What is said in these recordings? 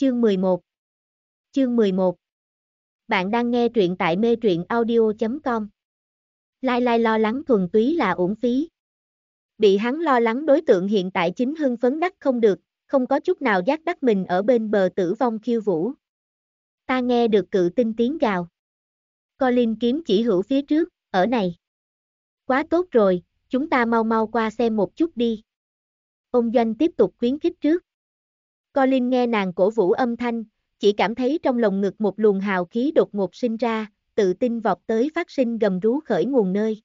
Chương 11 Chương 11 Bạn đang nghe truyện tại mê truyện audio.com Lai Lai lo lắng thuần túy là uổng phí. Bị hắn lo lắng đối tượng hiện tại chính hưng phấn đắc không được, không có chút nào giác đắc mình ở bên bờ tử vong khiêu vũ. Ta nghe được cự tinh tiếng gào. Colin kiếm chỉ hữu phía trước, ở này. Quá tốt rồi, chúng ta mau mau qua xem một chút đi. Ông Doanh tiếp tục khuyến khích trước. Colin nghe nàng cổ vũ âm thanh, chỉ cảm thấy trong lồng ngực một luồng hào khí đột ngột sinh ra, tự tin vọt tới phát sinh gầm rú khởi nguồn nơi.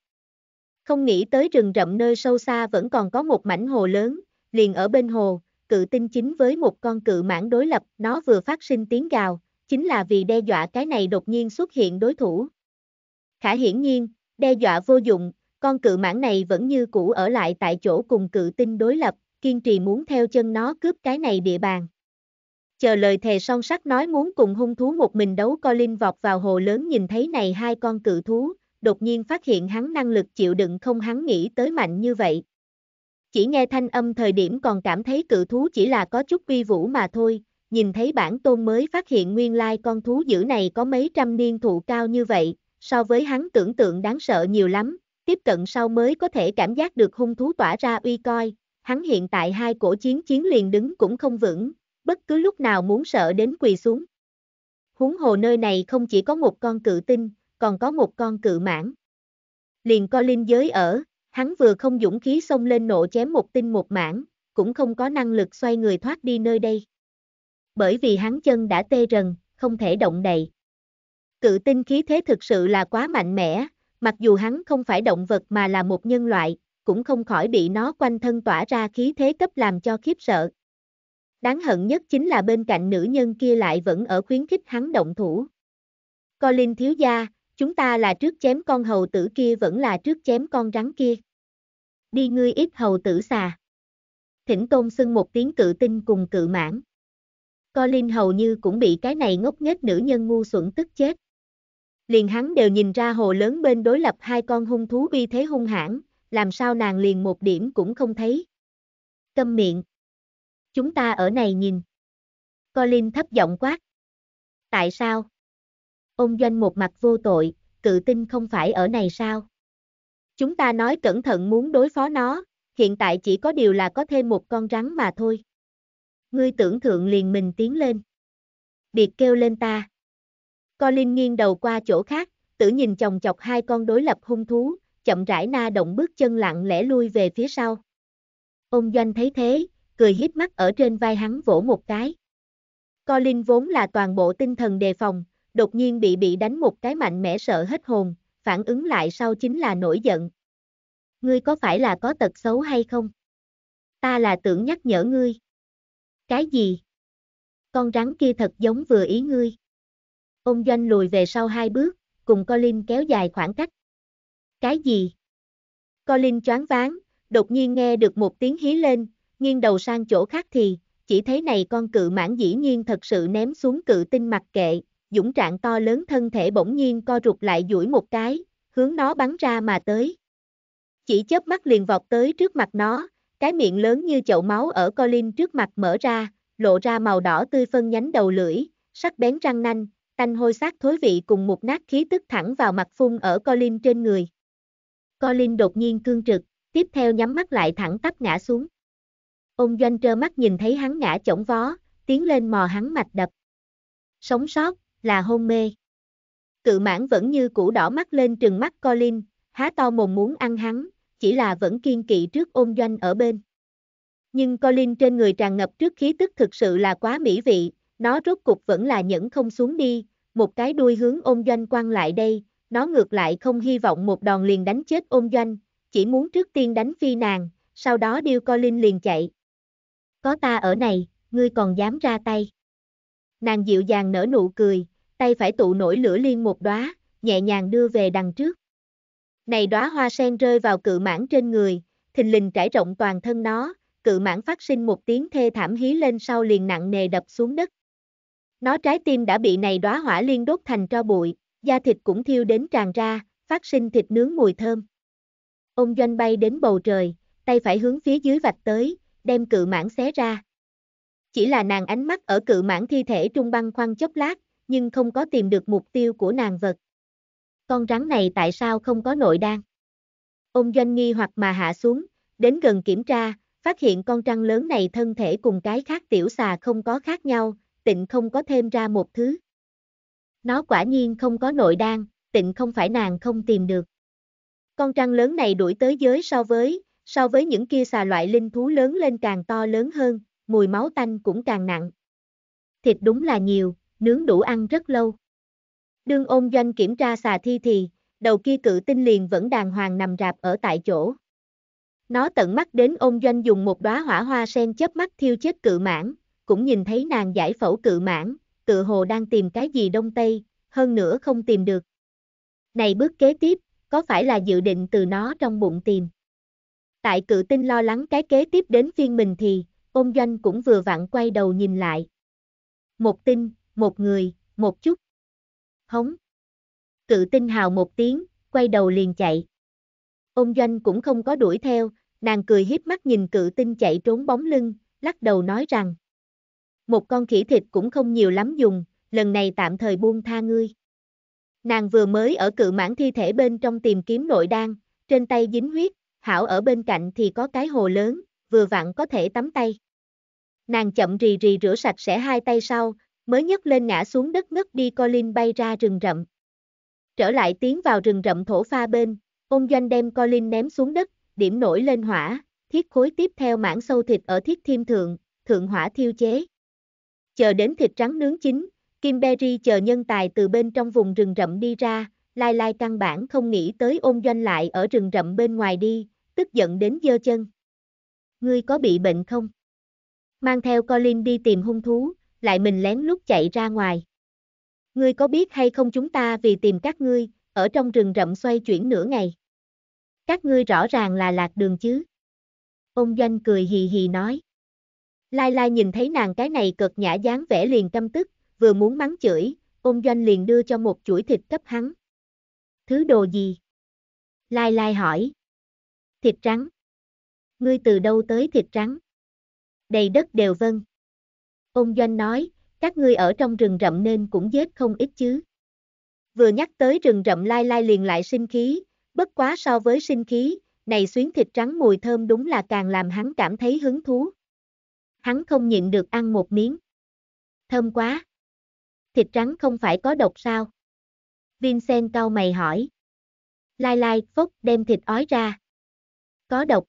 Không nghĩ tới rừng rậm nơi sâu xa vẫn còn có một mảnh hồ lớn, liền ở bên hồ, cự tinh chính với một con cự mãn đối lập, nó vừa phát sinh tiếng gào, chính là vì đe dọa cái này đột nhiên xuất hiện đối thủ. Khả hiển nhiên, đe dọa vô dụng, con cự mãn này vẫn như cũ ở lại tại chỗ cùng cự tinh đối lập, kiên trì muốn theo chân nó cướp cái này địa bàn. Chờ lời thề song sắc nói muốn cùng hung thú một mình đấu Colin vọt vào hồ lớn nhìn thấy này hai con cự thú, đột nhiên phát hiện hắn năng lực chịu đựng không hắn nghĩ tới mạnh như vậy. Chỉ nghe thanh âm thời điểm còn cảm thấy cự thú chỉ là có chút uy vũ mà thôi, nhìn thấy bản tôn mới phát hiện nguyên lai con thú dữ này có mấy trăm niên thụ cao như vậy, so với hắn tưởng tượng đáng sợ nhiều lắm, tiếp cận sau mới có thể cảm giác được hung thú tỏa ra uy coi, hắn hiện tại hai cổ chiến chiến liền đứng cũng không vững, bất cứ lúc nào muốn sợ đến quỳ xuống. Huống hồ nơi này không chỉ có một con cự tinh, còn có một con cự mãn. Liền co linh giới ở, hắn vừa không dũng khí xông lên nộ chém một tinh một mãn, cũng không có năng lực xoay người thoát đi nơi đây. Bởi vì hắn chân đã tê rần, không thể động đậy. Cự tinh khí thế thực sự là quá mạnh mẽ, mặc dù hắn không phải động vật mà là một nhân loại, cũng không khỏi bị nó quanh thân tỏa ra khí thế cấp làm cho khiếp sợ. Đáng hận nhất chính là bên cạnh nữ nhân kia lại vẫn ở khuyến khích hắn động thủ. Colin thiếu gia, chúng ta là trước chém con hầu tử kia vẫn là trước chém con rắn kia. Đi ngươi ít hầu tử xà. Thỉnh tôn xưng một tiếng cự tinh cùng cự mãn. Colin hầu như cũng bị cái này ngốc nghếch nữ nhân ngu xuẩn tức chết. Liền hắn đều nhìn ra hồ lớn bên đối lập hai con hung thú uy thế hung hãn, làm sao nàng liền một điểm cũng không thấy. Câm miệng. Chúng ta ở này nhìn. Colin thấp giọng quát. Tại sao? Ông Doanh một mặt vô tội, cự tin không phải ở này sao? Chúng ta nói cẩn thận muốn đối phó nó, hiện tại chỉ có điều là có thêm một con rắn mà thôi. Ngươi tưởng thượng liền mình tiến lên. Biệt kêu lên ta. Colin nghiêng đầu qua chỗ khác, tử nhìn chồng chọc hai con đối lập hung thú, chậm rãi na động bước chân lặng lẽ lui về phía sau. Ông Doanh thấy thế, cười hiếp mắt ở trên vai hắn vỗ một cái. Colin vốn là toàn bộ tinh thần đề phòng, đột nhiên bị bị đánh một cái mạnh mẽ sợ hết hồn, phản ứng lại sau chính là nổi giận. Ngươi có phải là có tật xấu hay không? Ta là tưởng nhắc nhở ngươi. Cái gì? Con rắn kia thật giống vừa ý ngươi. Ông Doanh lùi về sau hai bước, cùng Colin kéo dài khoảng cách. Cái gì? Colin choáng váng, đột nhiên nghe được một tiếng hí lên, nghiêng đầu sang chỗ khác thì, chỉ thấy này con cự mãn dĩ nhiên thật sự ném xuống cự tinh mặc kệ, dũng trạng to lớn thân thể bỗng nhiên co rụt lại duỗi một cái, hướng nó bắn ra mà tới. Chỉ chớp mắt liền vọt tới trước mặt nó, cái miệng lớn như chậu máu ở Colin trước mặt mở ra, lộ ra màu đỏ tươi phân nhánh đầu lưỡi, sắc bén răng nanh, tanh hôi xác thối vị cùng một nát khí tức thẳng vào mặt phun ở Colin trên người. Colin đột nhiên cương trực, tiếp theo nhắm mắt lại thẳng tắp ngã xuống. Ông Doanh trơ mắt nhìn thấy hắn ngã chổng vó, tiến lên mò hắn mạch đập. Sống sót, là hôn mê. Cự mãn vẫn như cũ đỏ mắt lên trừng mắt Colin, há to mồm muốn ăn hắn, chỉ là vẫn kiên kỵ trước ôn doanh ở bên. Nhưng Colin trên người tràn ngập trước khí tức thực sự là quá mỹ vị, nó rốt cục vẫn là nhẫn không xuống đi, một cái đuôi hướng ôn doanh quăng lại đây, nó ngược lại không hy vọng một đòn liền đánh chết ôn doanh, chỉ muốn trước tiên đánh phi nàng, sau đó điêu co linh liền chạy. Có ta ở này, ngươi còn dám ra tay. Nàng dịu dàng nở nụ cười, tay phải tụ nổi lửa liên một đóa, nhẹ nhàng đưa về đằng trước. Này đóa hoa sen rơi vào cự mãn trên người, thình lình trải rộng toàn thân nó, cự mãn phát sinh một tiếng thê thảm hí lên sau liền nặng nề đập xuống đất. Nó trái tim đã bị này đóa hỏa liên đốt thành tro bụi, da thịt cũng thiêu đến tràn ra, phát sinh thịt nướng mùi thơm. Ông Doanh bay đến bầu trời, tay phải hướng phía dưới vạch tới, đem cự mãng xé ra. Chỉ là nàng ánh mắt ở cự mãng thi thể trung băng khoăn chốc lát, nhưng không có tìm được mục tiêu của nàng vật. Con rắn này tại sao không có nội đan? Ông Doanh nghi hoặc mà hạ xuống, đến gần kiểm tra, phát hiện con trăng lớn này thân thể cùng cái khác tiểu xà không có khác nhau, tịnh không có thêm ra một thứ. Nó quả nhiên không có nội đan, tịnh không phải nàng không tìm được. Con trăng lớn này đuổi tới giới so với, so với những kia xà loại linh thú lớn lên càng to lớn hơn, mùi máu tanh cũng càng nặng. Thịt đúng là nhiều, nướng đủ ăn rất lâu. Đương ôn doanh kiểm tra xà thi thì, đầu kia cự tinh liền vẫn đàng hoàng nằm rạp ở tại chỗ. Nó tận mắt đến ôn doanh dùng một đóa hỏa hoa sen chớp mắt thiêu chết cự mãn, cũng nhìn thấy nàng giải phẫu cự mãn, tựa hồ đang tìm cái gì đông tây, hơn nữa không tìm được. Này bước kế tiếp, có phải là dự định từ nó trong bụng tìm? Tại cự tinh lo lắng cái kế tiếp đến phiên mình thì, ôn doanh cũng vừa vặn quay đầu nhìn lại. Một tinh, một người, một chút. Hống. Cự tinh hào một tiếng, quay đầu liền chạy. Ôn doanh cũng không có đuổi theo, nàng cười hiếp mắt nhìn cự tinh chạy trốn bóng lưng, lắc đầu nói rằng một con khỉ thịt cũng không nhiều lắm dùng, lần này tạm thời buông tha ngươi. Nàng vừa mới ở cự mãn thi thể bên trong tìm kiếm nội đan, trên tay dính huyết, hảo ở bên cạnh thì có cái hồ lớn, vừa vặn có thể tắm tay. Nàng chậm rì rì rửa sạch sẽ hai tay sau, mới nhấc lên ngã xuống đất ngất đi Colin bay ra rừng rậm. Trở lại tiến vào rừng rậm thổ pha bên, ông doanh đem Colin ném xuống đất, điểm nổi lên hỏa, thiết khối tiếp theo mảng sâu thịt ở thiết thiêm thượng, thượng hỏa thiêu chế. Chờ đến thịt rắn nướng chín, Kim Berry chờ nhân tài từ bên trong vùng rừng rậm đi ra, Lai Lai căn bản không nghĩ tới ôn doanh lại ở rừng rậm bên ngoài đi, tức giận đến dơ chân. Ngươi có bị bệnh không? Mang theo Colin đi tìm hung thú, lại mình lén lút chạy ra ngoài. Ngươi có biết hay không chúng ta vì tìm các ngươi, ở trong rừng rậm xoay chuyển nửa ngày. Các ngươi rõ ràng là lạc đường chứ. Ông Doanh cười hì hì nói. Lai Lai nhìn thấy nàng cái này cợt nhã dáng vẻ liền căm tức, vừa muốn mắng chửi, ôn doanh liền đưa cho một chuỗi thịt cấp hắn. Thứ đồ gì? Lai Lai hỏi. Thịt trắng. Ngươi từ đâu tới thịt trắng? Đầy đất đều vân. Ông doanh nói, các ngươi ở trong rừng rậm nên cũng giết không ít chứ. Vừa nhắc tới rừng rậm Lai Lai liền lại sinh khí, bất quá so với sinh khí, này xuyến thịt trắng mùi thơm đúng là càng làm hắn cảm thấy hứng thú hắn không nhịn được ăn một miếng. Thơm quá! Thịt rắn không phải có độc sao? Vincent cau mày hỏi. Lai lai, phúc đem thịt ói ra. Có độc.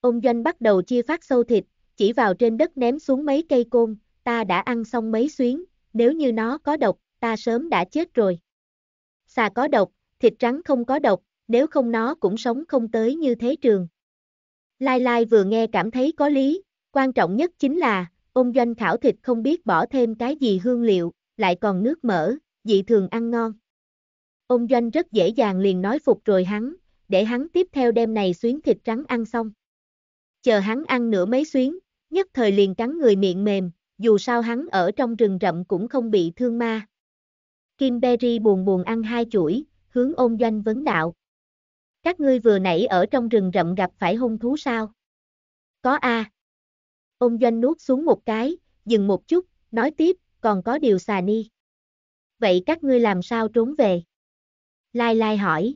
Ông Doanh bắt đầu chia phát sâu thịt, chỉ vào trên đất ném xuống mấy cây côn, ta đã ăn xong mấy xuyến, nếu như nó có độc, ta sớm đã chết rồi. Xà có độc, thịt trắng không có độc, nếu không nó cũng sống không tới như thế trường. Lai Lai vừa nghe cảm thấy có lý, Quan trọng nhất chính là, ông doanh khảo thịt không biết bỏ thêm cái gì hương liệu, lại còn nước mỡ, dị thường ăn ngon. ông doanh rất dễ dàng liền nói phục rồi hắn, để hắn tiếp theo đem này xuyến thịt trắng ăn xong. Chờ hắn ăn nửa mấy xuyến, nhất thời liền cắn người miệng mềm, dù sao hắn ở trong rừng rậm cũng không bị thương ma. Kim Berry buồn buồn ăn hai chuỗi, hướng ông doanh vấn đạo. Các ngươi vừa nãy ở trong rừng rậm gặp phải hung thú sao? Có a, à, Ông Doanh nuốt xuống một cái, dừng một chút, nói tiếp, còn có điều xà ni. Vậy các ngươi làm sao trốn về? Lai Lai hỏi.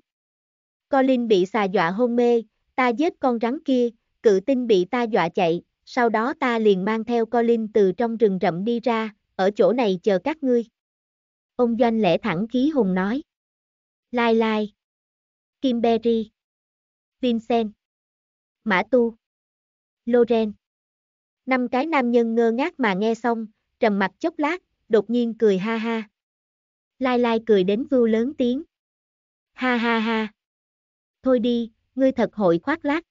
Colin bị xà dọa hôn mê, ta giết con rắn kia, cự tinh bị ta dọa chạy, sau đó ta liền mang theo Colin từ trong rừng rậm đi ra, ở chỗ này chờ các ngươi. Ông Doanh lẽ thẳng khí hùng nói. Lai Lai. Kimberry. Vincent. Mã Tu. Loren. Năm cái nam nhân ngơ ngác mà nghe xong, trầm mặt chốc lát, đột nhiên cười ha ha. Lai lai cười đến vưu lớn tiếng. Ha ha ha. Thôi đi, ngươi thật hội khoác lác.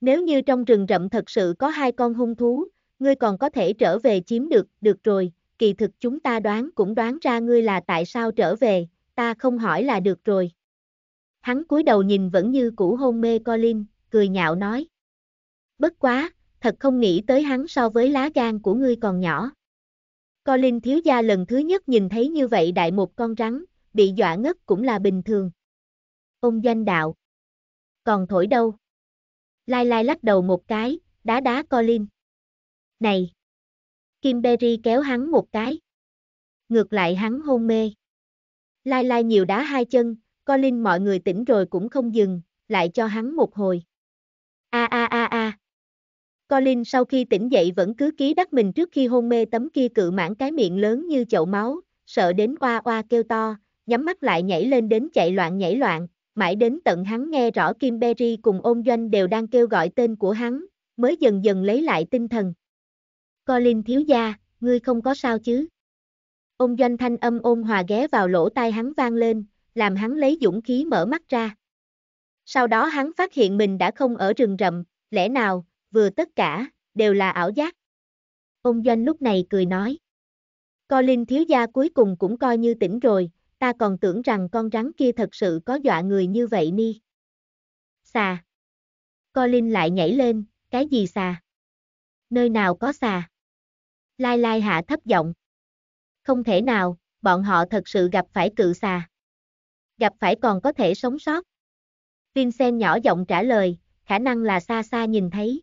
Nếu như trong rừng rậm thật sự có hai con hung thú, ngươi còn có thể trở về chiếm được, được rồi, kỳ thực chúng ta đoán cũng đoán ra ngươi là tại sao trở về, ta không hỏi là được rồi. Hắn cúi đầu nhìn vẫn như cũ hôn mê Colin, cười nhạo nói. Bất quá, thật không nghĩ tới hắn so với lá gan của ngươi còn nhỏ. Colin thiếu gia lần thứ nhất nhìn thấy như vậy đại một con rắn, bị dọa ngất cũng là bình thường. Ông danh đạo. Còn thổi đâu? Lai Lai lắc đầu một cái, đá đá Colin. Này! Kimberry kéo hắn một cái. Ngược lại hắn hôn mê. Lai Lai nhiều đá hai chân, Colin mọi người tỉnh rồi cũng không dừng, lại cho hắn một hồi. Colin sau khi tỉnh dậy vẫn cứ ký đắc mình trước khi hôn mê tấm kia cự mãn cái miệng lớn như chậu máu, sợ đến oa oa kêu to, nhắm mắt lại nhảy lên đến chạy loạn nhảy loạn, mãi đến tận hắn nghe rõ Kim Berry cùng ôn doanh đều đang kêu gọi tên của hắn, mới dần dần lấy lại tinh thần. Colin thiếu gia, ngươi không có sao chứ? Ôn doanh thanh âm ôn hòa ghé vào lỗ tai hắn vang lên, làm hắn lấy dũng khí mở mắt ra. Sau đó hắn phát hiện mình đã không ở rừng rậm, lẽ nào, vừa tất cả, đều là ảo giác. Ông Doanh lúc này cười nói. Colin thiếu gia cuối cùng cũng coi như tỉnh rồi, ta còn tưởng rằng con rắn kia thật sự có dọa người như vậy ni. Xà. Colin lại nhảy lên, cái gì xà? Nơi nào có xà? Lai Lai hạ thấp giọng. Không thể nào, bọn họ thật sự gặp phải cự xà. Gặp phải còn có thể sống sót. Vincent nhỏ giọng trả lời, khả năng là xa xa nhìn thấy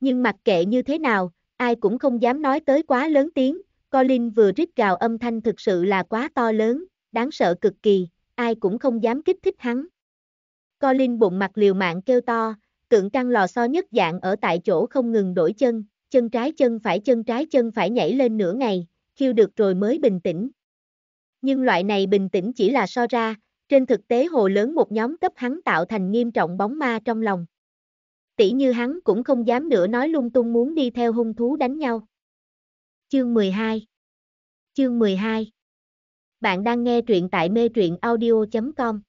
nhưng mặc kệ như thế nào, ai cũng không dám nói tới quá lớn tiếng, Colin vừa rít gào âm thanh thực sự là quá to lớn, đáng sợ cực kỳ, ai cũng không dám kích thích hắn. Colin bụng mặt liều mạng kêu to, tượng căng lò xo nhất dạng ở tại chỗ không ngừng đổi chân, chân trái chân phải chân trái chân phải nhảy lên nửa ngày, khiêu được rồi mới bình tĩnh. Nhưng loại này bình tĩnh chỉ là so ra, trên thực tế hồ lớn một nhóm cấp hắn tạo thành nghiêm trọng bóng ma trong lòng tỷ như hắn cũng không dám nữa nói lung tung muốn đi theo hung thú đánh nhau. Chương 12 Chương 12 Bạn đang nghe truyện tại mê truyện audio.com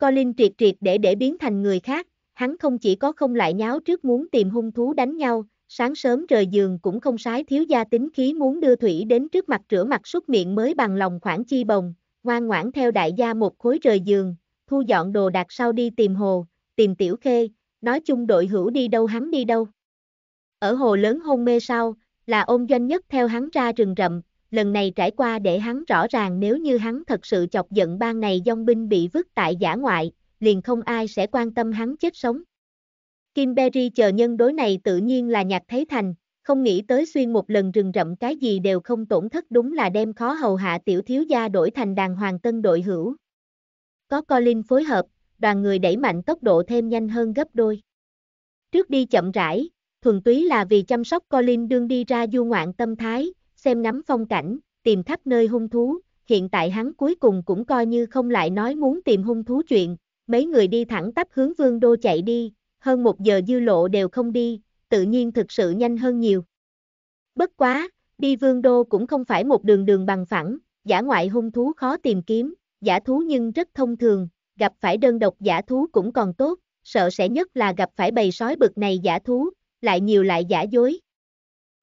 Colin triệt triệt để để biến thành người khác, hắn không chỉ có không lại nháo trước muốn tìm hung thú đánh nhau, sáng sớm trời giường cũng không sái thiếu gia tính khí muốn đưa thủy đến trước mặt rửa mặt xuất miệng mới bằng lòng khoảng chi bồng, ngoan ngoãn theo đại gia một khối trời giường, thu dọn đồ đạc sau đi tìm hồ, tìm tiểu khê, nói chung đội hữu đi đâu hắn đi đâu. Ở hồ lớn hôn mê sau, là ôn doanh nhất theo hắn ra rừng rậm, lần này trải qua để hắn rõ ràng nếu như hắn thật sự chọc giận ban này dòng binh bị vứt tại giả ngoại, liền không ai sẽ quan tâm hắn chết sống. Kim Berry chờ nhân đối này tự nhiên là nhạc thấy thành, không nghĩ tới xuyên một lần rừng rậm cái gì đều không tổn thất đúng là đem khó hầu hạ tiểu thiếu gia đổi thành đàng hoàng tân đội hữu. Có Colin phối hợp, đoàn người đẩy mạnh tốc độ thêm nhanh hơn gấp đôi. Trước đi chậm rãi, thuần túy là vì chăm sóc Colin đương đi ra du ngoạn tâm thái, xem ngắm phong cảnh, tìm khắp nơi hung thú, hiện tại hắn cuối cùng cũng coi như không lại nói muốn tìm hung thú chuyện, mấy người đi thẳng tắp hướng vương đô chạy đi, hơn một giờ dư lộ đều không đi, tự nhiên thực sự nhanh hơn nhiều. Bất quá, đi vương đô cũng không phải một đường đường bằng phẳng, giả ngoại hung thú khó tìm kiếm, giả thú nhưng rất thông thường, gặp phải đơn độc giả thú cũng còn tốt, sợ sẽ nhất là gặp phải bầy sói bực này giả thú, lại nhiều lại giả dối.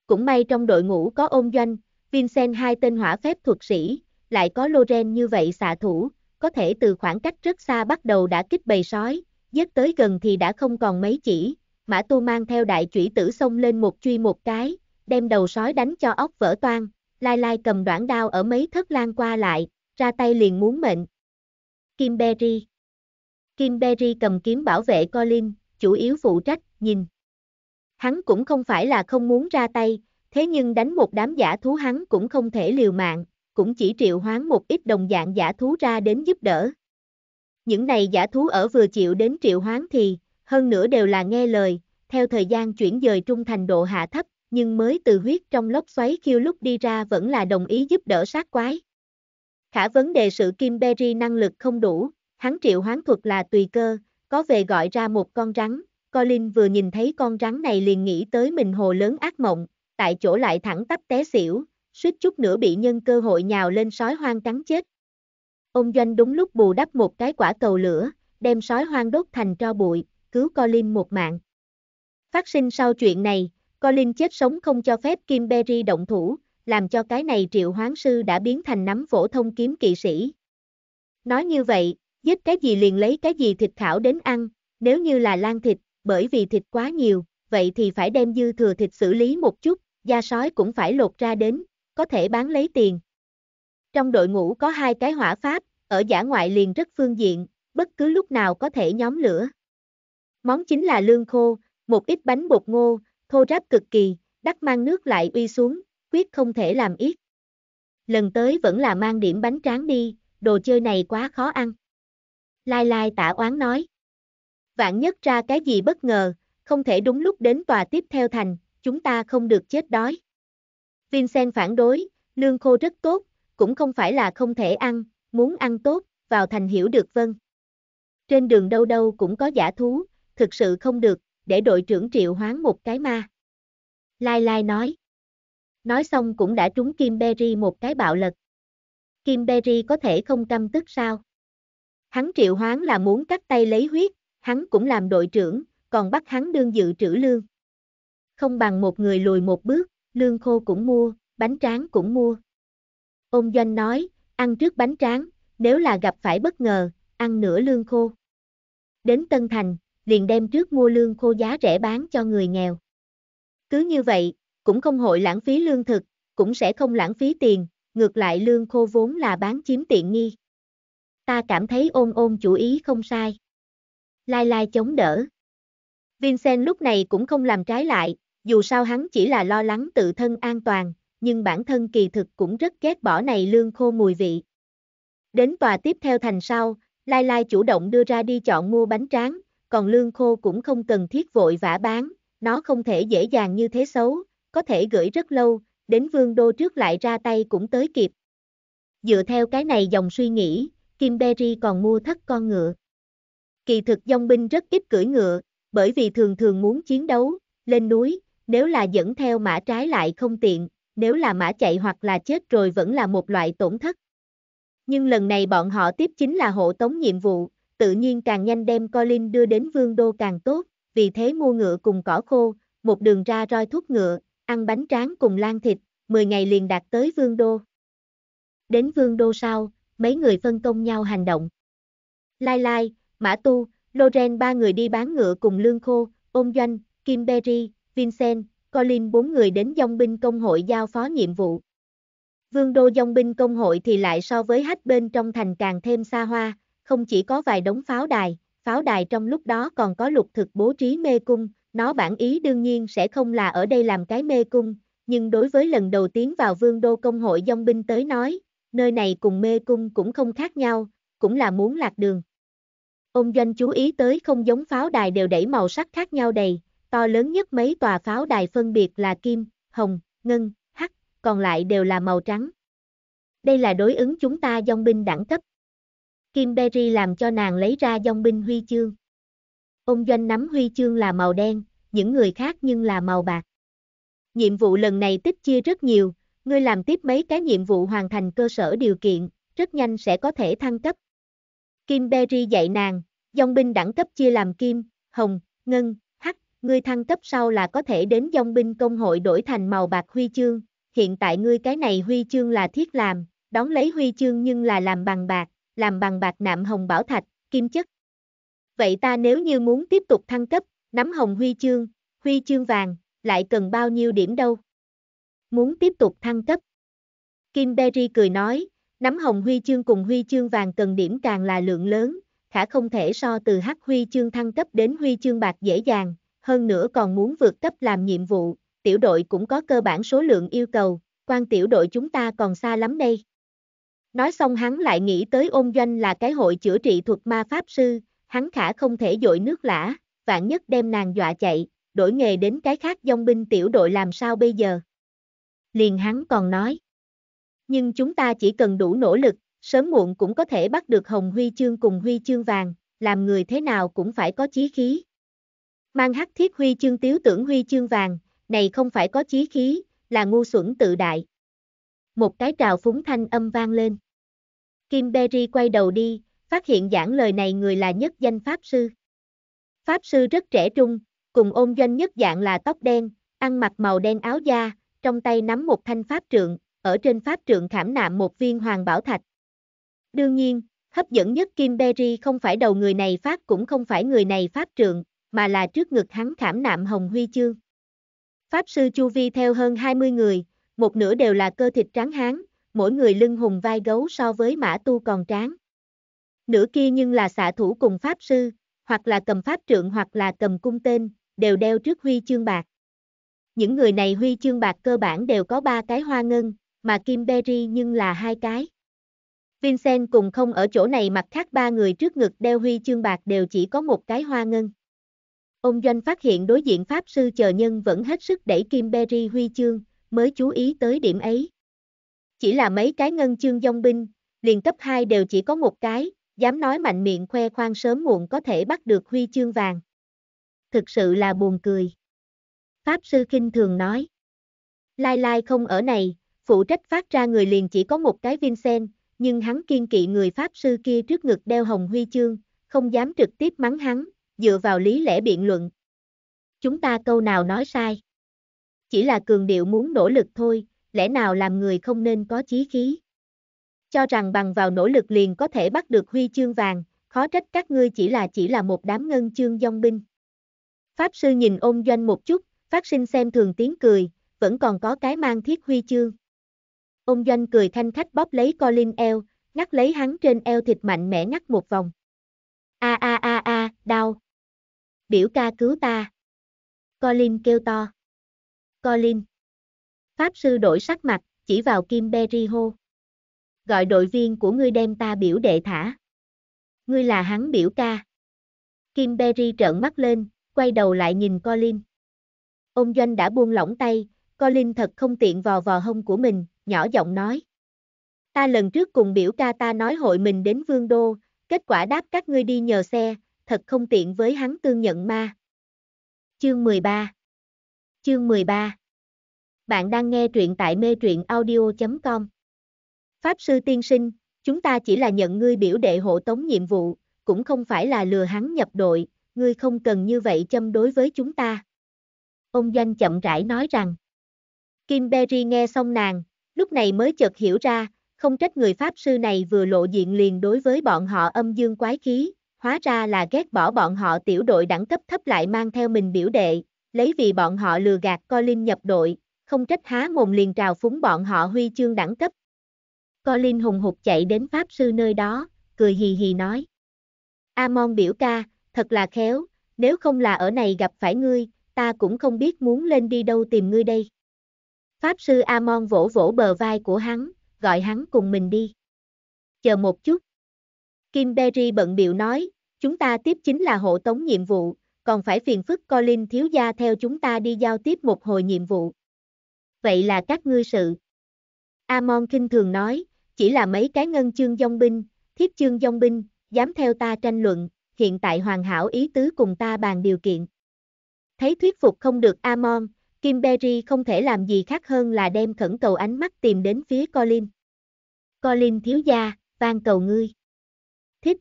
Cũng may trong đội ngũ có ôn doanh, Vincent hai tên hỏa phép thuật sĩ, lại có Loren như vậy xạ thủ, có thể từ khoảng cách rất xa bắt đầu đã kích bầy sói, giết tới gần thì đã không còn mấy chỉ, Mã Tu mang theo đại chủy tử xông lên một truy một cái, đem đầu sói đánh cho ốc vỡ toan, Lai Lai cầm đoạn đao ở mấy thất lan qua lại, ra tay liền muốn mệnh, Kimberry. Kimberry cầm kiếm bảo vệ Colin, chủ yếu phụ trách, nhìn. Hắn cũng không phải là không muốn ra tay, thế nhưng đánh một đám giả thú hắn cũng không thể liều mạng, cũng chỉ triệu hoán một ít đồng dạng giả thú ra đến giúp đỡ. Những này giả thú ở vừa chịu đến triệu hoán thì, hơn nữa đều là nghe lời, theo thời gian chuyển dời trung thành độ hạ thấp, nhưng mới từ huyết trong lốc xoáy khiêu lúc đi ra vẫn là đồng ý giúp đỡ sát quái. Khả vấn đề sự Kim Berry năng lực không đủ, hắn triệu hoán thuật là tùy cơ, có về gọi ra một con rắn, Colin vừa nhìn thấy con rắn này liền nghĩ tới mình hồ lớn ác mộng, tại chỗ lại thẳng tắp té xỉu, suýt chút nữa bị nhân cơ hội nhào lên sói hoang cắn chết. Ông Doanh đúng lúc bù đắp một cái quả cầu lửa, đem sói hoang đốt thành tro bụi, cứu Colin một mạng. Phát sinh sau chuyện này, Colin chết sống không cho phép Kim Berry động thủ, làm cho cái này triệu hoán sư đã biến thành nắm phổ thông kiếm kỵ sĩ. Nói như vậy, giết cái gì liền lấy cái gì thịt thảo đến ăn, nếu như là lan thịt, bởi vì thịt quá nhiều, vậy thì phải đem dư thừa thịt xử lý một chút, da sói cũng phải lột ra đến, có thể bán lấy tiền. Trong đội ngũ có hai cái hỏa pháp, ở giả ngoại liền rất phương diện, bất cứ lúc nào có thể nhóm lửa. Món chính là lương khô, một ít bánh bột ngô, thô ráp cực kỳ, đắp mang nước lại uy xuống, quyết không thể làm ít. Lần tới vẫn là mang điểm bánh tráng đi, đồ chơi này quá khó ăn. Lai Lai tả oán nói. Vạn nhất ra cái gì bất ngờ, không thể đúng lúc đến tòa tiếp theo thành, chúng ta không được chết đói. Vincent phản đối, lương khô rất tốt, cũng không phải là không thể ăn, muốn ăn tốt, vào thành hiểu được vâng. Trên đường đâu đâu cũng có giả thú, thực sự không được, để đội trưởng triệu hoán một cái ma. Lai Lai nói. Nói xong cũng đã trúng Kim Berry một cái bạo lực. Kim Berry có thể không căm tức sao? Hắn triệu hoán là muốn cắt tay lấy huyết, hắn cũng làm đội trưởng, còn bắt hắn đương dự trữ lương. Không bằng một người lùi một bước, lương khô cũng mua, bánh tráng cũng mua. Ông Doanh nói, ăn trước bánh tráng, nếu là gặp phải bất ngờ, ăn nửa lương khô. Đến Tân Thành, liền đem trước mua lương khô giá rẻ bán cho người nghèo. Cứ như vậy, cũng không hội lãng phí lương thực, cũng sẽ không lãng phí tiền, ngược lại lương khô vốn là bán chiếm tiện nghi. Ta cảm thấy ôn ôn chủ ý không sai. Lai Lai chống đỡ. Vincent lúc này cũng không làm trái lại, dù sao hắn chỉ là lo lắng tự thân an toàn, nhưng bản thân kỳ thực cũng rất ghét bỏ này lương khô mùi vị. Đến tòa tiếp theo thành sau, Lai Lai chủ động đưa ra đi chọn mua bánh tráng, còn lương khô cũng không cần thiết vội vã bán, nó không thể dễ dàng như thế xấu, có thể gửi rất lâu, đến vương đô trước lại ra tay cũng tới kịp. Dựa theo cái này dòng suy nghĩ, Kim Berry còn mua thất con ngựa. Kỳ thực dòng binh rất ít cưỡi ngựa, bởi vì thường thường muốn chiến đấu, lên núi, nếu là dẫn theo mã trái lại không tiện, nếu là mã chạy hoặc là chết rồi vẫn là một loại tổn thất. Nhưng lần này bọn họ tiếp chính là hộ tống nhiệm vụ, tự nhiên càng nhanh đem Colin đưa đến vương đô càng tốt, vì thế mua ngựa cùng cỏ khô, một đường ra roi thuốc ngựa, Ăn bánh tráng cùng lan thịt, 10 ngày liền đạt tới vương đô. Đến vương đô sau, mấy người phân công nhau hành động. Lai Lai, Mã Tu, Loren ba người đi bán ngựa cùng Lương Khô, Ôn Doanh, Kim Berry, Vincent, Colin bốn người đến dòng binh công hội giao phó nhiệm vụ. Vương đô dòng binh công hội thì lại so với hách bên trong thành càng thêm xa hoa, không chỉ có vài đống pháo đài, pháo đài trong lúc đó còn có lục thực bố trí mê cung, nó bản ý đương nhiên sẽ không là ở đây làm cái mê cung, nhưng đối với lần đầu tiến vào vương đô công hội dông binh tới nói, nơi này cùng mê cung cũng không khác nhau, cũng là muốn lạc đường. Ông Doanh chú ý tới không giống pháo đài đều đẩy màu sắc khác nhau đầy, to lớn nhất mấy tòa pháo đài phân biệt là kim, hồng, ngân, hắc, còn lại đều là màu trắng. Đây là đối ứng chúng ta dông binh đẳng cấp. Kim Berry làm cho nàng lấy ra dông binh huy chương. Ông Doanh nắm huy chương là màu đen, những người khác nhưng là màu bạc. Nhiệm vụ lần này tích chia rất nhiều, ngươi làm tiếp mấy cái nhiệm vụ hoàn thành cơ sở điều kiện, rất nhanh sẽ có thể thăng cấp. Kim Berry dạy nàng, dòng binh đẳng cấp chia làm kim, hồng, ngân, hắc, ngươi thăng cấp sau là có thể đến dòng binh công hội đổi thành màu bạc huy chương, hiện tại ngươi cái này huy chương là thiết làm, đón lấy huy chương nhưng là làm bằng bạc, làm bằng bạc nạm hồng bảo thạch, kim chất vậy ta nếu như muốn tiếp tục thăng cấp, nắm hồng huy chương, huy chương vàng, lại cần bao nhiêu điểm đâu? Muốn tiếp tục thăng cấp? Kim Berry cười nói, nắm hồng huy chương cùng huy chương vàng cần điểm càng là lượng lớn, khả không thể so từ hắc huy chương thăng cấp đến huy chương bạc dễ dàng, hơn nữa còn muốn vượt cấp làm nhiệm vụ, tiểu đội cũng có cơ bản số lượng yêu cầu, quan tiểu đội chúng ta còn xa lắm đây. Nói xong hắn lại nghĩ tới ôn doanh là cái hội chữa trị thuật ma pháp sư, hắn khả không thể dội nước lã, vạn nhất đem nàng dọa chạy, đổi nghề đến cái khác dông binh tiểu đội làm sao bây giờ. Liền hắn còn nói. Nhưng chúng ta chỉ cần đủ nỗ lực, sớm muộn cũng có thể bắt được hồng huy chương cùng huy chương vàng, làm người thế nào cũng phải có chí khí. Mang hắc thiết huy chương tiếu tưởng huy chương vàng, này không phải có chí khí, là ngu xuẩn tự đại. Một cái trào phúng thanh âm vang lên. Kim Berry quay đầu đi, Phát hiện giảng lời này người là nhất danh Pháp Sư. Pháp Sư rất trẻ trung, cùng ôn doanh nhất dạng là tóc đen, ăn mặc màu đen áo da, trong tay nắm một thanh Pháp trượng, ở trên Pháp trượng khảm nạm một viên hoàng bảo thạch. Đương nhiên, hấp dẫn nhất Kim Berry không phải đầu người này Pháp cũng không phải người này Pháp trượng, mà là trước ngực hắn khảm nạm hồng huy chương. Pháp sư Chu Vi theo hơn 20 người, một nửa đều là cơ thịt trắng hán, mỗi người lưng hùng vai gấu so với mã tu còn tráng nửa kia nhưng là xạ thủ cùng pháp sư, hoặc là cầm pháp trượng hoặc là cầm cung tên, đều đeo trước huy chương bạc. Những người này huy chương bạc cơ bản đều có ba cái hoa ngân, mà Kim Berry nhưng là hai cái. Vincent cùng không ở chỗ này mặt khác ba người trước ngực đeo huy chương bạc đều chỉ có một cái hoa ngân. Ông Doanh phát hiện đối diện Pháp sư chờ nhân vẫn hết sức đẩy Kim Berry huy chương, mới chú ý tới điểm ấy. Chỉ là mấy cái ngân chương dông binh, liền cấp 2 đều chỉ có một cái, dám nói mạnh miệng khoe khoang sớm muộn có thể bắt được huy chương vàng. Thực sự là buồn cười. Pháp sư kinh thường nói. Lai Lai không ở này, phụ trách phát ra người liền chỉ có một cái Vincent, nhưng hắn kiên kỵ người Pháp sư kia trước ngực đeo hồng huy chương, không dám trực tiếp mắng hắn, dựa vào lý lẽ biện luận. Chúng ta câu nào nói sai? Chỉ là cường điệu muốn nỗ lực thôi, lẽ nào làm người không nên có chí khí? cho rằng bằng vào nỗ lực liền có thể bắt được huy chương vàng, khó trách các ngươi chỉ là chỉ là một đám ngân chương dông binh. Pháp sư nhìn ôn doanh một chút, phát sinh xem thường tiếng cười, vẫn còn có cái mang thiết huy chương. Ôn doanh cười thanh khách bóp lấy Colin eo, ngắt lấy hắn trên eo thịt mạnh mẽ ngắt một vòng. A a a a, đau. Biểu ca cứu ta. Colin kêu to. Colin. Pháp sư đổi sắc mặt, chỉ vào Kim Berry hô gọi đội viên của ngươi đem ta biểu đệ thả. Ngươi là hắn biểu ca. Kim Berry trợn mắt lên, quay đầu lại nhìn Colin. Ông Doanh đã buông lỏng tay, Colin thật không tiện vò vò hông của mình, nhỏ giọng nói. Ta lần trước cùng biểu ca ta nói hội mình đến Vương Đô, kết quả đáp các ngươi đi nhờ xe, thật không tiện với hắn tương nhận ma. Chương 13 Chương 13 Bạn đang nghe truyện tại mê truyện audio.com Pháp sư tiên sinh, chúng ta chỉ là nhận ngươi biểu đệ hộ tống nhiệm vụ, cũng không phải là lừa hắn nhập đội, ngươi không cần như vậy châm đối với chúng ta. Ông Doanh chậm rãi nói rằng. Kim Berry nghe xong nàng, lúc này mới chợt hiểu ra, không trách người Pháp sư này vừa lộ diện liền đối với bọn họ âm dương quái khí, hóa ra là ghét bỏ bọn họ tiểu đội đẳng cấp thấp lại mang theo mình biểu đệ, lấy vì bọn họ lừa gạt coi linh nhập đội, không trách há mồm liền trào phúng bọn họ huy chương đẳng cấp, Colin hùng hục chạy đến Pháp sư nơi đó, cười hì hì nói. Amon biểu ca, thật là khéo, nếu không là ở này gặp phải ngươi, ta cũng không biết muốn lên đi đâu tìm ngươi đây. Pháp sư Amon vỗ vỗ bờ vai của hắn, gọi hắn cùng mình đi. Chờ một chút. Kim Berry bận biệu nói, chúng ta tiếp chính là hộ tống nhiệm vụ, còn phải phiền phức Colin thiếu gia theo chúng ta đi giao tiếp một hồi nhiệm vụ. Vậy là các ngươi sự. Amon kinh thường nói, chỉ là mấy cái ngân chương dông binh, thiếp chương dông binh, dám theo ta tranh luận, hiện tại hoàn hảo ý tứ cùng ta bàn điều kiện. Thấy thuyết phục không được Amon, Kim Berry không thể làm gì khác hơn là đem khẩn cầu ánh mắt tìm đến phía Colin. Colin thiếu gia, van cầu ngươi. Thích.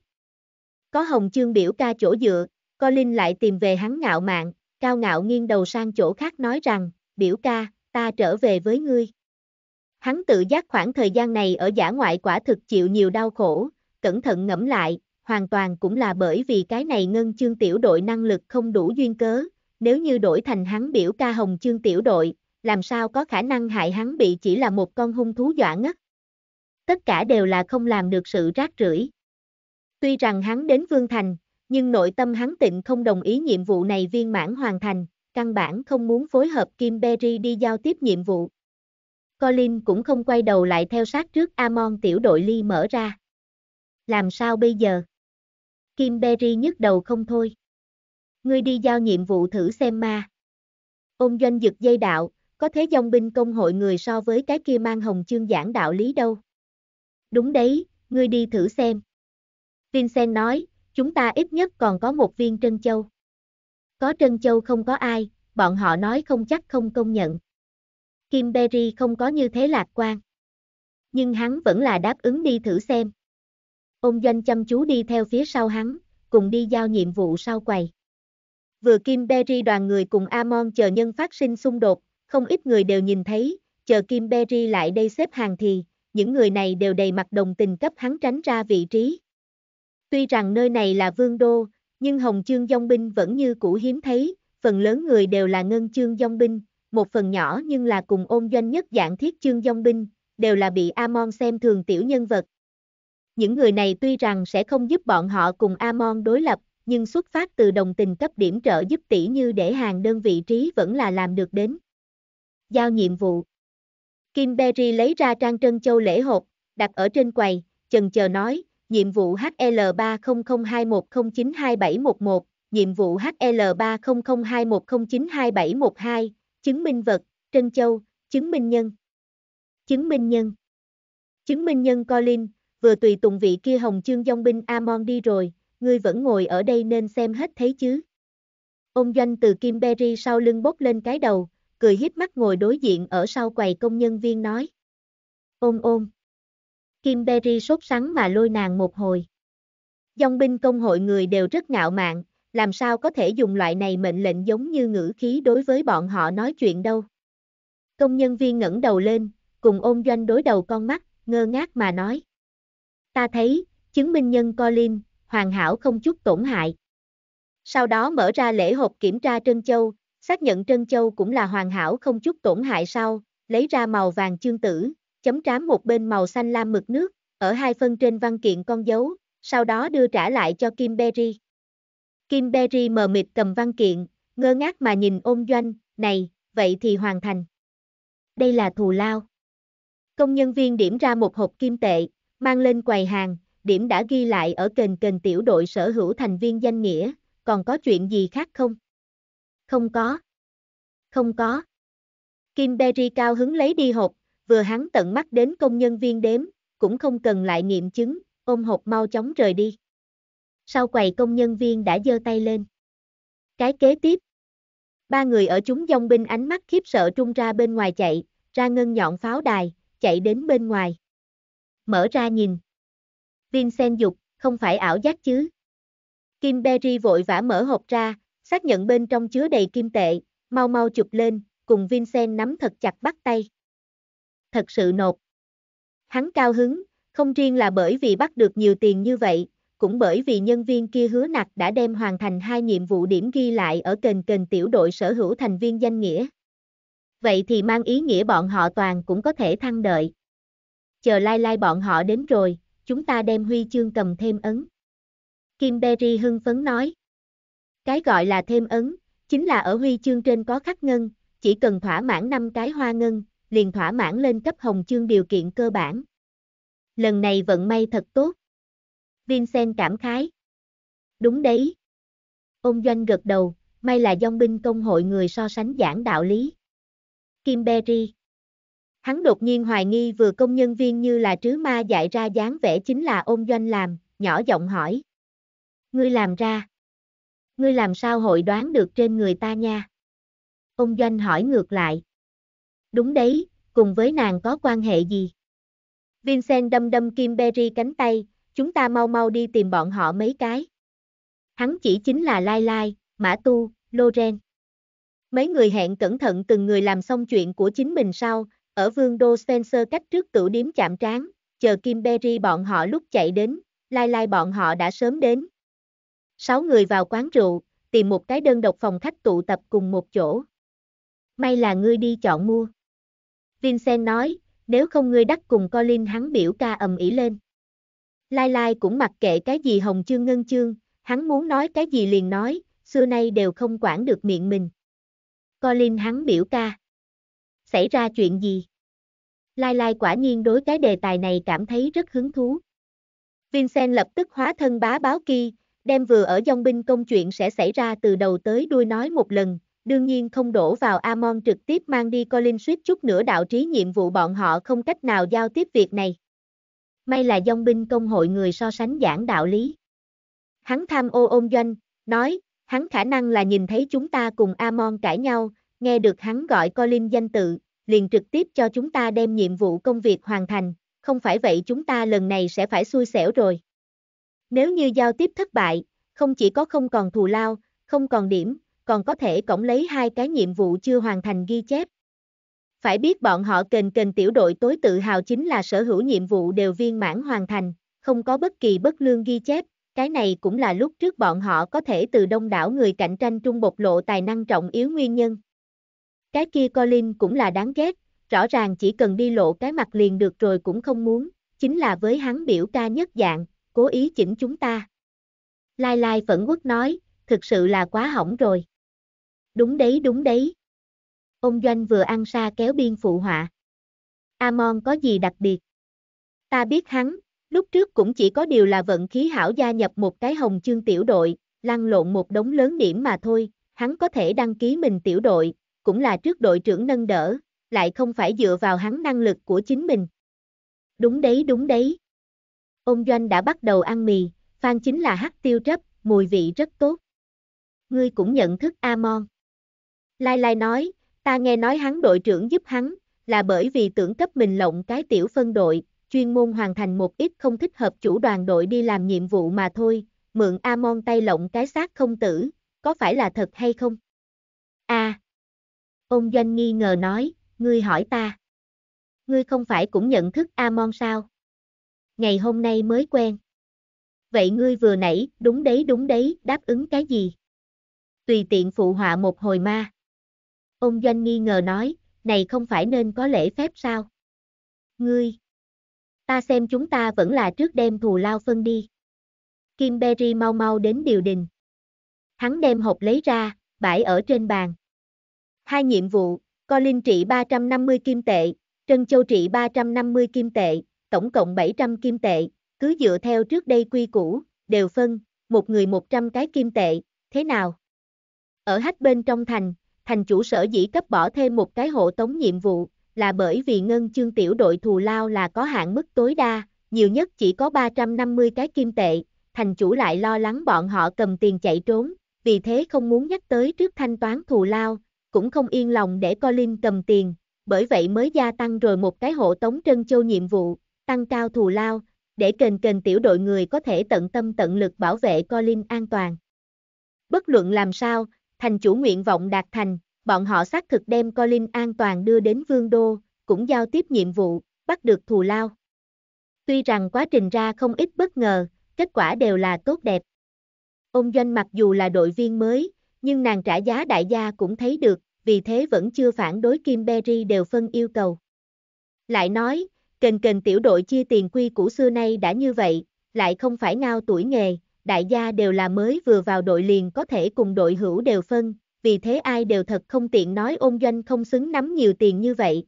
Có hồng chương biểu ca chỗ dựa, Colin lại tìm về hắn ngạo mạn, cao ngạo nghiêng đầu sang chỗ khác nói rằng, biểu ca, ta trở về với ngươi. Hắn tự giác khoảng thời gian này ở giả ngoại quả thực chịu nhiều đau khổ, cẩn thận ngẫm lại, hoàn toàn cũng là bởi vì cái này ngân chương tiểu đội năng lực không đủ duyên cớ, nếu như đổi thành hắn biểu ca hồng chương tiểu đội, làm sao có khả năng hại hắn bị chỉ là một con hung thú dọa ngất. Tất cả đều là không làm được sự rác rưởi. Tuy rằng hắn đến Vương Thành, nhưng nội tâm hắn tịnh không đồng ý nhiệm vụ này viên mãn hoàn thành, căn bản không muốn phối hợp Kim Berry đi giao tiếp nhiệm vụ. Colin cũng không quay đầu lại theo sát trước Amon tiểu đội ly mở ra. Làm sao bây giờ? Kim Berry nhức đầu không thôi. Ngươi đi giao nhiệm vụ thử xem ma. Ôn doanh giật dây đạo, có thế dòng binh công hội người so với cái kia mang hồng chương giảng đạo lý đâu. Đúng đấy, ngươi đi thử xem. Vincent nói, chúng ta ít nhất còn có một viên trân châu. Có trân châu không có ai, bọn họ nói không chắc không công nhận. Kim Berry không có như thế lạc quan. Nhưng hắn vẫn là đáp ứng đi thử xem. Ông Doanh chăm chú đi theo phía sau hắn, cùng đi giao nhiệm vụ sau quầy. Vừa Kim Berry đoàn người cùng Amon chờ nhân phát sinh xung đột, không ít người đều nhìn thấy, chờ Kim Berry lại đây xếp hàng thì, những người này đều đầy mặt đồng tình cấp hắn tránh ra vị trí. Tuy rằng nơi này là vương đô, nhưng Hồng Chương Dông Binh vẫn như cũ hiếm thấy, phần lớn người đều là ngân chương dông binh, một phần nhỏ nhưng là cùng ôn doanh nhất dạng thiết chương dông binh, đều là bị Amon xem thường tiểu nhân vật. Những người này tuy rằng sẽ không giúp bọn họ cùng Amon đối lập, nhưng xuất phát từ đồng tình cấp điểm trợ giúp tỷ như để hàng đơn vị trí vẫn là làm được đến. Giao nhiệm vụ Kim Berry lấy ra trang trân châu lễ hộp, đặt ở trên quầy, chần chờ nói, nhiệm vụ HL300210927111, nhiệm vụ HL300210927112, chứng minh vật, trân châu, chứng minh nhân. Chứng minh nhân. Chứng minh nhân Colin, vừa tùy tùng vị kia hồng chương dông binh Amon đi rồi, ngươi vẫn ngồi ở đây nên xem hết thấy chứ. Ông Doanh từ Kim Berry sau lưng bốc lên cái đầu, cười hiếp mắt ngồi đối diện ở sau quầy công nhân viên nói. Ôm ôm. Kim Berry sốt sắng mà lôi nàng một hồi. Dòng binh công hội người đều rất ngạo mạn, làm sao có thể dùng loại này mệnh lệnh giống như ngữ khí đối với bọn họ nói chuyện đâu. Công nhân viên ngẩng đầu lên, cùng ôm doanh đối đầu con mắt, ngơ ngác mà nói. Ta thấy, chứng minh nhân Colin, hoàn hảo không chút tổn hại. Sau đó mở ra lễ hộp kiểm tra trân châu, xác nhận trân châu cũng là hoàn hảo không chút tổn hại sau, lấy ra màu vàng chương tử, chấm trám một bên màu xanh lam mực nước, ở hai phân trên văn kiện con dấu, sau đó đưa trả lại cho Kim Berry. Kim Berry mờ mịt cầm văn kiện, ngơ ngác mà nhìn ôn doanh, này, vậy thì hoàn thành. Đây là thù lao. Công nhân viên điểm ra một hộp kim tệ, mang lên quầy hàng, điểm đã ghi lại ở kền kền tiểu đội sở hữu thành viên danh nghĩa, còn có chuyện gì khác không? Không có. Không có. Kim Berry cao hứng lấy đi hộp, vừa hắn tận mắt đến công nhân viên đếm, cũng không cần lại nghiệm chứng, ôm hộp mau chóng rời đi sau quầy công nhân viên đã giơ tay lên. Cái kế tiếp. Ba người ở chúng dòng binh ánh mắt khiếp sợ trung ra bên ngoài chạy, ra ngân nhọn pháo đài, chạy đến bên ngoài. Mở ra nhìn. Vincent dục, không phải ảo giác chứ. Kim Berry vội vã mở hộp ra, xác nhận bên trong chứa đầy kim tệ, mau mau chụp lên, cùng Vincent nắm thật chặt bắt tay. Thật sự nộp. Hắn cao hứng, không riêng là bởi vì bắt được nhiều tiền như vậy, cũng bởi vì nhân viên kia hứa nặc đã đem hoàn thành hai nhiệm vụ điểm ghi lại ở kênh kênh tiểu đội sở hữu thành viên danh nghĩa. Vậy thì mang ý nghĩa bọn họ toàn cũng có thể thăng đợi. Chờ lai lai bọn họ đến rồi, chúng ta đem huy chương cầm thêm ấn. Kim Berry hưng phấn nói. Cái gọi là thêm ấn, chính là ở huy chương trên có khắc ngân, chỉ cần thỏa mãn 5 cái hoa ngân, liền thỏa mãn lên cấp hồng chương điều kiện cơ bản. Lần này vận may thật tốt, Vincent cảm khái. Đúng đấy. Ông Doanh gật đầu, may là dòng binh công hội người so sánh giảng đạo lý. Kim Berry Hắn đột nhiên hoài nghi vừa công nhân viên như là trứ ma dạy ra dáng vẽ chính là ông doanh làm, nhỏ giọng hỏi. Ngươi làm ra. Ngươi làm sao hội đoán được trên người ta nha? Ông doanh hỏi ngược lại. Đúng đấy, cùng với nàng có quan hệ gì? Vincent đâm đâm Kim Berry cánh tay, chúng ta mau mau đi tìm bọn họ mấy cái. Hắn chỉ chính là Lai Lai, Mã Tu, Loren. Mấy người hẹn cẩn thận từng người làm xong chuyện của chính mình sau, ở vương đô Spencer cách trước tửu điếm chạm trán, chờ Kim Berry bọn họ lúc chạy đến, Lai Lai bọn họ đã sớm đến. Sáu người vào quán rượu, tìm một cái đơn độc phòng khách tụ tập cùng một chỗ. May là ngươi đi chọn mua. Vincent nói, nếu không ngươi đắc cùng Colin hắn biểu ca ầm ĩ lên. Lai Lai cũng mặc kệ cái gì hồng chương ngân chương, hắn muốn nói cái gì liền nói, xưa nay đều không quản được miệng mình. Colin hắn biểu ca. Xảy ra chuyện gì? Lai Lai quả nhiên đối cái đề tài này cảm thấy rất hứng thú. Vincent lập tức hóa thân bá báo kỳ, đem vừa ở dòng binh công chuyện sẽ xảy ra từ đầu tới đuôi nói một lần, đương nhiên không đổ vào Amon trực tiếp mang đi Colin suýt chút nữa đạo trí nhiệm vụ bọn họ không cách nào giao tiếp việc này. May là dòng binh công hội người so sánh giảng đạo lý. Hắn tham ô ôn doanh, nói, hắn khả năng là nhìn thấy chúng ta cùng Amon cãi nhau, nghe được hắn gọi Colin danh tự, liền trực tiếp cho chúng ta đem nhiệm vụ công việc hoàn thành, không phải vậy chúng ta lần này sẽ phải xui xẻo rồi. Nếu như giao tiếp thất bại, không chỉ có không còn thù lao, không còn điểm, còn có thể cổng lấy hai cái nhiệm vụ chưa hoàn thành ghi chép, phải biết bọn họ kền kền tiểu đội tối tự hào chính là sở hữu nhiệm vụ đều viên mãn hoàn thành, không có bất kỳ bất lương ghi chép, cái này cũng là lúc trước bọn họ có thể từ đông đảo người cạnh tranh trung bộc lộ tài năng trọng yếu nguyên nhân. Cái kia Colin cũng là đáng ghét, rõ ràng chỉ cần đi lộ cái mặt liền được rồi cũng không muốn, chính là với hắn biểu ca nhất dạng, cố ý chỉnh chúng ta. Lai Lai phẫn quốc nói, thực sự là quá hỏng rồi. Đúng đấy đúng đấy. Ông Doanh vừa ăn xa kéo biên phụ họa. Amon có gì đặc biệt? Ta biết hắn, lúc trước cũng chỉ có điều là vận khí hảo gia nhập một cái hồng chương tiểu đội, lăn lộn một đống lớn điểm mà thôi, hắn có thể đăng ký mình tiểu đội, cũng là trước đội trưởng nâng đỡ, lại không phải dựa vào hắn năng lực của chính mình. Đúng đấy đúng đấy. Ông Doanh đã bắt đầu ăn mì, Phan chính là hắc tiêu trấp, mùi vị rất tốt. Ngươi cũng nhận thức Amon. Lai Lai nói, Ta nghe nói hắn đội trưởng giúp hắn, là bởi vì tưởng cấp mình lộng cái tiểu phân đội, chuyên môn hoàn thành một ít không thích hợp chủ đoàn đội đi làm nhiệm vụ mà thôi, mượn Amon tay lộng cái xác không tử, có phải là thật hay không? a à! Ông Doanh nghi ngờ nói, ngươi hỏi ta. Ngươi không phải cũng nhận thức Amon sao? Ngày hôm nay mới quen. Vậy ngươi vừa nãy, đúng đấy đúng đấy, đáp ứng cái gì? Tùy tiện phụ họa một hồi ma. Ông Doanh nghi ngờ nói, này không phải nên có lễ phép sao? Ngươi! Ta xem chúng ta vẫn là trước đem thù lao phân đi. Kim Berry mau mau đến điều đình. Hắn đem hộp lấy ra, bãi ở trên bàn. Hai nhiệm vụ, Linh trị 350 kim tệ, Trân Châu trị 350 kim tệ, tổng cộng 700 kim tệ, cứ dựa theo trước đây quy củ, đều phân, một người 100 cái kim tệ, thế nào? Ở hách bên trong thành, thành chủ sở dĩ cấp bỏ thêm một cái hộ tống nhiệm vụ, là bởi vì ngân chương tiểu đội thù lao là có hạn mức tối đa, nhiều nhất chỉ có 350 cái kim tệ, thành chủ lại lo lắng bọn họ cầm tiền chạy trốn, vì thế không muốn nhắc tới trước thanh toán thù lao, cũng không yên lòng để Colin cầm tiền, bởi vậy mới gia tăng rồi một cái hộ tống trân châu nhiệm vụ, tăng cao thù lao, để kền kền tiểu đội người có thể tận tâm tận lực bảo vệ Colin an toàn. Bất luận làm sao, thành chủ nguyện vọng đạt thành, bọn họ xác thực đem Colin an toàn đưa đến vương đô, cũng giao tiếp nhiệm vụ, bắt được thù lao. Tuy rằng quá trình ra không ít bất ngờ, kết quả đều là tốt đẹp. Ông Doanh mặc dù là đội viên mới, nhưng nàng trả giá đại gia cũng thấy được, vì thế vẫn chưa phản đối Kim Berry đều phân yêu cầu. Lại nói, kền kền tiểu đội chia tiền quy cũ xưa nay đã như vậy, lại không phải ngao tuổi nghề, đại gia đều là mới vừa vào đội liền có thể cùng đội hữu đều phân, vì thế ai đều thật không tiện nói ôn doanh không xứng nắm nhiều tiền như vậy.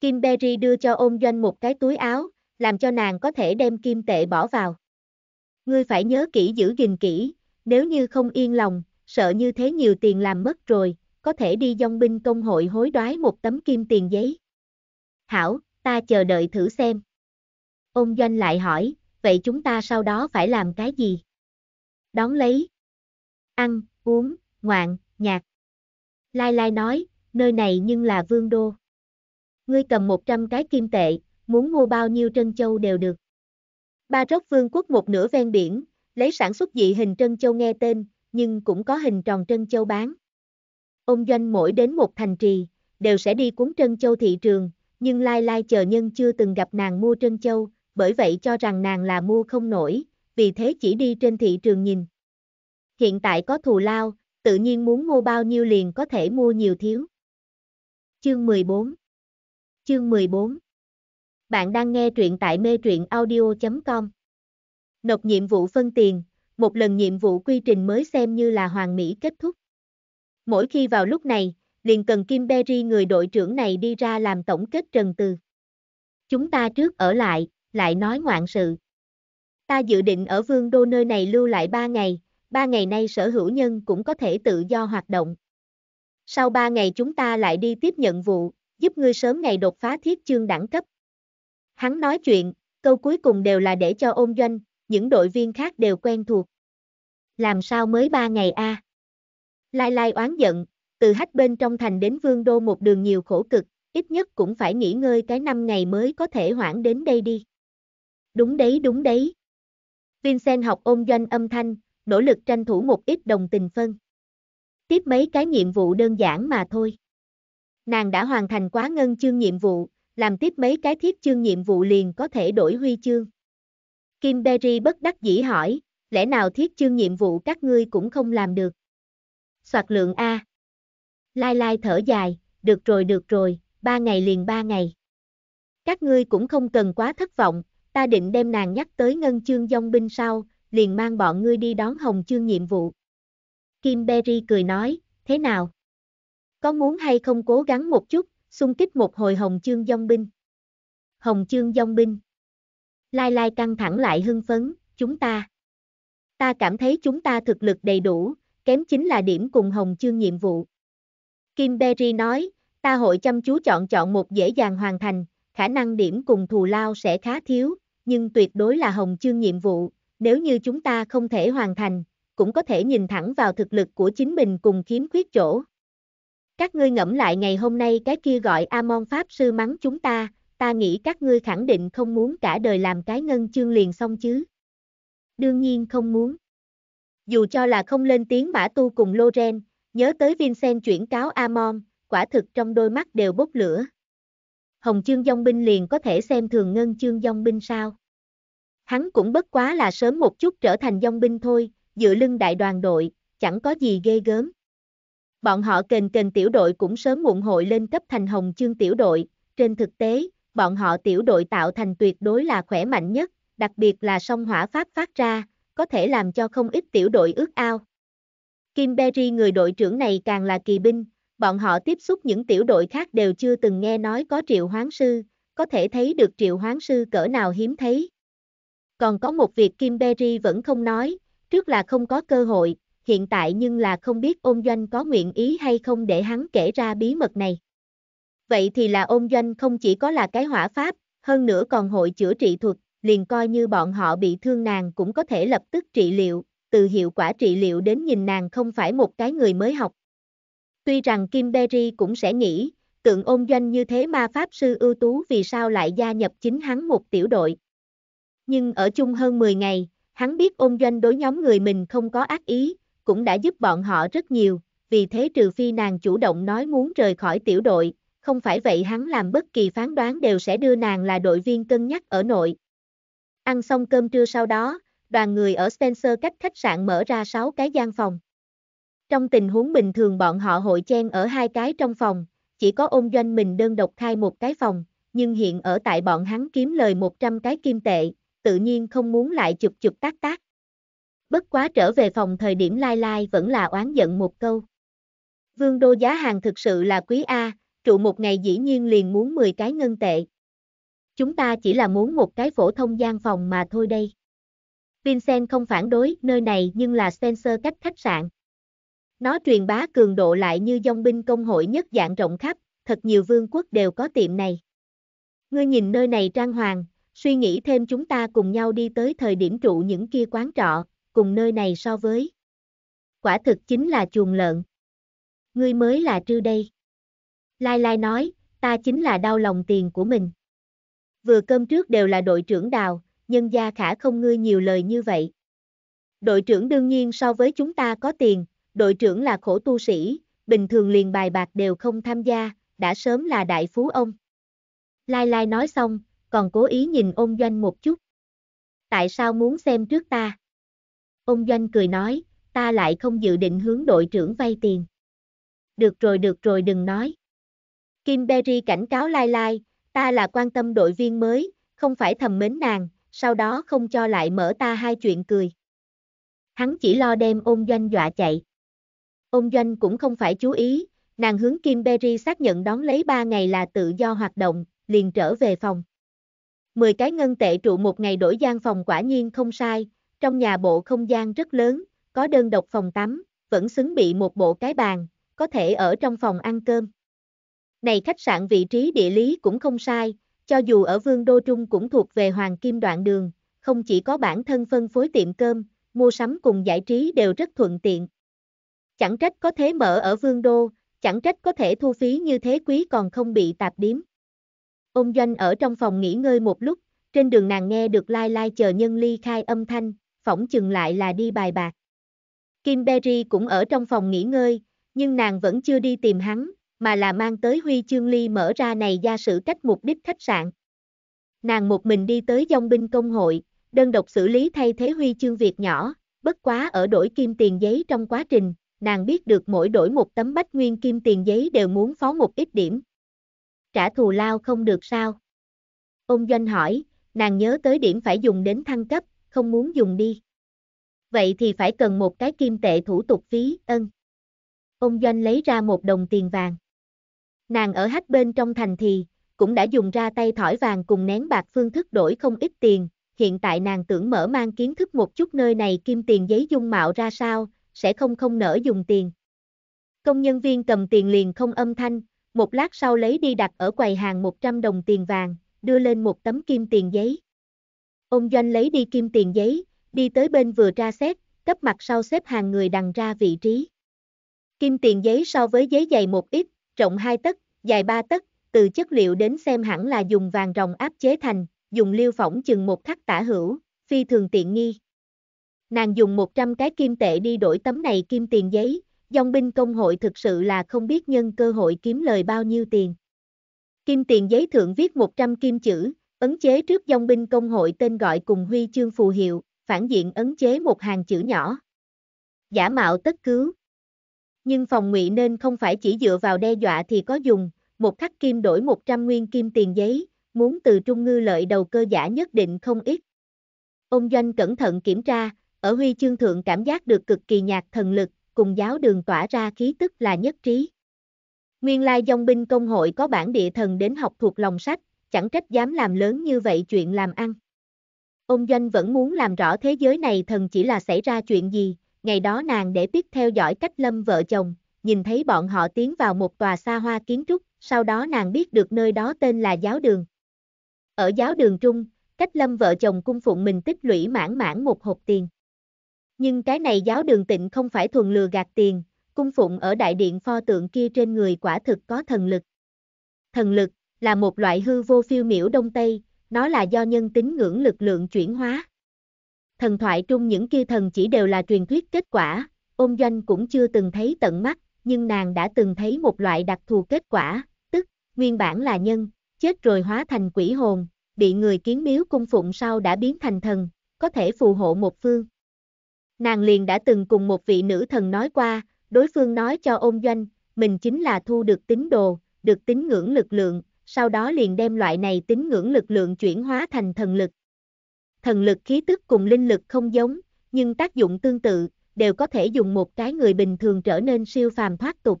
Kim Berry đưa cho ôn doanh một cái túi áo, làm cho nàng có thể đem kim tệ bỏ vào. Ngươi phải nhớ kỹ giữ gìn kỹ, nếu như không yên lòng, sợ như thế nhiều tiền làm mất rồi, có thể đi dòng binh công hội hối đoái một tấm kim tiền giấy. Hảo, ta chờ đợi thử xem. Ôn doanh lại hỏi, vậy chúng ta sau đó phải làm cái gì? Đón lấy. Ăn, uống, ngoạn, nhạc. Lai Lai nói, nơi này nhưng là vương đô. Ngươi cầm 100 cái kim tệ, muốn mua bao nhiêu trân châu đều được. Ba rốc vương quốc một nửa ven biển, lấy sản xuất dị hình trân châu nghe tên, nhưng cũng có hình tròn trân châu bán. Ông doanh mỗi đến một thành trì, đều sẽ đi cuốn trân châu thị trường, nhưng Lai Lai chờ nhân chưa từng gặp nàng mua trân châu, bởi vậy cho rằng nàng là mua không nổi, vì thế chỉ đi trên thị trường nhìn. Hiện tại có thù lao, tự nhiên muốn mua bao nhiêu liền có thể mua nhiều thiếu. Chương 14 Chương 14 Bạn đang nghe truyện tại mê truyện audio.com Nộp nhiệm vụ phân tiền, một lần nhiệm vụ quy trình mới xem như là hoàn mỹ kết thúc. Mỗi khi vào lúc này, liền cần Kim Berry người đội trưởng này đi ra làm tổng kết trần từ. Chúng ta trước ở lại, lại nói ngoạn sự. Ta dự định ở vương đô nơi này lưu lại ba ngày, ba ngày nay sở hữu nhân cũng có thể tự do hoạt động. Sau ba ngày chúng ta lại đi tiếp nhận vụ, giúp ngươi sớm ngày đột phá thiết chương đẳng cấp. Hắn nói chuyện, câu cuối cùng đều là để cho ôn doanh, những đội viên khác đều quen thuộc. Làm sao mới ba ngày a? À? Lai Lai oán giận, từ hách bên trong thành đến vương đô một đường nhiều khổ cực, ít nhất cũng phải nghỉ ngơi cái năm ngày mới có thể hoãn đến đây đi. Đúng đấy đúng đấy. Vincent học ôn doanh âm thanh, nỗ lực tranh thủ một ít đồng tình phân. Tiếp mấy cái nhiệm vụ đơn giản mà thôi. Nàng đã hoàn thành quá ngân chương nhiệm vụ, làm tiếp mấy cái thiết chương nhiệm vụ liền có thể đổi huy chương. Kim Berry bất đắc dĩ hỏi, lẽ nào thiết chương nhiệm vụ các ngươi cũng không làm được? Soạt lượng A. Lai lai thở dài, được rồi được rồi, ba ngày liền ba ngày. Các ngươi cũng không cần quá thất vọng, ta định đem nàng nhắc tới ngân chương dông binh sau, liền mang bọn ngươi đi đón hồng chương nhiệm vụ. Kim Berry cười nói, thế nào? Có muốn hay không cố gắng một chút, xung kích một hồi hồng chương dông binh? Hồng chương dông binh. Lai Lai căng thẳng lại hưng phấn, chúng ta. Ta cảm thấy chúng ta thực lực đầy đủ, kém chính là điểm cùng hồng chương nhiệm vụ. Kim Berry nói, ta hội chăm chú chọn chọn một dễ dàng hoàn thành, khả năng điểm cùng thù lao sẽ khá thiếu, nhưng tuyệt đối là hồng chương nhiệm vụ, nếu như chúng ta không thể hoàn thành, cũng có thể nhìn thẳng vào thực lực của chính mình cùng khiếm khuyết chỗ. Các ngươi ngẫm lại ngày hôm nay cái kia gọi Amon Pháp Sư mắng chúng ta, ta nghĩ các ngươi khẳng định không muốn cả đời làm cái ngân chương liền xong chứ. Đương nhiên không muốn. Dù cho là không lên tiếng mã tu cùng Loren, nhớ tới Vincent chuyển cáo Amon, quả thực trong đôi mắt đều bốc lửa. Hồng Chương Dông Binh liền có thể xem thường Ngân Chương Dông Binh sao. Hắn cũng bất quá là sớm một chút trở thành Dông Binh thôi, dựa lưng đại đoàn đội, chẳng có gì ghê gớm. Bọn họ kền kền tiểu đội cũng sớm muộn hội lên cấp thành Hồng Chương tiểu đội, trên thực tế, bọn họ tiểu đội tạo thành tuyệt đối là khỏe mạnh nhất, đặc biệt là song hỏa pháp phát ra, có thể làm cho không ít tiểu đội ước ao. Kim Berry người đội trưởng này càng là kỳ binh, bọn họ tiếp xúc những tiểu đội khác đều chưa từng nghe nói có triệu hoán sư, có thể thấy được triệu hoán sư cỡ nào hiếm thấy. Còn có một việc Kim Berry vẫn không nói, trước là không có cơ hội, hiện tại nhưng là không biết ôn doanh có nguyện ý hay không để hắn kể ra bí mật này. Vậy thì là ôn doanh không chỉ có là cái hỏa pháp, hơn nữa còn hội chữa trị thuật, liền coi như bọn họ bị thương nàng cũng có thể lập tức trị liệu, từ hiệu quả trị liệu đến nhìn nàng không phải một cái người mới học. Tuy rằng Kim Berry cũng sẽ nghĩ, tượng ôn doanh như thế ma pháp sư ưu tú vì sao lại gia nhập chính hắn một tiểu đội. Nhưng ở chung hơn 10 ngày, hắn biết ôn doanh đối nhóm người mình không có ác ý, cũng đã giúp bọn họ rất nhiều, vì thế trừ phi nàng chủ động nói muốn rời khỏi tiểu đội, không phải vậy hắn làm bất kỳ phán đoán đều sẽ đưa nàng là đội viên cân nhắc ở nội. Ăn xong cơm trưa sau đó, đoàn người ở Spencer cách khách sạn mở ra 6 cái gian phòng. Trong tình huống bình thường bọn họ hội chen ở hai cái trong phòng, chỉ có ôn doanh mình đơn độc khai một cái phòng, nhưng hiện ở tại bọn hắn kiếm lời 100 cái kim tệ, tự nhiên không muốn lại chụp chụp tác tác. Bất quá trở về phòng thời điểm lai lai vẫn là oán giận một câu. Vương đô giá hàng thực sự là quý A, trụ một ngày dĩ nhiên liền muốn 10 cái ngân tệ. Chúng ta chỉ là muốn một cái phổ thông gian phòng mà thôi đây. Vincent không phản đối, nơi này nhưng là Spencer cách khách sạn. Nó truyền bá cường độ lại như dòng binh công hội nhất dạng rộng khắp, thật nhiều vương quốc đều có tiệm này. Ngươi nhìn nơi này trang hoàng, suy nghĩ thêm chúng ta cùng nhau đi tới thời điểm trụ những kia quán trọ, cùng nơi này so với. Quả thực chính là chuồng lợn. Ngươi mới là trư đây. Lai Lai nói, ta chính là đau lòng tiền của mình. Vừa cơm trước đều là đội trưởng đào, nhân gia khả không ngươi nhiều lời như vậy. Đội trưởng đương nhiên so với chúng ta có tiền, đội trưởng là khổ tu sĩ, bình thường liền bài bạc đều không tham gia, đã sớm là đại phú ông. Lai Lai nói xong, còn cố ý nhìn ôn doanh một chút. Tại sao muốn xem trước ta? Ôn doanh cười nói, ta lại không dự định hướng đội trưởng vay tiền. Được rồi được rồi đừng nói. Kim Berry cảnh cáo Lai Lai, ta là quan tâm đội viên mới, không phải thầm mến nàng, sau đó không cho lại mở ta hai chuyện cười. Hắn chỉ lo đem ôn doanh dọa chạy ông Doanh cũng không phải chú ý, nàng hướng Kim Berry xác nhận đón lấy 3 ngày là tự do hoạt động, liền trở về phòng. 10 cái ngân tệ trụ một ngày đổi gian phòng quả nhiên không sai, trong nhà bộ không gian rất lớn, có đơn độc phòng tắm, vẫn xứng bị một bộ cái bàn, có thể ở trong phòng ăn cơm. Này khách sạn vị trí địa lý cũng không sai, cho dù ở Vương Đô Trung cũng thuộc về Hoàng Kim đoạn đường, không chỉ có bản thân phân phối tiệm cơm, mua sắm cùng giải trí đều rất thuận tiện, Chẳng trách có thế mở ở vương đô, chẳng trách có thể thu phí như thế quý còn không bị tạp điếm. Ông Doanh ở trong phòng nghỉ ngơi một lúc, trên đường nàng nghe được lai lai chờ nhân ly khai âm thanh, phỏng chừng lại là đi bài bạc. Kim Berry cũng ở trong phòng nghỉ ngơi, nhưng nàng vẫn chưa đi tìm hắn, mà là mang tới Huy Chương Ly mở ra này gia sự cách mục đích khách sạn. Nàng một mình đi tới dòng binh công hội, đơn độc xử lý thay thế Huy Chương việc nhỏ, bất quá ở đổi kim tiền giấy trong quá trình, nàng biết được mỗi đổi một tấm bách nguyên kim tiền giấy đều muốn phó một ít điểm. Trả thù lao không được sao? Ông Doanh hỏi, nàng nhớ tới điểm phải dùng đến thăng cấp, không muốn dùng đi. Vậy thì phải cần một cái kim tệ thủ tục phí, ân. Ông Doanh lấy ra một đồng tiền vàng. Nàng ở hách bên trong thành thì, cũng đã dùng ra tay thỏi vàng cùng nén bạc phương thức đổi không ít tiền, hiện tại nàng tưởng mở mang kiến thức một chút nơi này kim tiền giấy dung mạo ra sao, sẽ không không nỡ dùng tiền. Công nhân viên cầm tiền liền không âm thanh, một lát sau lấy đi đặt ở quầy hàng 100 đồng tiền vàng, đưa lên một tấm kim tiền giấy. Ông Doanh lấy đi kim tiền giấy, đi tới bên vừa ra xét, cấp mặt sau xếp hàng người đằng ra vị trí. Kim tiền giấy so với giấy dày một ít, rộng 2 tấc, dài 3 tấc, từ chất liệu đến xem hẳn là dùng vàng rồng áp chế thành, dùng liêu phỏng chừng một khắc tả hữu, phi thường tiện nghi. Nàng dùng 100 cái kim tệ đi đổi tấm này kim tiền giấy, dòng binh công hội thực sự là không biết nhân cơ hội kiếm lời bao nhiêu tiền. Kim tiền giấy thượng viết 100 kim chữ, ấn chế trước dòng binh công hội tên gọi cùng huy chương phù hiệu, phản diện ấn chế một hàng chữ nhỏ. Giả mạo tất cứu. Nhưng phòng ngụy nên không phải chỉ dựa vào đe dọa thì có dùng, một khắc kim đổi 100 nguyên kim tiền giấy, muốn từ trung ngư lợi đầu cơ giả nhất định không ít. Ông Doanh cẩn thận kiểm tra, ở huy chương thượng cảm giác được cực kỳ nhạt thần lực, cùng giáo đường tỏa ra khí tức là nhất trí. Nguyên lai dòng binh công hội có bản địa thần đến học thuộc lòng sách, chẳng trách dám làm lớn như vậy chuyện làm ăn. Ông Doanh vẫn muốn làm rõ thế giới này thần chỉ là xảy ra chuyện gì, ngày đó nàng để tiếp theo dõi cách lâm vợ chồng, nhìn thấy bọn họ tiến vào một tòa xa hoa kiến trúc, sau đó nàng biết được nơi đó tên là giáo đường. Ở giáo đường trung, cách lâm vợ chồng cung phụng mình tích lũy mãn mãn một hộp tiền. Nhưng cái này giáo đường tịnh không phải thuần lừa gạt tiền, cung phụng ở đại điện pho tượng kia trên người quả thực có thần lực. Thần lực, là một loại hư vô phiêu miểu đông tây, nó là do nhân tính ngưỡng lực lượng chuyển hóa. Thần thoại trung những kia thần chỉ đều là truyền thuyết kết quả, ôn doanh cũng chưa từng thấy tận mắt, nhưng nàng đã từng thấy một loại đặc thù kết quả, tức, nguyên bản là nhân, chết rồi hóa thành quỷ hồn, bị người kiến miếu cung phụng sau đã biến thành thần, có thể phù hộ một phương nàng liền đã từng cùng một vị nữ thần nói qua, đối phương nói cho ôn doanh, mình chính là thu được tín đồ, được tín ngưỡng lực lượng, sau đó liền đem loại này tín ngưỡng lực lượng chuyển hóa thành thần lực. Thần lực khí tức cùng linh lực không giống, nhưng tác dụng tương tự, đều có thể dùng một cái người bình thường trở nên siêu phàm thoát tục.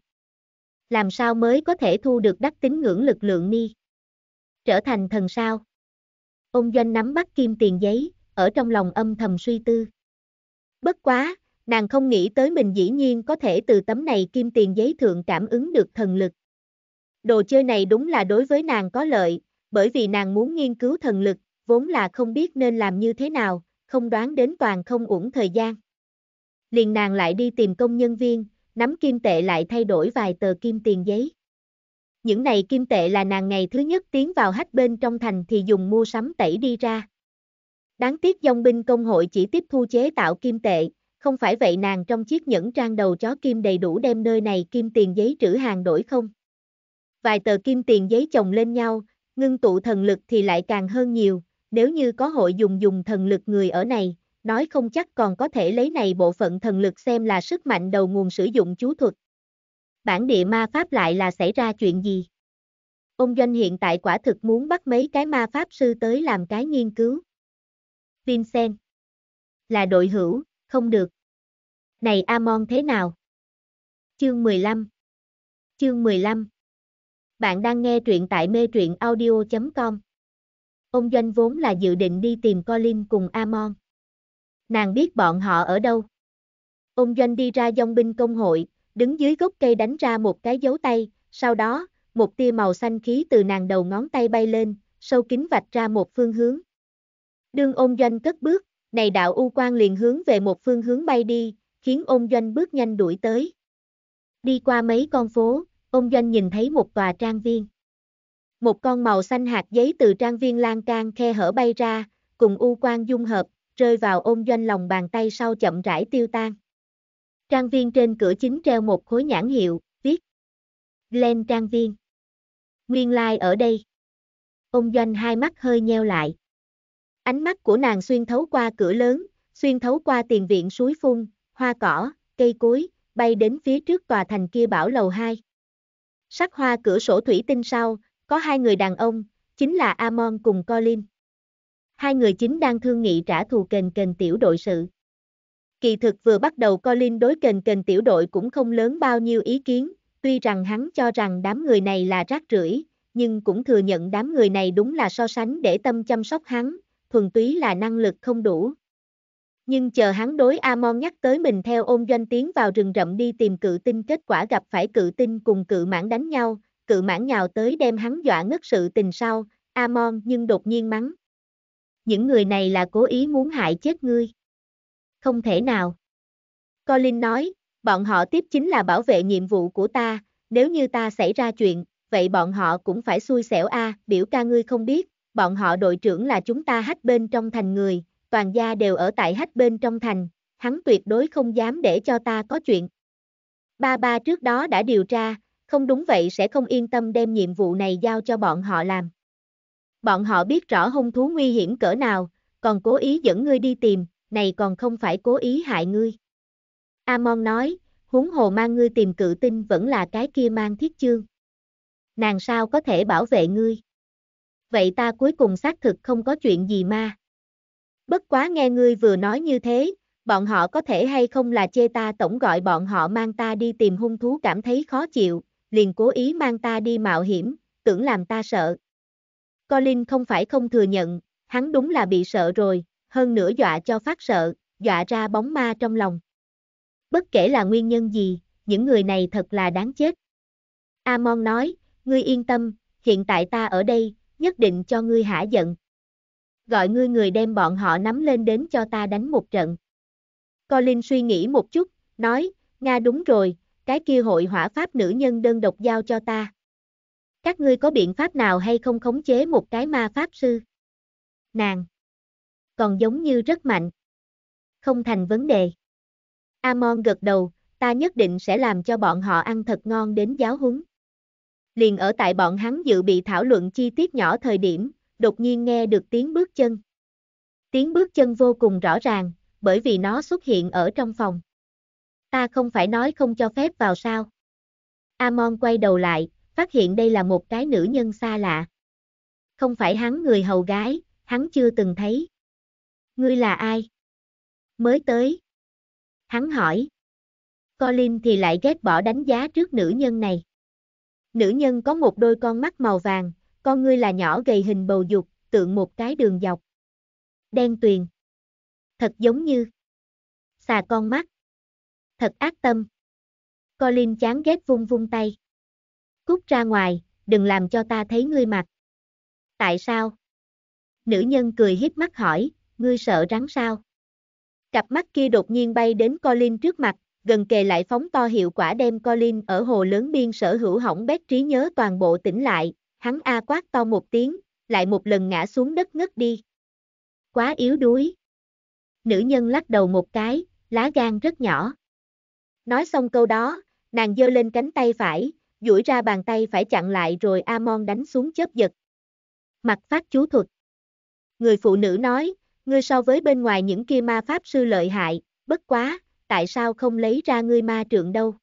Làm sao mới có thể thu được đắc tín ngưỡng lực lượng ni? Trở thành thần sao? Ông Doanh nắm bắt kim tiền giấy, ở trong lòng âm thầm suy tư. Bất quá, nàng không nghĩ tới mình dĩ nhiên có thể từ tấm này kim tiền giấy thượng cảm ứng được thần lực. Đồ chơi này đúng là đối với nàng có lợi, bởi vì nàng muốn nghiên cứu thần lực, vốn là không biết nên làm như thế nào, không đoán đến toàn không uổng thời gian. Liền nàng lại đi tìm công nhân viên, nắm kim tệ lại thay đổi vài tờ kim tiền giấy. Những này kim tệ là nàng ngày thứ nhất tiến vào hách bên trong thành thì dùng mua sắm tẩy đi ra. Đáng tiếc dòng binh công hội chỉ tiếp thu chế tạo kim tệ, không phải vậy nàng trong chiếc nhẫn trang đầu chó kim đầy đủ đem nơi này kim tiền giấy trữ hàng đổi không. Vài tờ kim tiền giấy chồng lên nhau, ngưng tụ thần lực thì lại càng hơn nhiều, nếu như có hội dùng dùng thần lực người ở này, nói không chắc còn có thể lấy này bộ phận thần lực xem là sức mạnh đầu nguồn sử dụng chú thuật. Bản địa ma pháp lại là xảy ra chuyện gì? Ông Doanh hiện tại quả thực muốn bắt mấy cái ma pháp sư tới làm cái nghiên cứu. Vincent. Là đội hữu, không được. Này Amon thế nào? Chương 15 Chương 15 Bạn đang nghe truyện tại mê truyện audio.com Ông Doanh vốn là dự định đi tìm Colin cùng Amon. Nàng biết bọn họ ở đâu. Ông Doanh đi ra dòng binh công hội, đứng dưới gốc cây đánh ra một cái dấu tay, sau đó, một tia màu xanh khí từ nàng đầu ngón tay bay lên, sâu kính vạch ra một phương hướng. Đương ôn doanh cất bước, này đạo u quang liền hướng về một phương hướng bay đi, khiến ôn doanh bước nhanh đuổi tới. Đi qua mấy con phố, ôn doanh nhìn thấy một tòa trang viên. Một con màu xanh hạt giấy từ trang viên lan can khe hở bay ra, cùng u quang dung hợp, rơi vào ôn doanh lòng bàn tay sau chậm rãi tiêu tan. Trang viên trên cửa chính treo một khối nhãn hiệu, viết lên Trang Viên. Nguyên lai like ở đây. Ông doanh hai mắt hơi nheo lại. Ánh mắt của nàng xuyên thấu qua cửa lớn, xuyên thấu qua tiền viện suối phun, hoa cỏ, cây cối, bay đến phía trước tòa thành kia bảo lầu 2. Sắc hoa cửa sổ thủy tinh sau, có hai người đàn ông, chính là Amon cùng Colin. Hai người chính đang thương nghị trả thù kền kền tiểu đội sự. Kỳ thực vừa bắt đầu Colin đối kền kền tiểu đội cũng không lớn bao nhiêu ý kiến, tuy rằng hắn cho rằng đám người này là rác rưởi, nhưng cũng thừa nhận đám người này đúng là so sánh để tâm chăm sóc hắn, thuần túy là năng lực không đủ. Nhưng chờ hắn đối Amon nhắc tới mình theo ôm doanh tiến vào rừng rậm đi tìm cự tinh kết quả gặp phải cự tinh cùng cự mãn đánh nhau, cự mãn nhào tới đem hắn dọa ngất sự tình sau, Amon nhưng đột nhiên mắng. Những người này là cố ý muốn hại chết ngươi. Không thể nào. Colin nói, bọn họ tiếp chính là bảo vệ nhiệm vụ của ta, nếu như ta xảy ra chuyện, vậy bọn họ cũng phải xui xẻo a, biểu ca ngươi không biết, bọn họ đội trưởng là chúng ta hách bên trong thành người, toàn gia đều ở tại hách bên trong thành, hắn tuyệt đối không dám để cho ta có chuyện. Ba ba trước đó đã điều tra, không đúng vậy sẽ không yên tâm đem nhiệm vụ này giao cho bọn họ làm. Bọn họ biết rõ hung thú nguy hiểm cỡ nào, còn cố ý dẫn ngươi đi tìm, này còn không phải cố ý hại ngươi. Amon nói, huống hồ mang ngươi tìm cự tinh vẫn là cái kia mang thiết chương. Nàng sao có thể bảo vệ ngươi? vậy ta cuối cùng xác thực không có chuyện gì ma. Bất quá nghe ngươi vừa nói như thế, bọn họ có thể hay không là chê ta tổng gọi bọn họ mang ta đi tìm hung thú cảm thấy khó chịu, liền cố ý mang ta đi mạo hiểm, tưởng làm ta sợ. Colin không phải không thừa nhận, hắn đúng là bị sợ rồi, hơn nữa dọa cho phát sợ, dọa ra bóng ma trong lòng. Bất kể là nguyên nhân gì, những người này thật là đáng chết. Amon nói, ngươi yên tâm, hiện tại ta ở đây, nhất định cho ngươi hả giận. Gọi ngươi người đem bọn họ nắm lên đến cho ta đánh một trận. Colin suy nghĩ một chút, nói, Nga đúng rồi, cái kia hội hỏa pháp nữ nhân đơn độc giao cho ta. Các ngươi có biện pháp nào hay không khống chế một cái ma pháp sư? Nàng! Còn giống như rất mạnh. Không thành vấn đề. Amon gật đầu, ta nhất định sẽ làm cho bọn họ ăn thật ngon đến giáo húng. Liền ở tại bọn hắn dự bị thảo luận chi tiết nhỏ thời điểm, đột nhiên nghe được tiếng bước chân. Tiếng bước chân vô cùng rõ ràng, bởi vì nó xuất hiện ở trong phòng. Ta không phải nói không cho phép vào sao. Amon quay đầu lại, phát hiện đây là một cái nữ nhân xa lạ. Không phải hắn người hầu gái, hắn chưa từng thấy. Ngươi là ai? Mới tới. Hắn hỏi. Colin thì lại ghét bỏ đánh giá trước nữ nhân này. Nữ nhân có một đôi con mắt màu vàng, con ngươi là nhỏ gầy hình bầu dục, tượng một cái đường dọc. Đen tuyền. Thật giống như. Xà con mắt. Thật ác tâm. Colin chán ghét vung vung tay. Cút ra ngoài, đừng làm cho ta thấy ngươi mặt. Tại sao? Nữ nhân cười hiếp mắt hỏi, ngươi sợ rắn sao? Cặp mắt kia đột nhiên bay đến Colin trước mặt, gần kề lại phóng to hiệu quả đem Colin ở hồ lớn biên sở hữu hỏng bét trí nhớ toàn bộ tỉnh lại, hắn a quát to một tiếng, lại một lần ngã xuống đất ngất đi. Quá yếu đuối. Nữ nhân lắc đầu một cái, lá gan rất nhỏ. Nói xong câu đó, nàng giơ lên cánh tay phải, duỗi ra bàn tay phải chặn lại rồi Amon đánh xuống chớp giật. Mặt phát chú thuật. Người phụ nữ nói, ngươi so với bên ngoài những kia ma pháp sư lợi hại, bất quá, tại sao không lấy ra ngươi ma trượng đâu?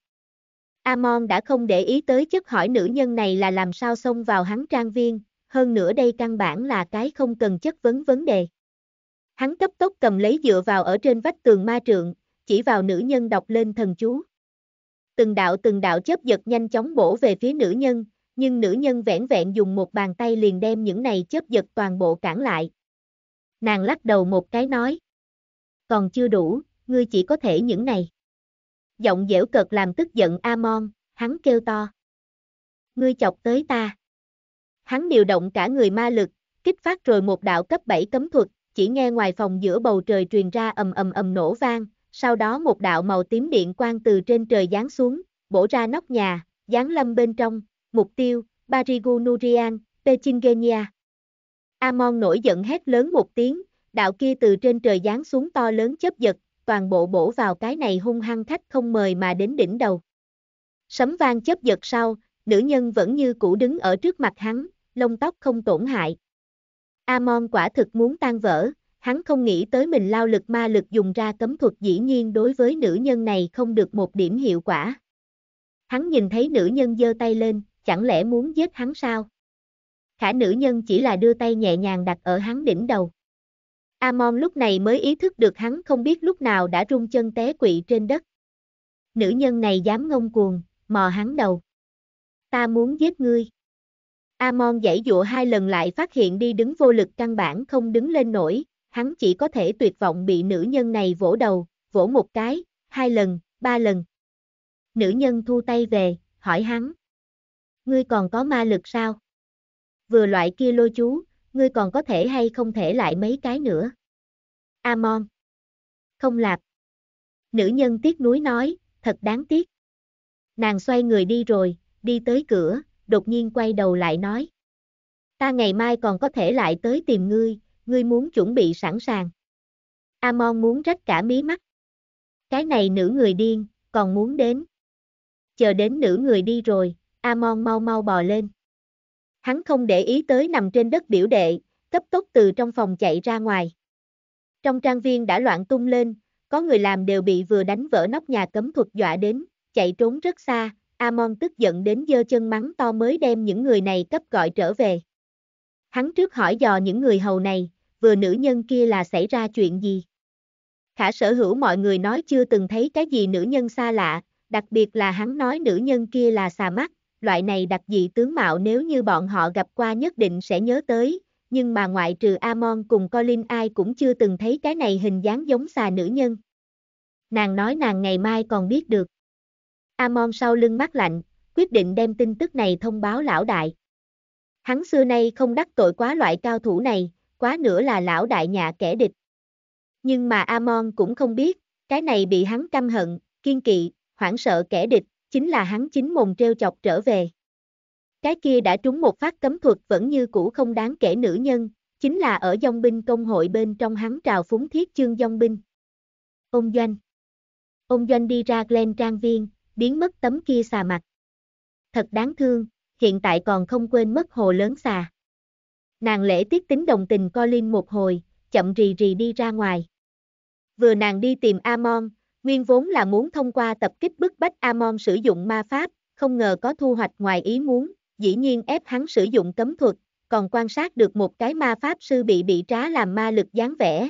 Amon đã không để ý tới chất hỏi nữ nhân này là làm sao xông vào hắn trang viên, hơn nữa đây căn bản là cái không cần chất vấn vấn đề. Hắn cấp tốc cầm lấy dựa vào ở trên vách tường ma trượng, chỉ vào nữ nhân đọc lên thần chú. Từng đạo từng đạo chớp giật nhanh chóng bổ về phía nữ nhân, nhưng nữ nhân vẻn vẹn dùng một bàn tay liền đem những này chớp giật toàn bộ cản lại. Nàng lắc đầu một cái nói. Còn chưa đủ, ngươi chỉ có thể những này. Giọng dẻo cợt làm tức giận Amon, hắn kêu to. Ngươi chọc tới ta. Hắn điều động cả người ma lực, kích phát rồi một đạo cấp 7 cấm thuật, chỉ nghe ngoài phòng giữa bầu trời truyền ra ầm ầm ầm nổ vang, sau đó một đạo màu tím điện quang từ trên trời giáng xuống, bổ ra nóc nhà, giáng lâm bên trong, mục tiêu, Barigu Nurian, Pechingenia. Amon nổi giận hét lớn một tiếng, đạo kia từ trên trời giáng xuống to lớn chớp giật, toàn bộ bổ vào cái này hung hăng thách không mời mà đến đỉnh đầu. Sấm vang chớp giật sau, nữ nhân vẫn như cũ đứng ở trước mặt hắn, lông tóc không tổn hại. Amon quả thực muốn tan vỡ, hắn không nghĩ tới mình lao lực ma lực dùng ra cấm thuật dĩ nhiên đối với nữ nhân này không được một điểm hiệu quả. Hắn nhìn thấy nữ nhân giơ tay lên, chẳng lẽ muốn giết hắn sao? Khả nữ nhân chỉ là đưa tay nhẹ nhàng đặt ở hắn đỉnh đầu. Amon lúc này mới ý thức được hắn không biết lúc nào đã rung chân té quỵ trên đất. Nữ nhân này dám ngông cuồng, mò hắn đầu. Ta muốn giết ngươi. Amon dãy dụa hai lần lại phát hiện đi đứng vô lực căn bản không đứng lên nổi, hắn chỉ có thể tuyệt vọng bị nữ nhân này vỗ đầu, vỗ một cái, hai lần, ba lần. Nữ nhân thu tay về, hỏi hắn. Ngươi còn có ma lực sao? Vừa loại kia lôi chú, ngươi còn có thể hay không thể lại mấy cái nữa. Amon. Không lạp. Nữ nhân tiếc nuối nói, thật đáng tiếc. Nàng xoay người đi rồi, đi tới cửa, đột nhiên quay đầu lại nói. Ta ngày mai còn có thể lại tới tìm ngươi, ngươi muốn chuẩn bị sẵn sàng. Amon muốn rách cả mí mắt. Cái này nữ người điên, còn muốn đến. Chờ đến nữ người đi rồi, Amon mau mau bò lên hắn không để ý tới nằm trên đất biểu đệ, cấp tốc từ trong phòng chạy ra ngoài. Trong trang viên đã loạn tung lên, có người làm đều bị vừa đánh vỡ nóc nhà cấm thuật dọa đến, chạy trốn rất xa, Amon tức giận đến giơ chân mắng to mới đem những người này cấp gọi trở về. Hắn trước hỏi dò những người hầu này, vừa nữ nhân kia là xảy ra chuyện gì. Khả sở hữu mọi người nói chưa từng thấy cái gì nữ nhân xa lạ, đặc biệt là hắn nói nữ nhân kia là xà mắt, loại này đặc dị tướng mạo nếu như bọn họ gặp qua nhất định sẽ nhớ tới, nhưng mà ngoại trừ Amon cùng Colin ai cũng chưa từng thấy cái này hình dáng giống xà nữ nhân. Nàng nói nàng ngày mai còn biết được. Amon sau lưng mắt lạnh, quyết định đem tin tức này thông báo lão đại. Hắn xưa nay không đắc tội quá loại cao thủ này, quá nữa là lão đại nhà kẻ địch. Nhưng mà Amon cũng không biết, cái này bị hắn căm hận, kiên kỵ, hoảng sợ kẻ địch, chính là hắn chính mồm treo chọc trở về. Cái kia đã trúng một phát cấm thuật vẫn như cũ không đáng kể nữ nhân, chính là ở dòng binh công hội bên trong hắn trào phúng thiết chương dòng binh. Ông Doanh Ông Doanh đi ra Glen Trang Viên, biến mất tấm kia xà mặt. Thật đáng thương, hiện tại còn không quên mất hồ lớn xà. Nàng lễ tiết tính đồng tình co Colin một hồi, chậm rì rì đi ra ngoài. Vừa nàng đi tìm Amon, Nguyên vốn là muốn thông qua tập kích bức bách Amon sử dụng ma pháp, không ngờ có thu hoạch ngoài ý muốn, dĩ nhiên ép hắn sử dụng cấm thuật, còn quan sát được một cái ma pháp sư bị bị trá làm ma lực dáng vẻ.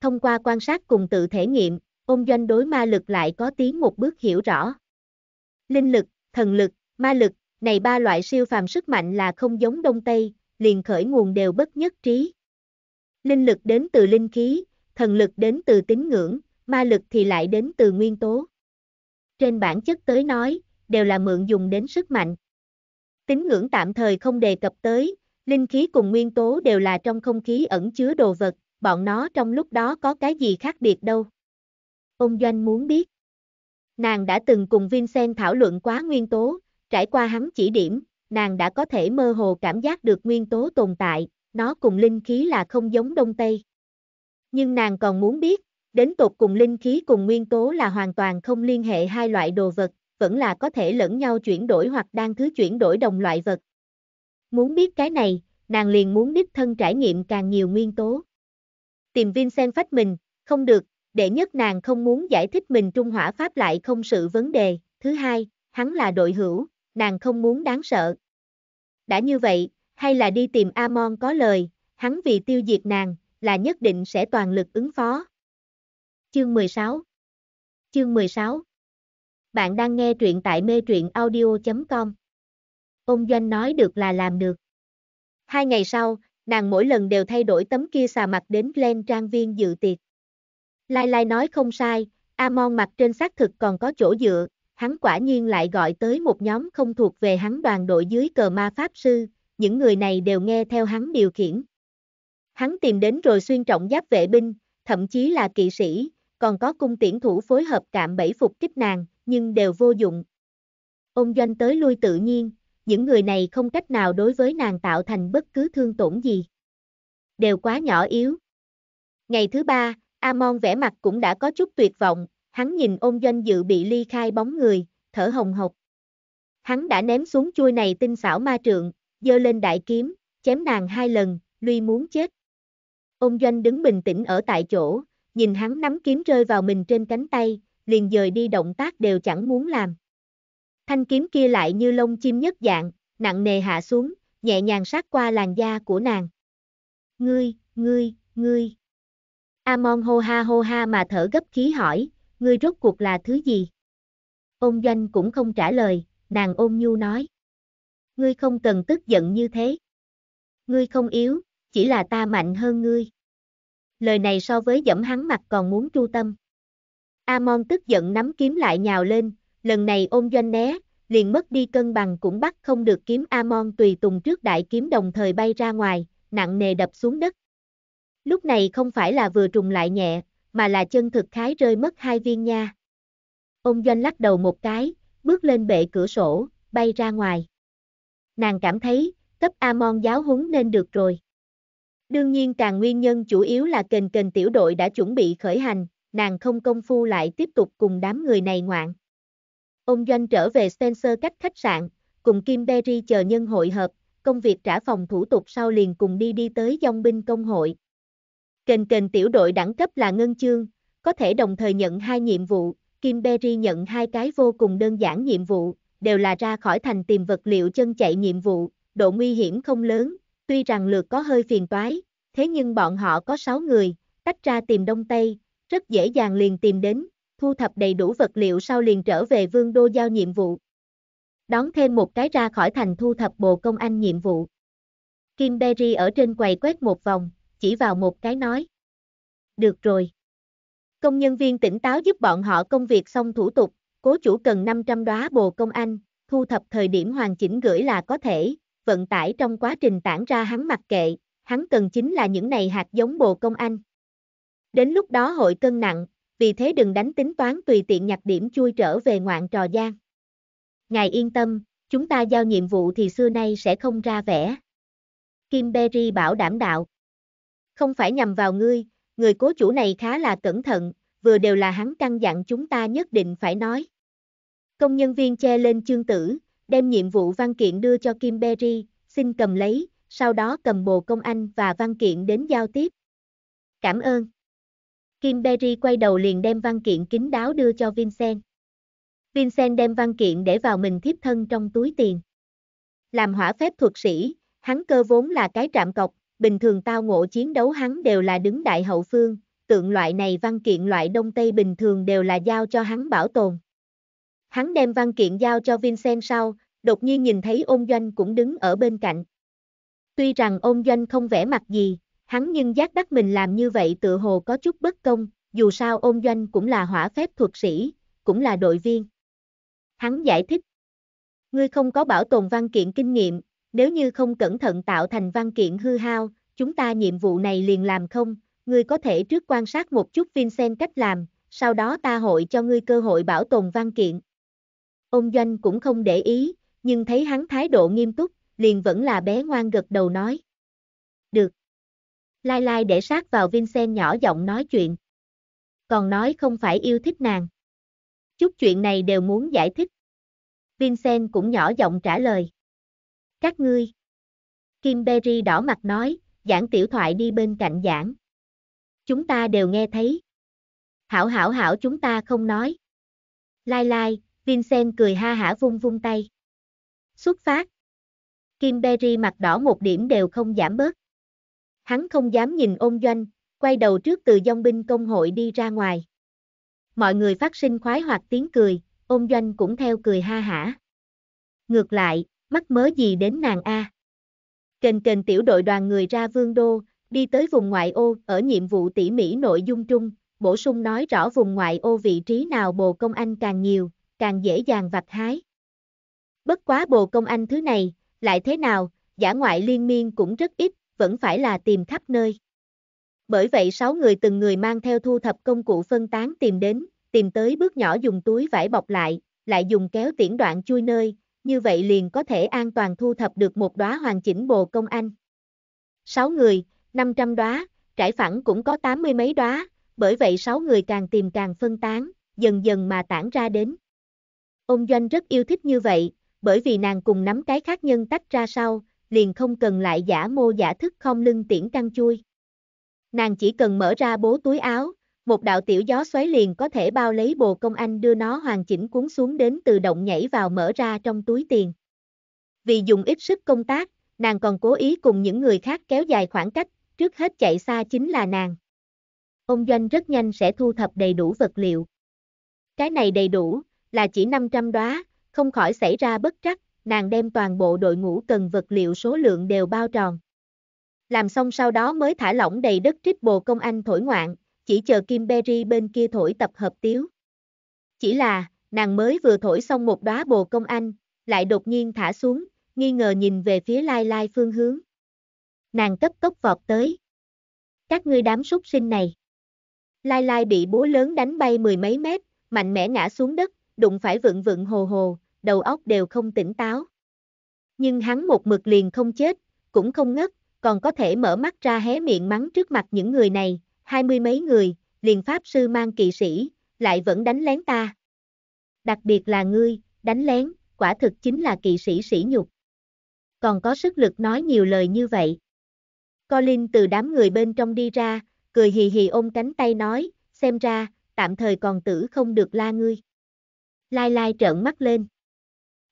Thông qua quan sát cùng tự thể nghiệm, ôn doanh đối ma lực lại có tiến một bước hiểu rõ. Linh lực, thần lực, ma lực, này ba loại siêu phàm sức mạnh là không giống đông tây, liền khởi nguồn đều bất nhất trí. Linh lực đến từ linh khí, thần lực đến từ tín ngưỡng, ma lực thì lại đến từ nguyên tố. Trên bản chất tới nói, đều là mượn dùng đến sức mạnh. Tính ngưỡng tạm thời không đề cập tới, linh khí cùng nguyên tố đều là trong không khí ẩn chứa đồ vật, bọn nó trong lúc đó có cái gì khác biệt đâu. Ông Doanh muốn biết. Nàng đã từng cùng Vincent thảo luận quá nguyên tố, trải qua hắn chỉ điểm, nàng đã có thể mơ hồ cảm giác được nguyên tố tồn tại, nó cùng linh khí là không giống đông tây. Nhưng nàng còn muốn biết, Đến tột cùng linh khí cùng nguyên tố là hoàn toàn không liên hệ hai loại đồ vật, vẫn là có thể lẫn nhau chuyển đổi hoặc đang thứ chuyển đổi đồng loại vật. Muốn biết cái này, nàng liền muốn đích thân trải nghiệm càng nhiều nguyên tố. Tìm Vincent phách mình, không được, để nhất nàng không muốn giải thích mình Trung Hỏa Pháp lại không sự vấn đề, thứ hai, hắn là đội hữu, nàng không muốn đáng sợ. Đã như vậy, hay là đi tìm Amon có lời, hắn vì tiêu diệt nàng, là nhất định sẽ toàn lực ứng phó. Chương 16 Chương 16 Bạn đang nghe truyện tại mê truyện audio.com Ông Doanh nói được là làm được. Hai ngày sau, nàng mỗi lần đều thay đổi tấm kia xà mặt đến Glen Trang Viên dự tiệc. Lai Lai nói không sai, Amon mặt trên xác thực còn có chỗ dựa, hắn quả nhiên lại gọi tới một nhóm không thuộc về hắn đoàn đội dưới cờ ma pháp sư, những người này đều nghe theo hắn điều khiển. Hắn tìm đến rồi xuyên trọng giáp vệ binh, thậm chí là kỵ sĩ, còn có cung tiễn thủ phối hợp cạm bẫy phục kích nàng, nhưng đều vô dụng. Ông Doanh tới lui tự nhiên, những người này không cách nào đối với nàng tạo thành bất cứ thương tổn gì. Đều quá nhỏ yếu. Ngày thứ ba, Amon vẻ mặt cũng đã có chút tuyệt vọng, hắn nhìn ôn doanh dự bị ly khai bóng người, thở hồng hộc. Hắn đã ném xuống chuôi này tinh xảo ma trượng, dơ lên đại kiếm, chém nàng hai lần, lui muốn chết. Ôn doanh đứng bình tĩnh ở tại chỗ, nhìn hắn nắm kiếm rơi vào mình trên cánh tay, liền dời đi động tác đều chẳng muốn làm. Thanh kiếm kia lại như lông chim nhất dạng, nặng nề hạ xuống, nhẹ nhàng sát qua làn da của nàng. Ngươi, ngươi, ngươi. Amon hô ha hô ha mà thở gấp khí hỏi, ngươi rốt cuộc là thứ gì? ông doanh cũng không trả lời, nàng ôn nhu nói. Ngươi không cần tức giận như thế. Ngươi không yếu, chỉ là ta mạnh hơn ngươi lời này so với dẫm hắn mặt còn muốn chu tâm. Amon tức giận nắm kiếm lại nhào lên, lần này ôn doanh né, liền mất đi cân bằng cũng bắt không được kiếm Amon tùy tùng trước đại kiếm đồng thời bay ra ngoài, nặng nề đập xuống đất. Lúc này không phải là vừa trùng lại nhẹ, mà là chân thực khái rơi mất hai viên nha. Ôn doanh lắc đầu một cái, bước lên bệ cửa sổ, bay ra ngoài. Nàng cảm thấy, cấp Amon giáo huấn nên được rồi. Đương nhiên càng nguyên nhân chủ yếu là kền kền tiểu đội đã chuẩn bị khởi hành, nàng không công phu lại tiếp tục cùng đám người này ngoạn. Ông Doanh trở về Spencer cách khách sạn, cùng Kim Berry chờ nhân hội hợp, công việc trả phòng thủ tục sau liền cùng đi đi tới dòng binh công hội. Kền kền tiểu đội đẳng cấp là ngân chương, có thể đồng thời nhận hai nhiệm vụ, Kim Berry nhận hai cái vô cùng đơn giản nhiệm vụ, đều là ra khỏi thành tìm vật liệu chân chạy nhiệm vụ, độ nguy hiểm không lớn, Tuy rằng lượt có hơi phiền toái, thế nhưng bọn họ có 6 người, tách ra tìm Đông Tây, rất dễ dàng liền tìm đến, thu thập đầy đủ vật liệu sau liền trở về vương đô giao nhiệm vụ. Đón thêm một cái ra khỏi thành thu thập bồ công anh nhiệm vụ. Kim Berry ở trên quầy quét một vòng, chỉ vào một cái nói. Được rồi. Công nhân viên tỉnh táo giúp bọn họ công việc xong thủ tục, cố chủ cần 500 đóa bồ công anh, thu thập thời điểm hoàn chỉnh gửi là có thể, vận tải trong quá trình tản ra hắn mặc kệ, hắn cần chính là những này hạt giống bồ công anh. Đến lúc đó hội cân nặng, vì thế đừng đánh tính toán tùy tiện nhặt điểm chui trở về ngoạn trò gian. Ngài yên tâm, chúng ta giao nhiệm vụ thì xưa nay sẽ không ra vẻ. Kim Berry bảo đảm đạo. Không phải nhằm vào ngươi, người cố chủ này khá là cẩn thận, vừa đều là hắn căn dặn chúng ta nhất định phải nói. Công nhân viên che lên chương tử, đem nhiệm vụ văn kiện đưa cho Kim Berry, xin cầm lấy, sau đó cầm bồ công anh và văn kiện đến giao tiếp. Cảm ơn. Kim Berry quay đầu liền đem văn kiện kín đáo đưa cho Vincent. Vincent đem văn kiện để vào mình thiếp thân trong túi tiền. Làm hỏa phép thuật sĩ, hắn cơ vốn là cái trạm cọc, bình thường tao ngộ chiến đấu hắn đều là đứng đại hậu phương, tượng loại này văn kiện loại đông tây bình thường đều là giao cho hắn bảo tồn. Hắn đem văn kiện giao cho Vincent sau, đột nhiên nhìn thấy ôn doanh cũng đứng ở bên cạnh. Tuy rằng ôn doanh không vẽ mặt gì, hắn nhưng giác đắc mình làm như vậy tự hồ có chút bất công, dù sao ôn doanh cũng là hỏa phép thuật sĩ, cũng là đội viên. Hắn giải thích. Ngươi không có bảo tồn văn kiện kinh nghiệm, nếu như không cẩn thận tạo thành văn kiện hư hao, chúng ta nhiệm vụ này liền làm không, ngươi có thể trước quan sát một chút Vincent cách làm, sau đó ta hội cho ngươi cơ hội bảo tồn văn kiện. Ông Doanh cũng không để ý, nhưng thấy hắn thái độ nghiêm túc, liền vẫn là bé ngoan gật đầu nói. Được. Lai Lai để sát vào Vincent nhỏ giọng nói chuyện. Còn nói không phải yêu thích nàng. Chút chuyện này đều muốn giải thích. Vincent cũng nhỏ giọng trả lời. Các ngươi. Kim Berry đỏ mặt nói, giảng tiểu thoại đi bên cạnh giảng. Chúng ta đều nghe thấy. Hảo hảo hảo chúng ta không nói. Lai lai, Vincent cười ha hả vung vung tay. Xuất phát. Kim Berry mặt đỏ một điểm đều không giảm bớt. Hắn không dám nhìn ôn doanh, quay đầu trước từ dòng binh công hội đi ra ngoài. Mọi người phát sinh khoái hoạt tiếng cười, ôn doanh cũng theo cười ha hả. Ngược lại, mắc mớ gì đến nàng A. Kền kền tiểu đội đoàn người ra vương đô, đi tới vùng ngoại ô, ở nhiệm vụ tỉ mỉ nội dung trung, bổ sung nói rõ vùng ngoại ô vị trí nào bồ công anh càng nhiều, càng dễ dàng vặt hái. Bất quá bồ công anh thứ này, lại thế nào, giả ngoại liên miên cũng rất ít, vẫn phải là tìm khắp nơi. Bởi vậy sáu người từng người mang theo thu thập công cụ phân tán tìm đến, tìm tới bước nhỏ dùng túi vải bọc lại, lại dùng kéo tiễn đoạn chui nơi, như vậy liền có thể an toàn thu thập được một đóa hoàn chỉnh bồ công anh. Sáu người, 500 đóa, trải phẳng cũng có tám mươi mấy đóa, bởi vậy sáu người càng tìm càng phân tán, dần dần mà tản ra đến. Ông Doanh rất yêu thích như vậy, bởi vì nàng cùng nắm cái khác nhân tách ra sau, liền không cần lại giả mô giả thức không lưng tiễn căng chui. Nàng chỉ cần mở ra bố túi áo, một đạo tiểu gió xoáy liền có thể bao lấy bồ công anh đưa nó hoàn chỉnh cuốn xuống đến tự động nhảy vào mở ra trong túi tiền. Vì dùng ít sức công tác, nàng còn cố ý cùng những người khác kéo dài khoảng cách, trước hết chạy xa chính là nàng. Ông Doanh rất nhanh sẽ thu thập đầy đủ vật liệu. Cái này đầy đủ, là chỉ 500 đóa, không khỏi xảy ra bất trắc, nàng đem toàn bộ đội ngũ cần vật liệu số lượng đều bao tròn. Làm xong sau đó mới thả lỏng đầy đất trích bồ công anh thổi ngoạn, chỉ chờ Kim Berry bên kia thổi tập hợp tiếu. Chỉ là, nàng mới vừa thổi xong một đóa bồ công anh, lại đột nhiên thả xuống, nghi ngờ nhìn về phía Lai Lai phương hướng. Nàng cấp tốc vọt tới. Các ngươi đám súc sinh này. Lai Lai bị bố lớn đánh bay mười mấy mét, mạnh mẽ ngã xuống đất, đụng phải vượng vượng hồ hồ, đầu óc đều không tỉnh táo. Nhưng hắn một mực liền không chết, cũng không ngất, còn có thể mở mắt ra hé miệng mắng trước mặt những người này, hai mươi mấy người, liền pháp sư mang kỵ sĩ, lại vẫn đánh lén ta. Đặc biệt là ngươi, đánh lén, quả thực chính là kỵ sĩ sĩ nhục. Còn có sức lực nói nhiều lời như vậy. Colin từ đám người bên trong đi ra, cười hì hì ôm cánh tay nói, xem ra, tạm thời còn tử không được la ngươi. Lai Lai trợn mắt lên.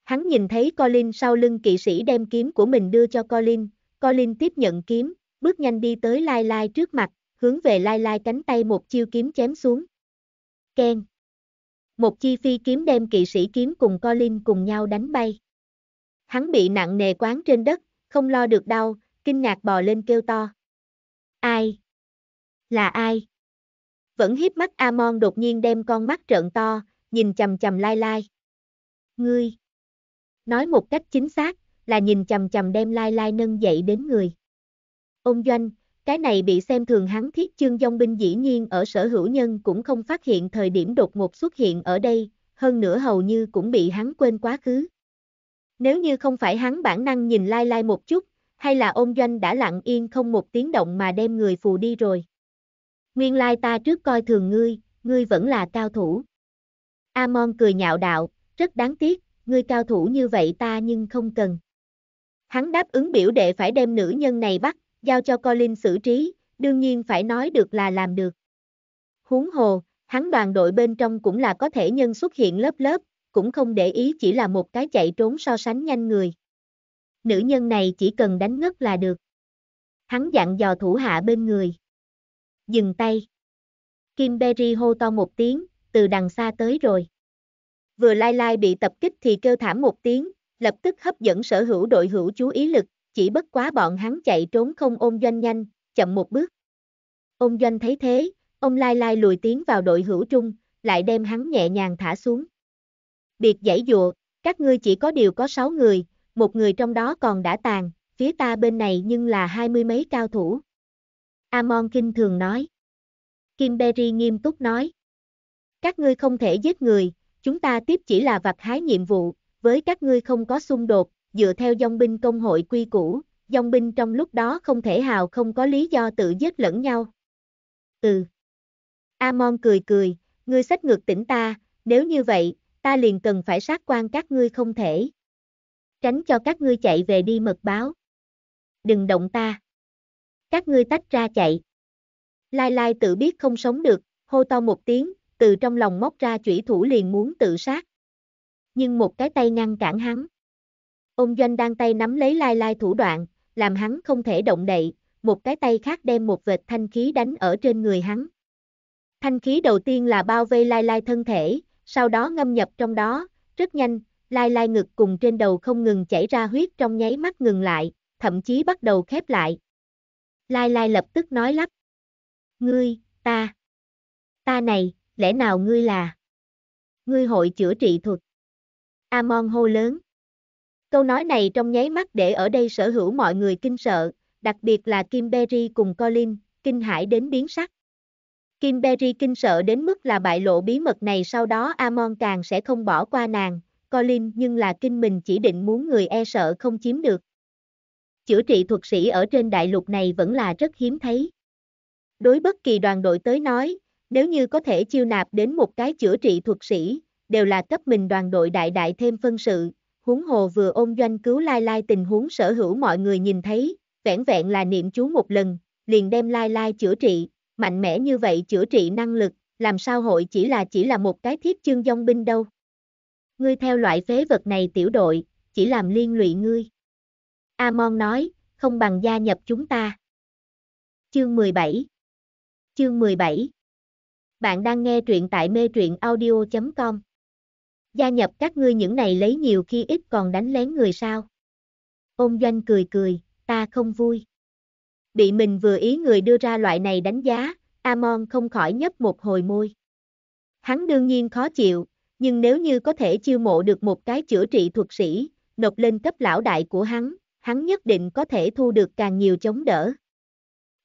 Hắn nhìn thấy Colin sau lưng kỵ sĩ đem kiếm của mình đưa cho Colin, Colin tiếp nhận kiếm, bước nhanh đi tới Lai Lai trước mặt, hướng về Lai Lai cánh tay một chiêu kiếm chém xuống. Ken. Một chi phi kiếm đem kỵ sĩ kiếm cùng Colin cùng nhau đánh bay. Hắn bị nặng nề quán trên đất, không lo được đau, kinh ngạc bò lên kêu to. Ai? Là ai? Vẫn hiếp mắt Amon đột nhiên đem con mắt trợn to, nhìn chầm chầm lai lai. Ngươi, nói một cách chính xác, là nhìn chầm chầm đem lai lai nâng dậy đến người. Ông Doanh, cái này bị xem thường hắn thiết chương dông binh dĩ nhiên ở sở hữu nhân cũng không phát hiện thời điểm đột ngột xuất hiện ở đây, hơn nữa hầu như cũng bị hắn quên quá khứ. Nếu như không phải hắn bản năng nhìn lai lai một chút, hay là ông doanh đã lặng yên không một tiếng động mà đem người phù đi rồi. Nguyên lai ta trước coi thường ngươi, ngươi vẫn là cao thủ. Amon cười nhạo đạo, rất đáng tiếc, ngươi cao thủ như vậy ta nhưng không cần. Hắn đáp ứng biểu đệ phải đem nữ nhân này bắt, giao cho Colin xử trí, đương nhiên phải nói được là làm được. Huống hồ, hắn đoàn đội bên trong cũng là có thể nhân xuất hiện lớp lớp, cũng không để ý chỉ là một cái chạy trốn so sánh nhanh người. Nữ nhân này chỉ cần đánh ngất là được. Hắn dặn dò thủ hạ bên người. Dừng tay. Kim Berry hô to một tiếng, từ đằng xa tới rồi. Vừa Lai Lai bị tập kích thì kêu thảm một tiếng, lập tức hấp dẫn sở hữu đội hữu chú ý lực, chỉ bất quá bọn hắn chạy trốn không ôn doanh nhanh, chậm một bước. Ôn doanh thấy thế, ông Lai Lai lùi tiến vào đội hữu trung, lại đem hắn nhẹ nhàng thả xuống. Biệt giải dụa, các ngươi chỉ có điều có sáu người, một người trong đó còn đã tàn, phía ta bên này nhưng là hai mươi mấy cao thủ. Amon Kinh thường nói. Kim Berry nghiêm túc nói các ngươi không thể giết người, chúng ta tiếp chỉ là vặt hái nhiệm vụ, với các ngươi không có xung đột, dựa theo dòng binh công hội quy củ, dòng binh trong lúc đó không thể hào không có lý do tự giết lẫn nhau. Ừ. Amon cười cười, ngươi sách ngược tỉnh ta, nếu như vậy, ta liền cần phải sát quan các ngươi không thể. Tránh cho các ngươi chạy về đi mật báo. Đừng động ta. Các ngươi tách ra chạy. Lai Lai tự biết không sống được, hô to một tiếng, từ trong lòng móc ra chủy thủ liền muốn tự sát. Nhưng một cái tay ngăn cản hắn. Ông Doanh đang tay nắm lấy lai lai thủ đoạn, làm hắn không thể động đậy, một cái tay khác đem một vệt thanh khí đánh ở trên người hắn. Thanh khí đầu tiên là bao vây lai lai thân thể, sau đó ngâm nhập trong đó, rất nhanh, lai lai ngực cùng trên đầu không ngừng chảy ra huyết trong nháy mắt ngừng lại, thậm chí bắt đầu khép lại. Lai lai lập tức nói lắp. Ngươi, ta, ta này lẽ nào ngươi là? Ngươi hội chữa trị thuật. Amon hô lớn. Câu nói này trong nháy mắt để ở đây sở hữu mọi người kinh sợ, đặc biệt là Kim Berry cùng Colin, kinh hãi đến biến sắc. Kim Berry kinh sợ đến mức là bại lộ bí mật này sau đó Amon càng sẽ không bỏ qua nàng, Colin nhưng là kinh mình chỉ định muốn người e sợ không chiếm được. Chữa trị thuật sĩ ở trên đại lục này vẫn là rất hiếm thấy. Đối bất kỳ đoàn đội tới nói, nếu như có thể chiêu nạp đến một cái chữa trị thuật sĩ, đều là cấp mình đoàn đội đại đại thêm phân sự, huống hồ vừa ôm doanh cứu Lai Lai tình huống sở hữu mọi người nhìn thấy, vẻn vẹn là niệm chú một lần, liền đem Lai Lai chữa trị, mạnh mẽ như vậy chữa trị năng lực, làm sao hội chỉ là chỉ là một cái thiếp chương dông binh đâu. Ngươi theo loại phế vật này tiểu đội, chỉ làm liên lụy ngươi. Amon nói, không bằng gia nhập chúng ta. Chương 17 Chương 17 bạn đang nghe truyện tại mê truyện audio.com. Gia nhập các ngươi những này lấy nhiều khi ít còn đánh lén người sao. Ôn doanh cười cười, ta không vui. Bị mình vừa ý người đưa ra loại này đánh giá, Amon không khỏi nhấp một hồi môi. Hắn đương nhiên khó chịu, nhưng nếu như có thể chiêu mộ được một cái chữa trị thuật sĩ, nộp lên cấp lão đại của hắn, hắn nhất định có thể thu được càng nhiều chống đỡ.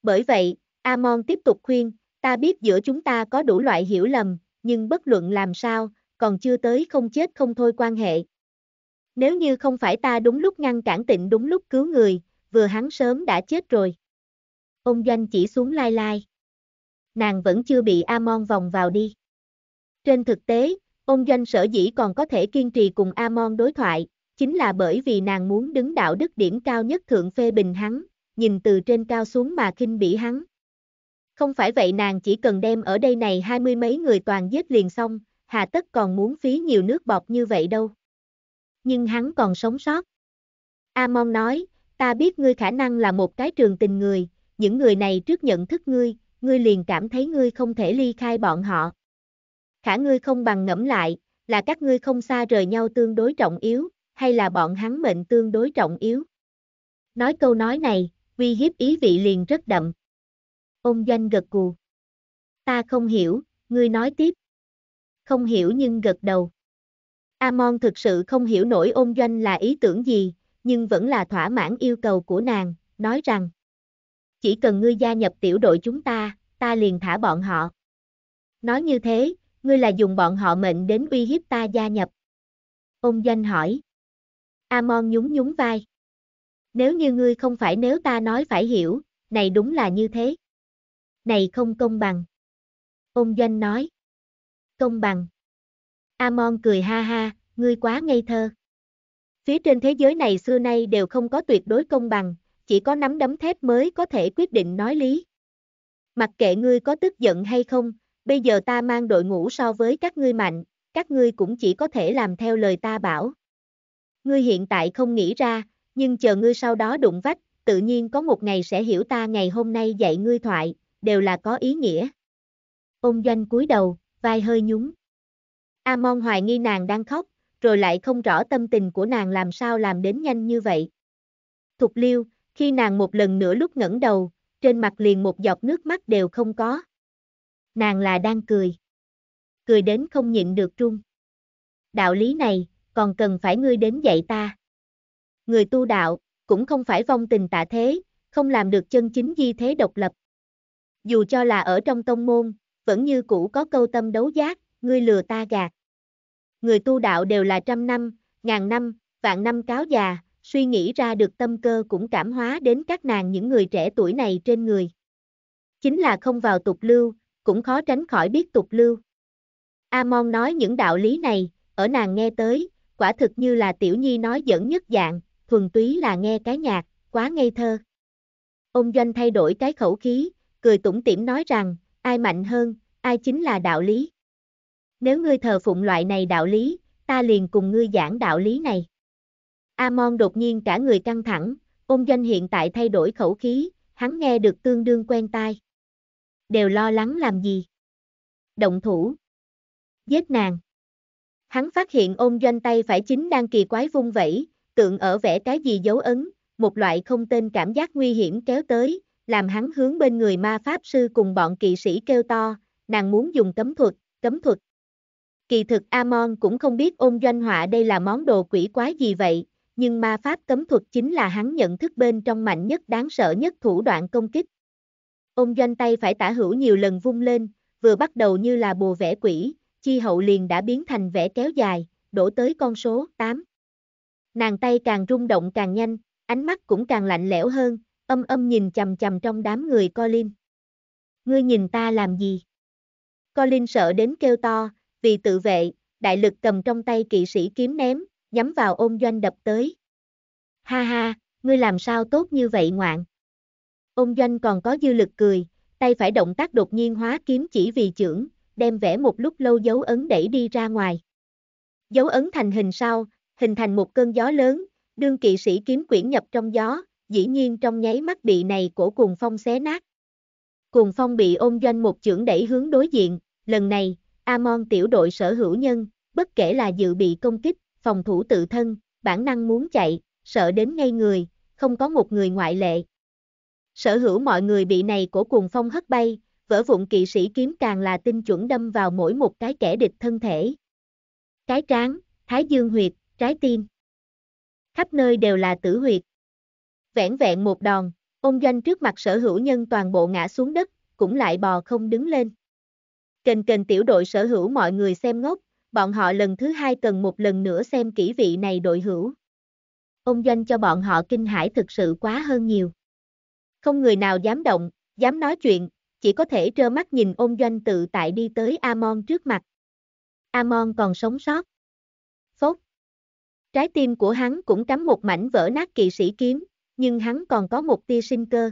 Bởi vậy, Amon tiếp tục khuyên, Ta biết giữa chúng ta có đủ loại hiểu lầm, nhưng bất luận làm sao, còn chưa tới không chết không thôi quan hệ. Nếu như không phải ta đúng lúc ngăn cản tịnh đúng lúc cứu người, vừa hắn sớm đã chết rồi. Ông Doanh chỉ xuống lai lai. Nàng vẫn chưa bị Amon vòng vào đi. Trên thực tế, ông Doanh sở dĩ còn có thể kiên trì cùng Amon đối thoại, chính là bởi vì nàng muốn đứng đạo đức điểm cao nhất thượng phê bình hắn, nhìn từ trên cao xuống mà khinh bỉ hắn. Không phải vậy nàng chỉ cần đem ở đây này hai mươi mấy người toàn giết liền xong, hà tất còn muốn phí nhiều nước bọt như vậy đâu. Nhưng hắn còn sống sót. Amon nói, ta biết ngươi khả năng là một cái trường tình người, những người này trước nhận thức ngươi, ngươi liền cảm thấy ngươi không thể ly khai bọn họ. Khả ngươi không bằng ngẫm lại, là các ngươi không xa rời nhau tương đối trọng yếu, hay là bọn hắn mệnh tương đối trọng yếu. Nói câu nói này, uy hiếp ý vị liền rất đậm. Ông doanh gật cù. Ta không hiểu, ngươi nói tiếp. Không hiểu nhưng gật đầu. Amon thực sự không hiểu nổi ôn doanh là ý tưởng gì, nhưng vẫn là thỏa mãn yêu cầu của nàng, nói rằng. Chỉ cần ngươi gia nhập tiểu đội chúng ta, ta liền thả bọn họ. Nói như thế, ngươi là dùng bọn họ mệnh đến uy hiếp ta gia nhập. Ôn doanh hỏi. Amon nhún nhún vai. Nếu như ngươi không phải nếu ta nói phải hiểu, này đúng là như thế này không công bằng. Ông Doanh nói. Công bằng. Amon cười ha ha, ngươi quá ngây thơ. Phía trên thế giới này xưa nay đều không có tuyệt đối công bằng, chỉ có nắm đấm thép mới có thể quyết định nói lý. Mặc kệ ngươi có tức giận hay không, bây giờ ta mang đội ngũ so với các ngươi mạnh, các ngươi cũng chỉ có thể làm theo lời ta bảo. Ngươi hiện tại không nghĩ ra, nhưng chờ ngươi sau đó đụng vách, tự nhiên có một ngày sẽ hiểu ta ngày hôm nay dạy ngươi thoại, đều là có ý nghĩa. Ông doanh cúi đầu, vai hơi nhún. Amon hoài nghi nàng đang khóc, rồi lại không rõ tâm tình của nàng làm sao làm đến nhanh như vậy. Thục liêu, khi nàng một lần nữa lúc ngẩng đầu, trên mặt liền một giọt nước mắt đều không có. Nàng là đang cười. Cười đến không nhịn được trung. Đạo lý này, còn cần phải ngươi đến dạy ta. Người tu đạo, cũng không phải vong tình tạ thế, không làm được chân chính di thế độc lập dù cho là ở trong tông môn, vẫn như cũ có câu tâm đấu giác, ngươi lừa ta gạt. Người tu đạo đều là trăm năm, ngàn năm, vạn năm cáo già, suy nghĩ ra được tâm cơ cũng cảm hóa đến các nàng những người trẻ tuổi này trên người. Chính là không vào tục lưu, cũng khó tránh khỏi biết tục lưu. Amon nói những đạo lý này, ở nàng nghe tới, quả thực như là tiểu nhi nói dẫn nhất dạng, thuần túy là nghe cái nhạc, quá ngây thơ. Ông Doanh thay đổi cái khẩu khí, cười tủm tỉm nói rằng, ai mạnh hơn, ai chính là đạo lý. Nếu ngươi thờ phụng loại này đạo lý, ta liền cùng ngươi giảng đạo lý này. Amon đột nhiên cả người căng thẳng, ôn doanh hiện tại thay đổi khẩu khí, hắn nghe được tương đương quen tai. Đều lo lắng làm gì? Động thủ. Giết nàng. Hắn phát hiện ôn doanh tay phải chính đang kỳ quái vung vẩy, tượng ở vẽ cái gì dấu ấn, một loại không tên cảm giác nguy hiểm kéo tới, làm hắn hướng bên người ma pháp sư cùng bọn kỵ sĩ kêu to, nàng muốn dùng cấm thuật, cấm thuật. Kỳ thực Amon cũng không biết ôn doanh họa đây là món đồ quỷ quái gì vậy, nhưng ma pháp cấm thuật chính là hắn nhận thức bên trong mạnh nhất đáng sợ nhất thủ đoạn công kích. Ôn doanh tay phải tả hữu nhiều lần vung lên, vừa bắt đầu như là bùa vẽ quỷ, chi hậu liền đã biến thành vẽ kéo dài, đổ tới con số 8. Nàng tay càng rung động càng nhanh, ánh mắt cũng càng lạnh lẽo hơn, Âm âm nhìn chầm chầm trong đám người Colin. Ngươi nhìn ta làm gì? Colin sợ đến kêu to, vì tự vệ, đại lực cầm trong tay kỵ sĩ kiếm ném, nhắm vào Ôn doanh đập tới. Ha ha, ngươi làm sao tốt như vậy ngoạn? Ôn doanh còn có dư lực cười, tay phải động tác đột nhiên hóa kiếm chỉ vì trưởng, đem vẽ một lúc lâu dấu ấn đẩy đi ra ngoài. Dấu ấn thành hình sau, hình thành một cơn gió lớn, đương kỵ sĩ kiếm quyển nhập trong gió, dĩ nhiên trong nháy mắt bị này của cuồng phong xé nát. Cuồng phong bị ôm doanh một chưởng đẩy hướng đối diện, lần này, Amon tiểu đội sở hữu nhân, bất kể là dự bị công kích, phòng thủ tự thân, bản năng muốn chạy, sợ đến ngay người, không có một người ngoại lệ. Sở hữu mọi người bị này của cuồng phong hất bay, vỡ vụn kỵ sĩ kiếm càng là tinh chuẩn đâm vào mỗi một cái kẻ địch thân thể. Cái tráng, thái dương huyệt, trái tim. Khắp nơi đều là tử huyệt, vẹn vẹn một đòn, ông doanh trước mặt sở hữu nhân toàn bộ ngã xuống đất, cũng lại bò không đứng lên. Kền kền tiểu đội sở hữu mọi người xem ngốc, bọn họ lần thứ hai cần một lần nữa xem kỹ vị này đội hữu. Ông doanh cho bọn họ kinh hãi thực sự quá hơn nhiều. Không người nào dám động, dám nói chuyện, chỉ có thể trơ mắt nhìn ông doanh tự tại đi tới Amon trước mặt. Amon còn sống sót. Phốt. Trái tim của hắn cũng cắm một mảnh vỡ nát kỵ sĩ kiếm, nhưng hắn còn có một tia sinh cơ.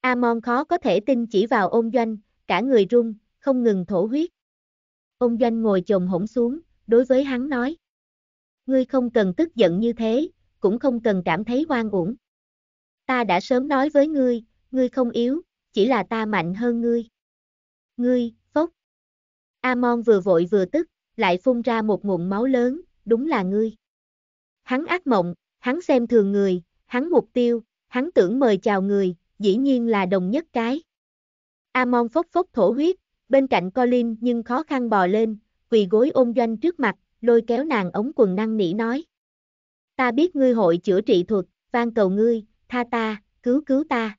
Amon khó có thể tin chỉ vào ôn doanh, cả người run, không ngừng thổ huyết. Ôn doanh ngồi chồng hổn xuống, đối với hắn nói. Ngươi không cần tức giận như thế, cũng không cần cảm thấy hoang uổng. Ta đã sớm nói với ngươi, ngươi không yếu, chỉ là ta mạnh hơn ngươi. Ngươi, phốc. Amon vừa vội vừa tức, lại phun ra một ngụm máu lớn, đúng là ngươi. Hắn ác mộng, hắn xem thường người, hắn mục tiêu, hắn tưởng mời chào người, dĩ nhiên là đồng nhất cái. Amon phốc phốc thổ huyết, bên cạnh Colin nhưng khó khăn bò lên, quỳ gối ôm doanh trước mặt, lôi kéo nàng ống quần năng nỉ nói. Ta biết ngươi hội chữa trị thuật, van cầu ngươi, tha ta, cứu cứu ta.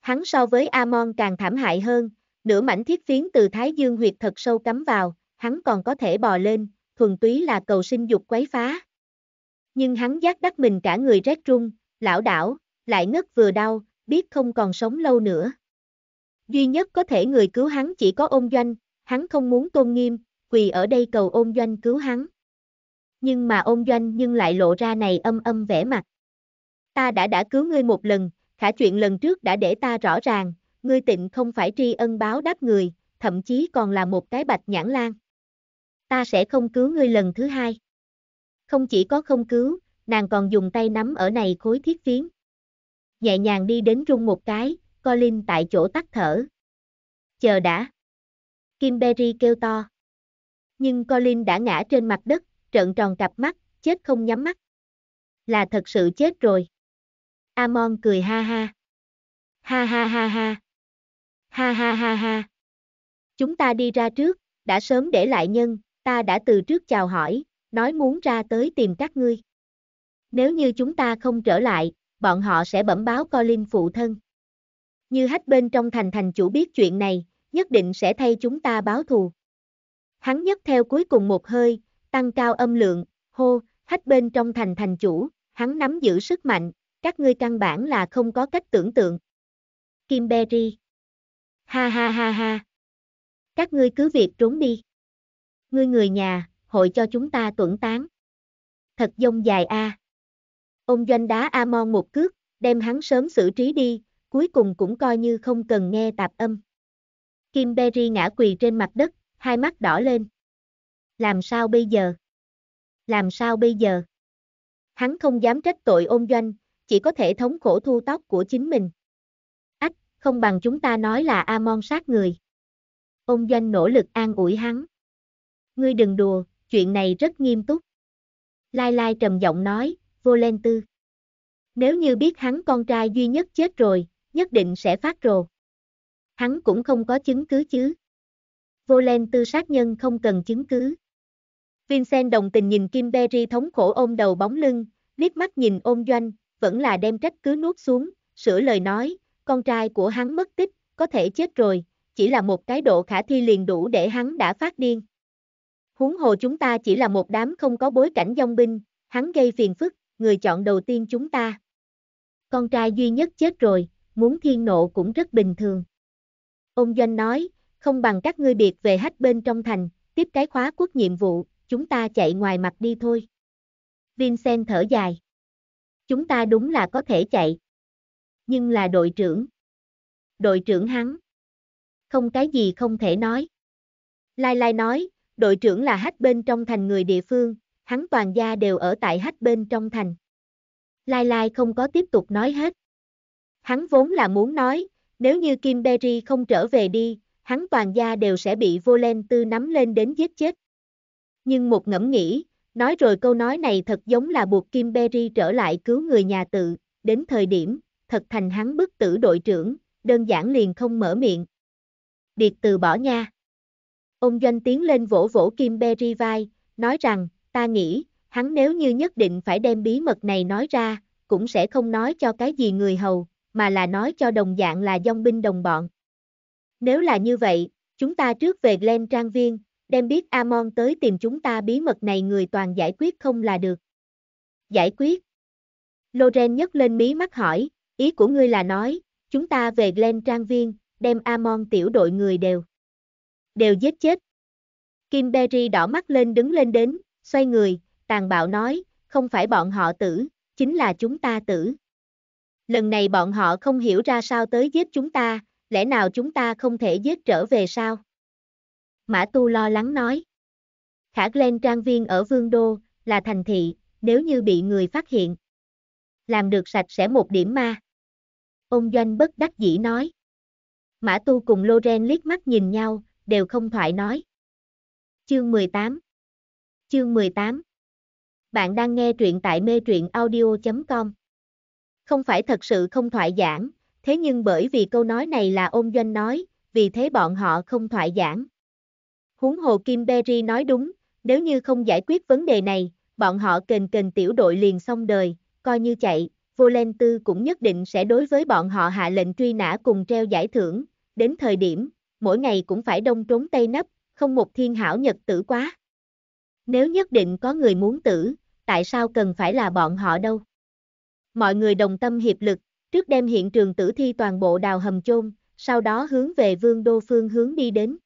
Hắn so với Amon càng thảm hại hơn, nửa mảnh thiết phiến từ Thái Dương huyệt thật sâu cắm vào, hắn còn có thể bò lên, thuần túy là cầu sinh dục quấy phá. Nhưng hắn giác đắc mình cả người rét run, lão đảo, lại ngất vừa đau, biết không còn sống lâu nữa. Duy nhất có thể người cứu hắn chỉ có ôn doanh, hắn không muốn tôn nghiêm, quỳ ở đây cầu ôn doanh cứu hắn. Nhưng mà ôn doanh nhưng lại lộ ra này âm âm vẻ mặt. Ta đã đã cứu ngươi một lần, khả chuyện lần trước đã để ta rõ ràng, ngươi tịnh không phải tri ân báo đáp người, thậm chí còn là một cái bạch nhãn lan. Ta sẽ không cứu ngươi lần thứ hai. Không chỉ có không cứu, nàng còn dùng tay nắm ở này khối thiết phiến. Nhẹ nhàng đi đến rung một cái, Colin tại chỗ tắt thở. Chờ đã. Kimberly kêu to. Nhưng Colin đã ngã trên mặt đất, trợn tròn cặp mắt, chết không nhắm mắt. Là thật sự chết rồi. Amon cười ha ha. Ha ha ha ha. Ha ha ha ha. Chúng ta đi ra trước, đã sớm để lại nhân, ta đã từ trước chào hỏi, nói muốn ra tới tìm các ngươi nếu như chúng ta không trở lại, bọn họ sẽ bẩm báo Colin phụ thân. Như hách bên trong thành thành chủ biết chuyện này, nhất định sẽ thay chúng ta báo thù. Hắn nhấc theo cuối cùng một hơi, tăng cao âm lượng, hô, hách bên trong thành thành chủ, hắn nắm giữ sức mạnh, các ngươi căn bản là không có cách tưởng tượng. Kim Berry Ha ha ha ha. Các ngươi cứ việc trốn đi. Ngươi người nhà, hội cho chúng ta tuẩn tán. Thật dông dài a. À. Ông Doanh đá Amon một cước, đem hắn sớm xử trí đi, cuối cùng cũng coi như không cần nghe tạp âm. Kim Berry ngã quỳ trên mặt đất, hai mắt đỏ lên. Làm sao bây giờ? Làm sao bây giờ? Hắn không dám trách tội ôn doanh, chỉ có thể thống khổ thu tóc của chính mình. Ách, không bằng chúng ta nói là Amon sát người. Ôn doanh nỗ lực an ủi hắn. Ngươi đừng đùa, chuyện này rất nghiêm túc. Lai Lai trầm giọng nói, vô len tư. Nếu như biết hắn con trai duy nhất chết rồi, nhất định sẽ phát rồ. Hắn cũng không có chứng cứ chứ. Vô len tư sát nhân không cần chứng cứ. Vincent đồng tình nhìn Kim Berry thống khổ ôm đầu bóng lưng, liếc mắt nhìn ôm doanh, vẫn là đem trách cứ nuốt xuống, sửa lời nói, con trai của hắn mất tích, có thể chết rồi, chỉ là một cái độ khả thi liền đủ để hắn đã phát điên. Huống hồ chúng ta chỉ là một đám không có bối cảnh dòng binh, hắn gây phiền phức, người chọn đầu tiên chúng ta. Con trai duy nhất chết rồi, muốn thiên nộ cũng rất bình thường. Ông Doanh nói, không bằng các ngươi biệt về hách bên trong thành, tiếp cái khóa quốc nhiệm vụ, chúng ta chạy ngoài mặt đi thôi. Vincent thở dài. Chúng ta đúng là có thể chạy. Nhưng là đội trưởng. Đội trưởng hắn. Không cái gì không thể nói. Lai Lai nói, đội trưởng là hách bên trong thành người địa phương, hắn toàn gia đều ở tại hách bên trong thành. Lai Lai không có tiếp tục nói hết. Hắn vốn là muốn nói, nếu như Kim Berry không trở về đi, hắn toàn gia đều sẽ bị vô len Tư nắm lên đến giết chết. Nhưng một ngẫm nghĩ, nói rồi câu nói này thật giống là buộc Kim Berry trở lại cứu người nhà tự, đến thời điểm, thật thành hắn bức tử đội trưởng, đơn giản liền không mở miệng. Điệt từ bỏ nha. Ông Doanh tiến lên vỗ vỗ Kim Berry vai, nói rằng, ta nghĩ, hắn nếu như nhất định phải đem bí mật này nói ra, cũng sẽ không nói cho cái gì người hầu, mà là nói cho đồng dạng là dòng binh đồng bọn. Nếu là như vậy, chúng ta trước về Glen Trang Viên, đem biết Amon tới tìm chúng ta bí mật này người toàn giải quyết không là được. Giải quyết. Loren nhấc lên mí mắt hỏi, ý của ngươi là nói, chúng ta về Glen Trang Viên, đem Amon tiểu đội người đều. Đều giết chết. Kim Berry đỏ mắt lên đứng lên đến, xoay người, tàn bạo nói, không phải bọn họ tử, chính là chúng ta tử. Lần này bọn họ không hiểu ra sao tới giết chúng ta, lẽ nào chúng ta không thể giết trở về sao? Mã Tu lo lắng nói. Khả Glenn Trang Viên ở Vương Đô, là thành thị, nếu như bị người phát hiện. Làm được sạch sẽ một điểm ma. Ông Doanh bất đắc dĩ nói. Mã Tu cùng Loren liếc mắt nhìn nhau, đều không thoại nói. Chương 18 Chương 18 Bạn đang nghe truyện tại mê truyện audio.com Không phải thật sự không thoại giảng, thế nhưng bởi vì câu nói này là ôn doanh nói, vì thế bọn họ không thoại giảng. Huống hồ Kim Berry nói đúng, nếu như không giải quyết vấn đề này, bọn họ kền kền tiểu đội liền xong đời, coi như chạy, vô lên Tư cũng nhất định sẽ đối với bọn họ hạ lệnh truy nã cùng treo giải thưởng, đến thời điểm, mỗi ngày cũng phải đông trốn tây nấp, không một thiên hảo nhật tử quá nếu nhất định có người muốn tử, tại sao cần phải là bọn họ đâu? Mọi người đồng tâm hiệp lực, trước đem hiện trường tử thi toàn bộ đào hầm chôn, sau đó hướng về vương đô phương hướng đi đến.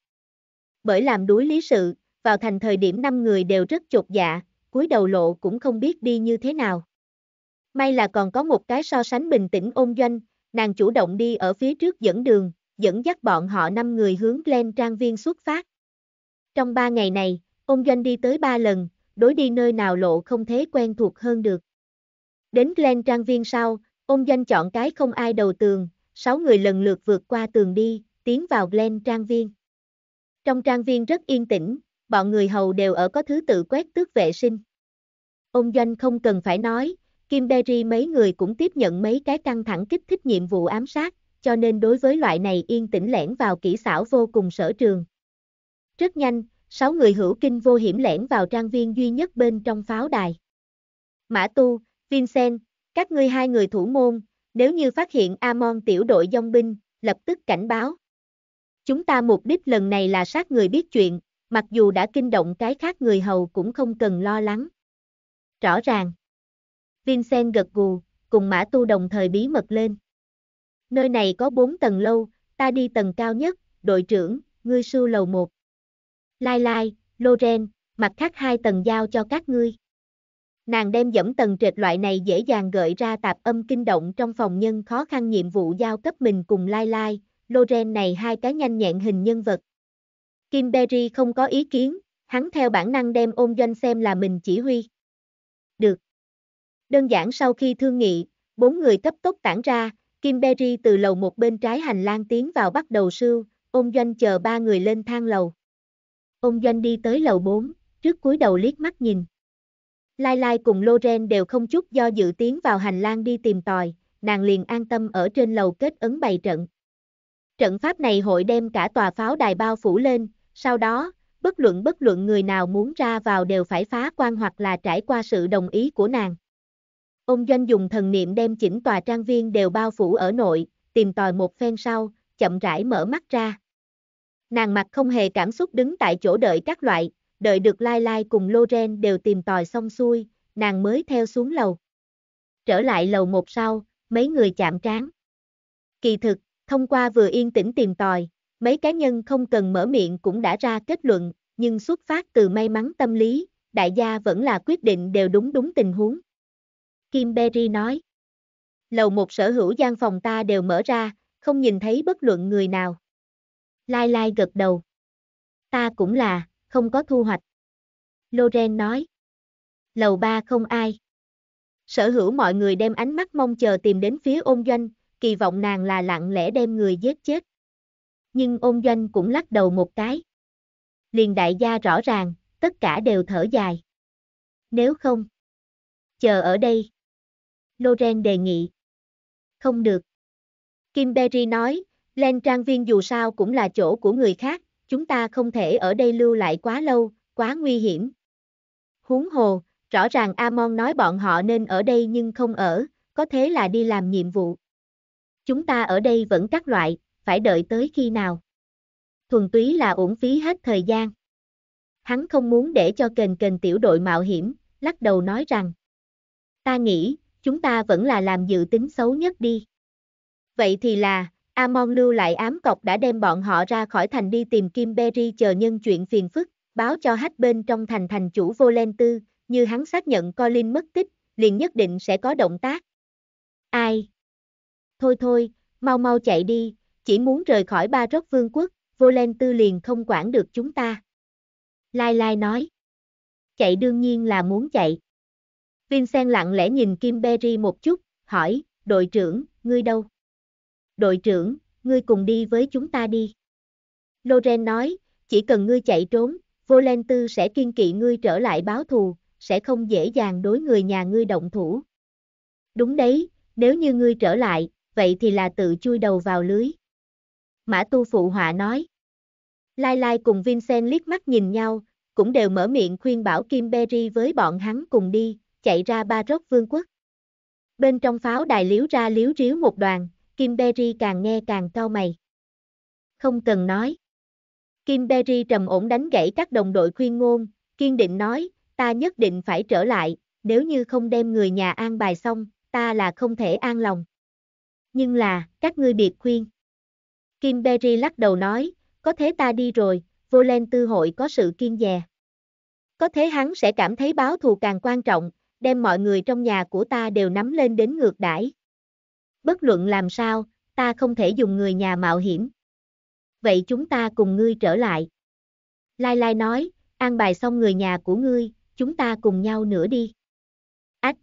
Bởi làm đuối lý sự, vào thành thời điểm năm người đều rất chột dạ, cuối đầu lộ cũng không biết đi như thế nào. May là còn có một cái so sánh bình tĩnh ôn doanh, nàng chủ động đi ở phía trước dẫn đường, dẫn dắt bọn họ năm người hướng lên trang viên xuất phát. Trong ba ngày này, Ông Doanh đi tới ba lần, đối đi nơi nào lộ không thế quen thuộc hơn được. Đến Glen Trang Viên sau, ông Doanh chọn cái không ai đầu tường, sáu người lần lượt vượt qua tường đi, tiến vào Glen Trang Viên. Trong trang viên rất yên tĩnh, bọn người hầu đều ở có thứ tự quét tước vệ sinh. Ông Doanh không cần phải nói, Kim Berry mấy người cũng tiếp nhận mấy cái căng thẳng kích thích nhiệm vụ ám sát, cho nên đối với loại này yên tĩnh lẻn vào kỹ xảo vô cùng sở trường. Rất nhanh, sáu người hữu kinh vô hiểm lẻn vào trang viên duy nhất bên trong pháo đài. Mã Tu, Vincent, các ngươi hai người thủ môn, nếu như phát hiện Amon tiểu đội dông binh, lập tức cảnh báo. Chúng ta mục đích lần này là sát người biết chuyện, mặc dù đã kinh động cái khác người hầu cũng không cần lo lắng. Rõ ràng. Vincent gật gù, cùng Mã Tu đồng thời bí mật lên. Nơi này có bốn tầng lâu, ta đi tầng cao nhất, đội trưởng, ngươi sưu lầu một. Lai Lai, Loren, mặt khác hai tầng giao cho các ngươi. Nàng đem dẫm tầng trệt loại này dễ dàng gợi ra tạp âm kinh động trong phòng nhân khó khăn nhiệm vụ giao cấp mình cùng Lai Lai, Loren này hai cái nhanh nhẹn hình nhân vật. Kim Berry không có ý kiến, hắn theo bản năng đem ôn doanh xem là mình chỉ huy. Được. Đơn giản sau khi thương nghị, bốn người cấp tốc tản ra, Kim Berry từ lầu một bên trái hành lang tiến vào bắt đầu sưu, ôn doanh chờ ba người lên thang lầu. Ông Doanh đi tới lầu 4, trước cúi đầu liếc mắt nhìn. Lai Lai cùng Loren đều không chút do dự tiến vào hành lang đi tìm tòi, nàng liền an tâm ở trên lầu kết ấn bày trận. Trận pháp này hội đem cả tòa pháo đài bao phủ lên, sau đó, bất luận bất luận người nào muốn ra vào đều phải phá quan hoặc là trải qua sự đồng ý của nàng. Ông Doanh dùng thần niệm đem chỉnh tòa trang viên đều bao phủ ở nội, tìm tòi một phen sau, chậm rãi mở mắt ra. Nàng mặt không hề cảm xúc đứng tại chỗ đợi các loại, đợi được Lai Lai cùng Loren đều tìm tòi xong xuôi, nàng mới theo xuống lầu. Trở lại lầu một sau, mấy người chạm trán. Kỳ thực, thông qua vừa yên tĩnh tìm tòi, mấy cá nhân không cần mở miệng cũng đã ra kết luận, nhưng xuất phát từ may mắn tâm lý, đại gia vẫn là quyết định đều đúng đúng tình huống. Kim Berry nói, lầu một sở hữu gian phòng ta đều mở ra, không nhìn thấy bất luận người nào. Lai Lai gật đầu. Ta cũng là, không có thu hoạch. Loren nói. Lầu ba không ai. Sở hữu mọi người đem ánh mắt mong chờ tìm đến phía ôn doanh, kỳ vọng nàng là lặng lẽ đem người giết chết. Nhưng ôn doanh cũng lắc đầu một cái. Liền đại gia rõ ràng, tất cả đều thở dài. Nếu không, chờ ở đây. Loren đề nghị. Không được. Kim Berry nói, Len Trang Viên dù sao cũng là chỗ của người khác, chúng ta không thể ở đây lưu lại quá lâu, quá nguy hiểm. Huống hồ, rõ ràng Amon nói bọn họ nên ở đây nhưng không ở, có thế là đi làm nhiệm vụ. Chúng ta ở đây vẫn các loại, phải đợi tới khi nào. Thuần túy là uổng phí hết thời gian. Hắn không muốn để cho kền kền tiểu đội mạo hiểm, lắc đầu nói rằng. Ta nghĩ, chúng ta vẫn là làm dự tính xấu nhất đi. Vậy thì là, Amon lưu lại ám cọc đã đem bọn họ ra khỏi thành đi tìm Kim Berry chờ nhân chuyện phiền phức, báo cho hách bên trong thành thành chủ vô tư, như hắn xác nhận Colin mất tích, liền nhất định sẽ có động tác. Ai? Thôi thôi, mau mau chạy đi, chỉ muốn rời khỏi ba rốc vương quốc, vô tư liền không quản được chúng ta. Lai Lai nói. Chạy đương nhiên là muốn chạy. Vincent lặng lẽ nhìn Kim Berry một chút, hỏi, đội trưởng, ngươi đâu? đội trưởng, ngươi cùng đi với chúng ta đi. Loren nói, chỉ cần ngươi chạy trốn, Volen Tư sẽ kiên kỵ ngươi trở lại báo thù, sẽ không dễ dàng đối người nhà ngươi động thủ. Đúng đấy, nếu như ngươi trở lại, vậy thì là tự chui đầu vào lưới. Mã Tu phụ họa nói. Lai Lai cùng Vincent liếc mắt nhìn nhau, cũng đều mở miệng khuyên bảo Kim Berry với bọn hắn cùng đi, chạy ra ba rốc vương quốc. Bên trong pháo đài liếu ra liếu riếu một đoàn, Kim Berry càng nghe càng cau mày. Không cần nói. Kim Berry trầm ổn đánh gãy các đồng đội khuyên ngôn, kiên định nói, ta nhất định phải trở lại, nếu như không đem người nhà an bài xong, ta là không thể an lòng. Nhưng là, các ngươi biệt khuyên. Kim Berry lắc đầu nói, có thế ta đi rồi, vô len tư hội có sự kiên dè. Có thế hắn sẽ cảm thấy báo thù càng quan trọng, đem mọi người trong nhà của ta đều nắm lên đến ngược đãi bất luận làm sao, ta không thể dùng người nhà mạo hiểm. Vậy chúng ta cùng ngươi trở lại. Lai Lai nói, an bài xong người nhà của ngươi, chúng ta cùng nhau nữa đi. Ách!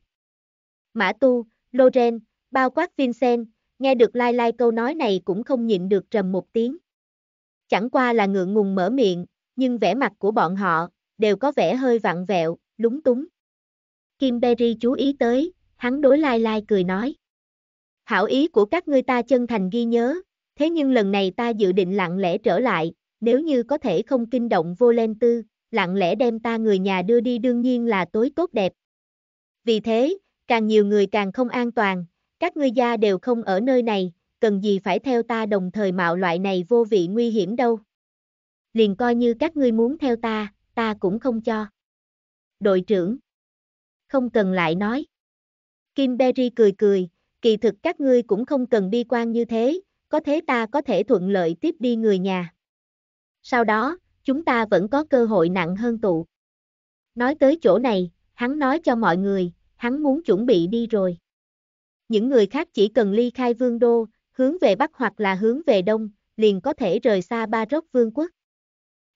Mã Tu, Loren, bao quát Vincent, nghe được Lai Lai câu nói này cũng không nhịn được trầm một tiếng. Chẳng qua là ngượng ngùng mở miệng, nhưng vẻ mặt của bọn họ, đều có vẻ hơi vặn vẹo, lúng túng. Kim Berry chú ý tới, hắn đối Lai Lai cười nói. Hảo ý của các ngươi ta chân thành ghi nhớ, thế nhưng lần này ta dự định lặng lẽ trở lại, nếu như có thể không kinh động vô len tư, lặng lẽ đem ta người nhà đưa đi đương nhiên là tối tốt đẹp. Vì thế, càng nhiều người càng không an toàn, các ngươi gia đều không ở nơi này, cần gì phải theo ta đồng thời mạo loại này vô vị nguy hiểm đâu. Liền coi như các ngươi muốn theo ta, ta cũng không cho. Đội trưởng. Không cần lại nói. Kim Berry cười cười, kỳ thực các ngươi cũng không cần bi quan như thế, có thế ta có thể thuận lợi tiếp đi người nhà. Sau đó, chúng ta vẫn có cơ hội nặng hơn tụ. Nói tới chỗ này, hắn nói cho mọi người, hắn muốn chuẩn bị đi rồi. Những người khác chỉ cần ly khai vương đô, hướng về bắc hoặc là hướng về đông, liền có thể rời xa ba rốc vương quốc.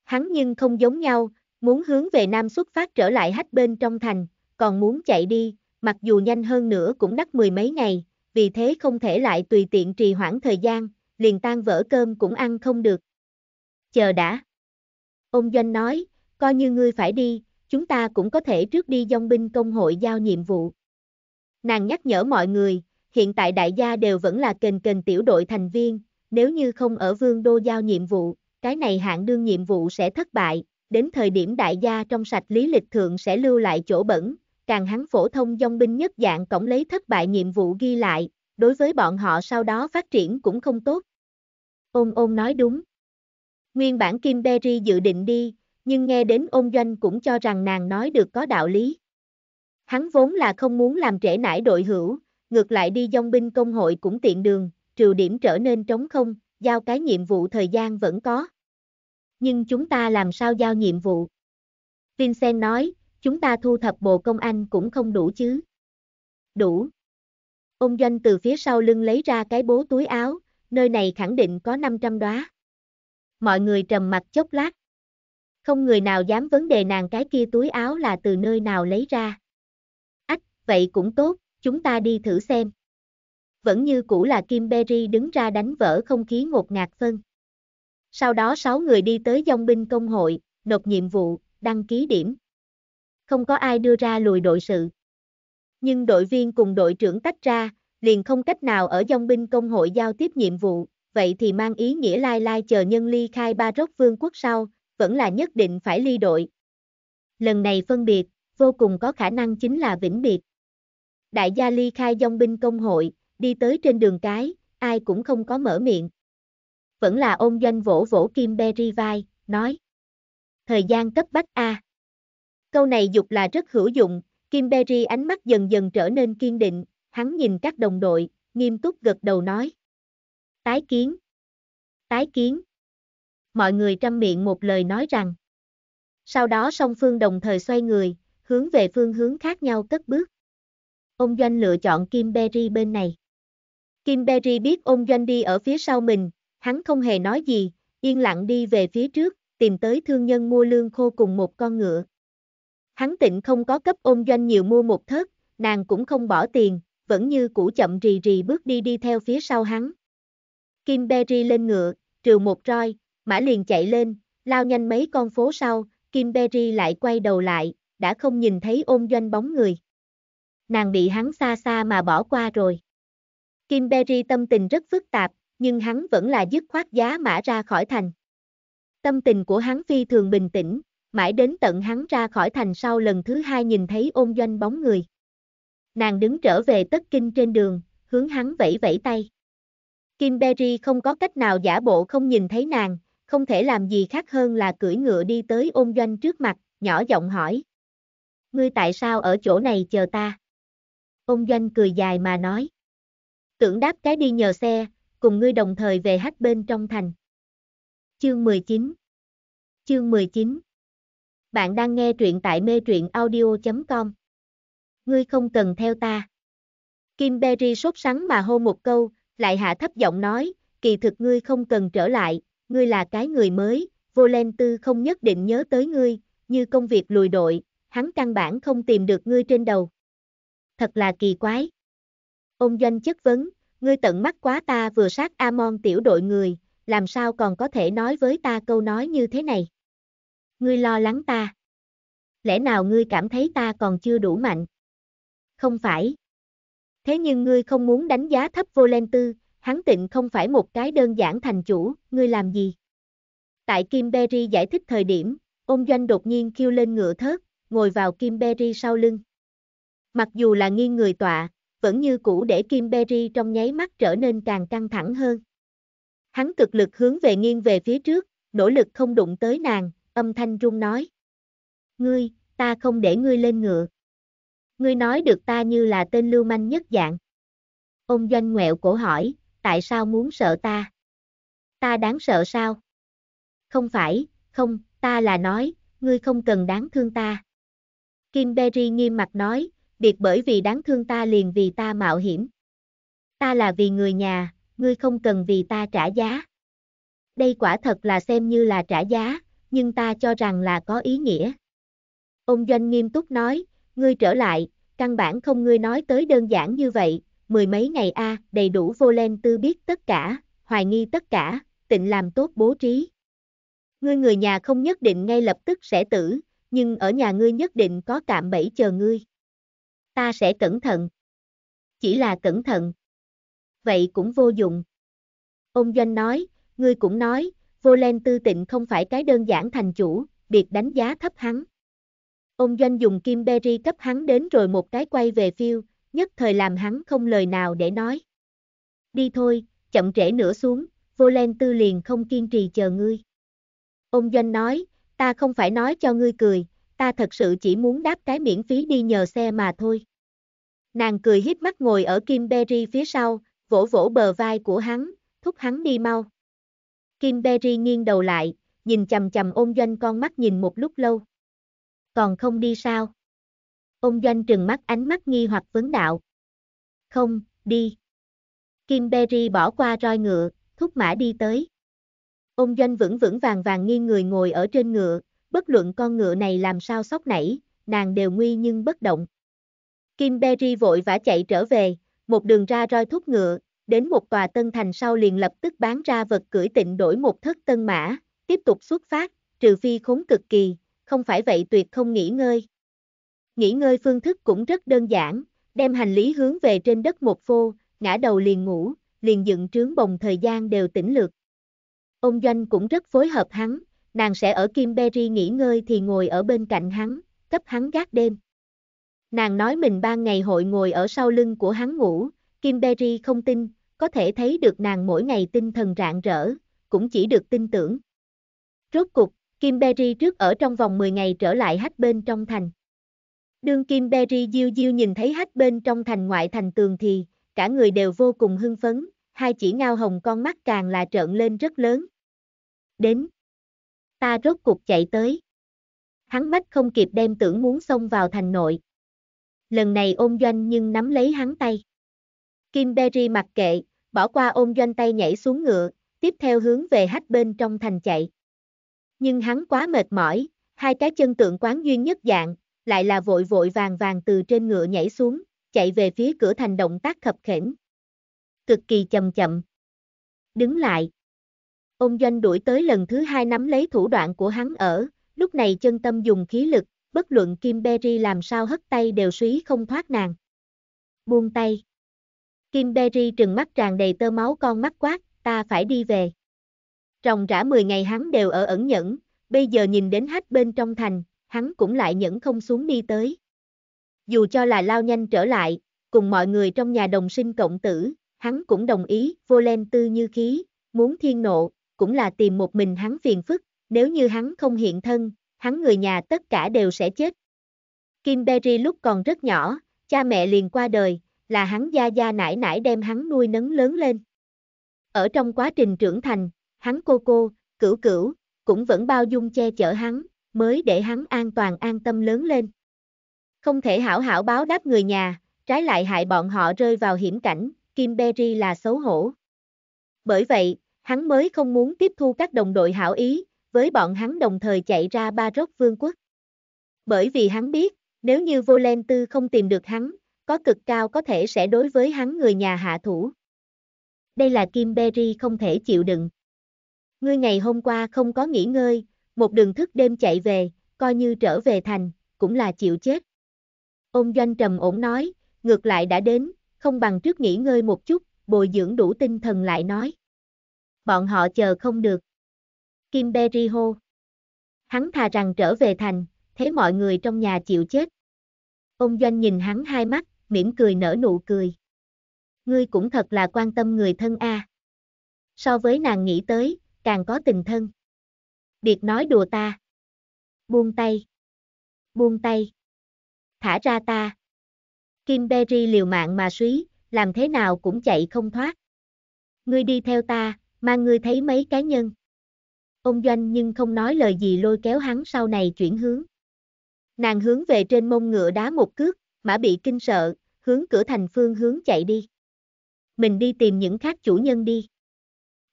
Hắn nhưng không giống nhau, muốn hướng về nam xuất phát trở lại hách bên trong thành, còn muốn chạy đi, mặc dù nhanh hơn nữa cũng đắt mười mấy ngày, vì thế không thể lại tùy tiện trì hoãn thời gian, liền tan vỡ cơm cũng ăn không được. Chờ đã. Ông Doanh nói, coi như ngươi phải đi, chúng ta cũng có thể trước đi dòng binh công hội giao nhiệm vụ. Nàng nhắc nhở mọi người, hiện tại đại gia đều vẫn là kền kền tiểu đội thành viên, nếu như không ở vương đô giao nhiệm vụ, cái này hạng đương nhiệm vụ sẽ thất bại, đến thời điểm đại gia trong sạch lý lịch thượng sẽ lưu lại chỗ bẩn, càng hắn phổ thông dòng binh nhất dạng cổng lấy thất bại nhiệm vụ ghi lại, đối với bọn họ sau đó phát triển cũng không tốt. Ôn ôn nói đúng. Nguyên bản Kim Berry dự định đi, nhưng nghe đến ôn doanh cũng cho rằng nàng nói được có đạo lý. Hắn vốn là không muốn làm trễ nải đội hữu, ngược lại đi dòng binh công hội cũng tiện đường, trừ điểm trở nên trống không, giao cái nhiệm vụ thời gian vẫn có. Nhưng chúng ta làm sao giao nhiệm vụ? Vincent nói, chúng ta thu thập bộ công anh cũng không đủ chứ. Đủ. Ông Doanh từ phía sau lưng lấy ra cái bố túi áo, nơi này khẳng định có 500 đóa. Mọi người trầm mặt chốc lát. Không người nào dám vấn đề nàng cái kia túi áo là từ nơi nào lấy ra. Ách, vậy cũng tốt, chúng ta đi thử xem. Vẫn như cũ là Kim Berry đứng ra đánh vỡ không khí ngột ngạt phân. Sau đó sáu người đi tới dòng binh công hội, nộp nhiệm vụ, đăng ký điểm không có ai đưa ra lùi đội sự. Nhưng đội viên cùng đội trưởng tách ra, liền không cách nào ở dòng binh công hội giao tiếp nhiệm vụ, vậy thì mang ý nghĩa lai lai chờ nhân ly khai ba rốc vương quốc sau, vẫn là nhất định phải ly đội. Lần này phân biệt, vô cùng có khả năng chính là vĩnh biệt. Đại gia ly khai dòng binh công hội, đi tới trên đường cái, ai cũng không có mở miệng. Vẫn là ôm doanh vỗ vỗ Kim Berry vai, nói. Thời gian cấp bách A. À. Câu này dục là rất hữu dụng, Kim Berry ánh mắt dần dần trở nên kiên định, hắn nhìn các đồng đội, nghiêm túc gật đầu nói. Tái kiến. Tái kiến. Mọi người trăm miệng một lời nói rằng. Sau đó song phương đồng thời xoay người, hướng về phương hướng khác nhau cất bước. Ông Doanh lựa chọn Kim Berry bên này. Kim Berry biết ông Doanh đi ở phía sau mình, hắn không hề nói gì, yên lặng đi về phía trước, tìm tới thương nhân mua lương khô cùng một con ngựa. Hắn tịnh không có cấp ôm doanh nhiều mua một thớt, nàng cũng không bỏ tiền, vẫn như cũ chậm rì rì bước đi đi theo phía sau hắn. Kim Berry lên ngựa, trừ một roi, mã liền chạy lên, lao nhanh mấy con phố sau, Kim Berry lại quay đầu lại, đã không nhìn thấy ôm doanh bóng người. Nàng bị hắn xa xa mà bỏ qua rồi. Kim Berry tâm tình rất phức tạp, nhưng hắn vẫn là dứt khoát giá mã ra khỏi thành. Tâm tình của hắn phi thường bình tĩnh, mãi đến tận hắn ra khỏi thành sau lần thứ hai nhìn thấy ôn doanh bóng người. Nàng đứng trở về tất kinh trên đường, hướng hắn vẫy vẫy tay. Kim Berry không có cách nào giả bộ không nhìn thấy nàng, không thể làm gì khác hơn là cưỡi ngựa đi tới ôn doanh trước mặt, nhỏ giọng hỏi. Ngươi tại sao ở chỗ này chờ ta? Ôn doanh cười dài mà nói. Tưởng đáp cái đi nhờ xe, cùng ngươi đồng thời về hát bên trong thành. Chương 19 Chương 19 bạn đang nghe truyện tại mê truyện audio.com. Ngươi không cần theo ta. Kim Berry sốt sắng mà hô một câu, lại hạ thấp giọng nói, kỳ thực ngươi không cần trở lại, ngươi là cái người mới, Tư không nhất định nhớ tới ngươi, như công việc lùi đội, hắn căn bản không tìm được ngươi trên đầu. Thật là kỳ quái. Ông Doanh chất vấn, ngươi tận mắt quá ta vừa sát Amon tiểu đội người, làm sao còn có thể nói với ta câu nói như thế này. Ngươi lo lắng ta. Lẽ nào ngươi cảm thấy ta còn chưa đủ mạnh? Không phải. Thế nhưng ngươi không muốn đánh giá thấp vô len tư, hắn tịnh không phải một cái đơn giản thành chủ, ngươi làm gì? Tại Kim Berry giải thích thời điểm, ông doanh đột nhiên kêu lên ngựa thớt, ngồi vào Kim Berry sau lưng. Mặc dù là nghiêng người tọa, vẫn như cũ để Kim Berry trong nháy mắt trở nên càng căng thẳng hơn. Hắn cực lực hướng về nghiêng về phía trước, nỗ lực không đụng tới nàng, âm thanh run nói. Ngươi, ta không để ngươi lên ngựa. Ngươi nói được ta như là tên lưu manh nhất dạng. Ông doanh ngoẹo cổ hỏi, tại sao muốn sợ ta? Ta đáng sợ sao? Không phải, không, ta là nói, ngươi không cần đáng thương ta. Kim Berry nghiêm mặt nói, việc bởi vì đáng thương ta liền vì ta mạo hiểm. Ta là vì người nhà, ngươi không cần vì ta trả giá. Đây quả thật là xem như là trả giá, nhưng ta cho rằng là có ý nghĩa. Ông Doanh nghiêm túc nói, ngươi trở lại, căn bản không ngươi nói tới đơn giản như vậy, mười mấy ngày a đầy đủ vô len tư biết tất cả, hoài nghi tất cả, tịnh làm tốt bố trí. Ngươi người nhà không nhất định ngay lập tức sẽ tử, nhưng ở nhà ngươi nhất định có cạm bẫy chờ ngươi. Ta sẽ cẩn thận. Chỉ là cẩn thận. Vậy cũng vô dụng. Ông Doanh nói, ngươi cũng nói, vô len tư tịnh không phải cái đơn giản thành chủ, biệt đánh giá thấp hắn. Ông Doanh dùng kim berry cấp hắn đến rồi một cái quay về phiêu, nhất thời làm hắn không lời nào để nói. Đi thôi, chậm trễ nữa xuống, vô len tư liền không kiên trì chờ ngươi. Ông Doanh nói, ta không phải nói cho ngươi cười, ta thật sự chỉ muốn đáp cái miễn phí đi nhờ xe mà thôi. Nàng cười hiếp mắt ngồi ở kim berry phía sau, vỗ vỗ bờ vai của hắn, thúc hắn đi mau. Kim Berry nghiêng đầu lại, nhìn chầm chầm ôn doanh con mắt nhìn một lúc lâu. Còn không đi sao? Ôn doanh trừng mắt ánh mắt nghi hoặc vấn đạo. Không, đi. Kim Berry bỏ qua roi ngựa, thúc mã đi tới. Ôn doanh vững vững vàng vàng nghiêng người ngồi ở trên ngựa, bất luận con ngựa này làm sao sóc nảy, nàng đều nguy nhưng bất động. Kim Berry vội vã chạy trở về, một đường ra roi thúc ngựa, đến một tòa tân thành sau liền lập tức bán ra vật cưỡi tịnh đổi một thất tân mã, tiếp tục xuất phát, trừ phi khốn cực kỳ, không phải vậy tuyệt không nghỉ ngơi. Nghỉ ngơi phương thức cũng rất đơn giản, đem hành lý hướng về trên đất một phô, ngã đầu liền ngủ, liền dựng trướng bồng thời gian đều tỉnh lược. Ông Doanh cũng rất phối hợp hắn, nàng sẽ ở Kim Berry nghỉ ngơi thì ngồi ở bên cạnh hắn, cấp hắn gác đêm. Nàng nói mình ban ngày hội ngồi ở sau lưng của hắn ngủ, Kim Berry không tin, có thể thấy được nàng mỗi ngày tinh thần rạng rỡ, cũng chỉ được tin tưởng. Rốt cục, Kim Berry trước ở trong vòng 10 ngày trở lại hách bên trong thành. Đương Kim Berry Diêu Diêu nhìn thấy hách bên trong thành ngoại thành tường thì, cả người đều vô cùng hưng phấn, hai chỉ ngao hồng con mắt càng là trợn lên rất lớn. Đến. Ta rốt cục chạy tới. Hắn mắt không kịp đem tưởng muốn xông vào thành nội. Lần này ôm doanh nhưng nắm lấy hắn tay. Kim Berry mặc kệ, bỏ qua ôm doanh tay nhảy xuống ngựa, tiếp theo hướng về hách bên trong thành chạy. Nhưng hắn quá mệt mỏi, hai cái chân tượng quán duy nhất dạng, lại là vội vội vàng vàng từ trên ngựa nhảy xuống, chạy về phía cửa thành động tác khập khỉnh. Cực kỳ chậm chậm. Đứng lại. Ông doanh đuổi tới lần thứ hai nắm lấy thủ đoạn của hắn ở, lúc này chân tâm dùng khí lực, bất luận Kim Berry làm sao hất tay đều suý không thoát nàng. Buông tay. Kim Berry trừng mắt tràn đầy tơ máu con mắt quát, ta phải đi về. Ròng rã 10 ngày hắn đều ở ẩn nhẫn, bây giờ nhìn đến hách bên trong thành, hắn cũng lại nhẫn không xuống đi tới. Dù cho là lao nhanh trở lại, cùng mọi người trong nhà đồng sinh cộng tử, hắn cũng đồng ý, vô len tư như khí, muốn thiên nộ, cũng là tìm một mình hắn phiền phức, nếu như hắn không hiện thân, hắn người nhà tất cả đều sẽ chết. Kim Berry lúc còn rất nhỏ, cha mẹ liền qua đời, là hắn gia gia nải nải đem hắn nuôi nấng lớn lên. Ở trong quá trình trưởng thành, hắn cô cô, cửu cửu, cũng vẫn bao dung che chở hắn, mới để hắn an toàn an tâm lớn lên. Không thể hảo hảo báo đáp người nhà, trái lại hại bọn họ rơi vào hiểm cảnh, Kim Berry là xấu hổ. Bởi vậy, hắn mới không muốn tiếp thu các đồng đội hảo ý, với bọn hắn đồng thời chạy ra ba rốc vương quốc. Bởi vì hắn biết, nếu như Vô Tư không tìm được hắn, có cực cao có thể sẽ đối với hắn người nhà hạ thủ. Đây là Kim Berry không thể chịu đựng. Ngươi ngày hôm qua không có nghỉ ngơi, một đường thức đêm chạy về, coi như trở về thành, cũng là chịu chết. Ông doanh trầm ổn nói, ngược lại đã đến, không bằng trước nghỉ ngơi một chút, bồi dưỡng đủ tinh thần lại nói. Bọn họ chờ không được. Kim Berry hô. Hắn thà rằng trở về thành, thế mọi người trong nhà chịu chết. Ông Doanh nhìn hắn hai mắt, mỉm cười nở nụ cười. Ngươi cũng thật là quan tâm người thân a. À. So với nàng nghĩ tới, càng có tình thân. Biệt nói đùa ta. Buông tay. Buông tay. Thả ra ta. Kim Berry liều mạng mà suý, làm thế nào cũng chạy không thoát. Ngươi đi theo ta, mang ngươi thấy mấy cá nhân. Ông Doanh nhưng không nói lời gì lôi kéo hắn sau này chuyển hướng. Nàng hướng về trên mông ngựa đá một cước, mã bị kinh sợ, hướng cửa thành phương hướng chạy đi. Mình đi tìm những khác chủ nhân đi.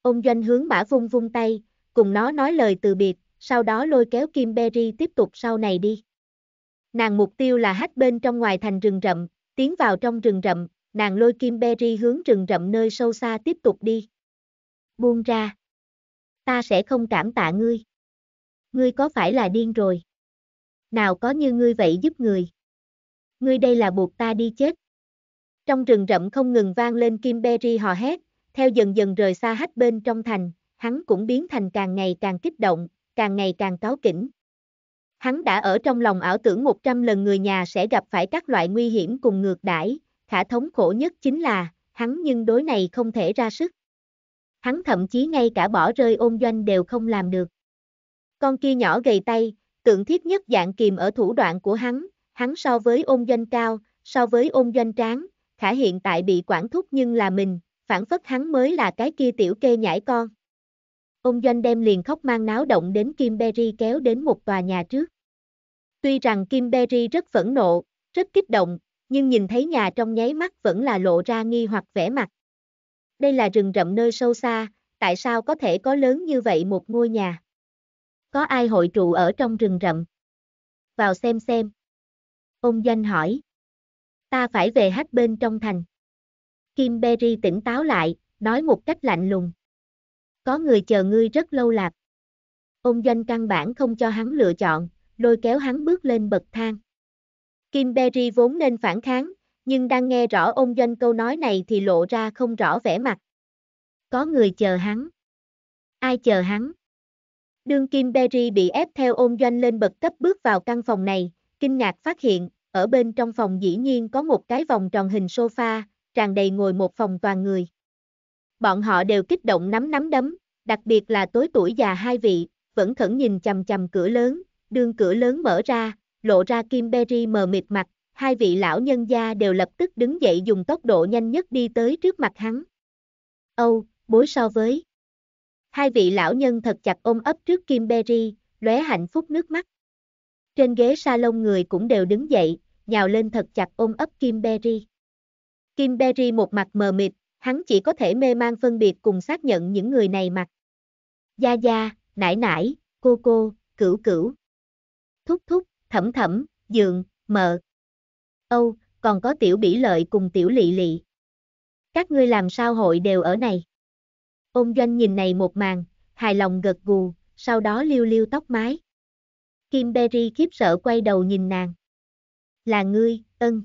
Ông Doanh hướng mã vung vung tay, cùng nó nói lời từ biệt, sau đó lôi kéo Kim Berry tiếp tục sau này đi. Nàng mục tiêu là hách bên trong ngoài thành rừng rậm, tiến vào trong rừng rậm, nàng lôi Kim Berry hướng rừng rậm nơi sâu xa tiếp tục đi. Buông ra. Ta sẽ không cảm tạ ngươi. Ngươi có phải là điên rồi? Nào có như ngươi vậy giúp người ngươi đây là buộc ta đi chết. Trong rừng rậm không ngừng vang lên Kim Berry hò hét, theo dần dần rời xa hách bên trong thành, hắn cũng biến thành càng ngày càng kích động, càng ngày càng cáo kỉnh. Hắn đã ở trong lòng ảo tưởng 100 lần người nhà sẽ gặp phải các loại nguy hiểm cùng ngược đãi, khả thống khổ nhất chính là, hắn nhưng đối này không thể ra sức. Hắn thậm chí ngay cả bỏ rơi ôn doanh đều không làm được. Con kia nhỏ gầy tay, tượng thiết nhất dạng kìm ở thủ đoạn của hắn, hắn so với ôn doanh cao, so với ôn doanh tráng, khả hiện tại bị quản thúc nhưng là mình, phản phất hắn mới là cái kia tiểu kê nhãi con. Ôn doanh đem liền khóc mang náo động đến Kim Berry kéo đến một tòa nhà trước. Tuy rằng Kim Berry rất phẫn nộ, rất kích động, nhưng nhìn thấy nhà trong nháy mắt vẫn là lộ ra nghi hoặc vẻ mặt. Đây là rừng rậm nơi sâu xa, tại sao có thể có lớn như vậy một ngôi nhà? Có ai hội trụ ở trong rừng rậm? Vào xem xem. Ông Doanh hỏi. Ta phải về hết bên trong thành. Kim Berry tỉnh táo lại, nói một cách lạnh lùng. Có người chờ ngươi rất lâu lạc. Ông Doanh căn bản không cho hắn lựa chọn, lôi kéo hắn bước lên bậc thang. Kim Berry vốn nên phản kháng, nhưng đang nghe rõ ông Doanh câu nói này thì lộ ra không rõ vẻ mặt. Có người chờ hắn. Ai chờ hắn? Đương Kim Berry bị ép theo ôn doanh lên bậc cấp bước vào căn phòng này, kinh ngạc phát hiện, ở bên trong phòng dĩ nhiên có một cái vòng tròn hình sofa, tràn đầy ngồi một phòng toàn người. Bọn họ đều kích động nắm nắm đấm, đặc biệt là tối tuổi già hai vị, vẫn khẩn nhìn chầm chầm cửa lớn, đường cửa lớn mở ra, lộ ra Kim Berry mờ mịt mặt, hai vị lão nhân gia đều lập tức đứng dậy dùng tốc độ nhanh nhất đi tới trước mặt hắn. Âu, bối so với. Hai vị lão nhân thật chặt ôm ấp trước Kim Berry, lóe hạnh phúc nước mắt. Trên ghế salon người cũng đều đứng dậy, nhào lên thật chặt ôm ấp Kim Berry. Kim Berry một mặt mờ mịt, hắn chỉ có thể mê mang phân biệt cùng xác nhận những người này mặt. Gia Gia, Nải Nải, Cô Cô, Cửu Cửu, Thúc Thúc, Thẩm Thẩm, Dượng, Mợ. Âu, còn có Tiểu Bỉ Lợi cùng Tiểu Lị Lị. Các ngươi làm sao hội đều ở này. Ôm doanh nhìn này một màn, hài lòng gật gù, sau đó liêu liêu tóc mái. Kim Berry khiếp sợ quay đầu nhìn nàng. Là ngươi, ân.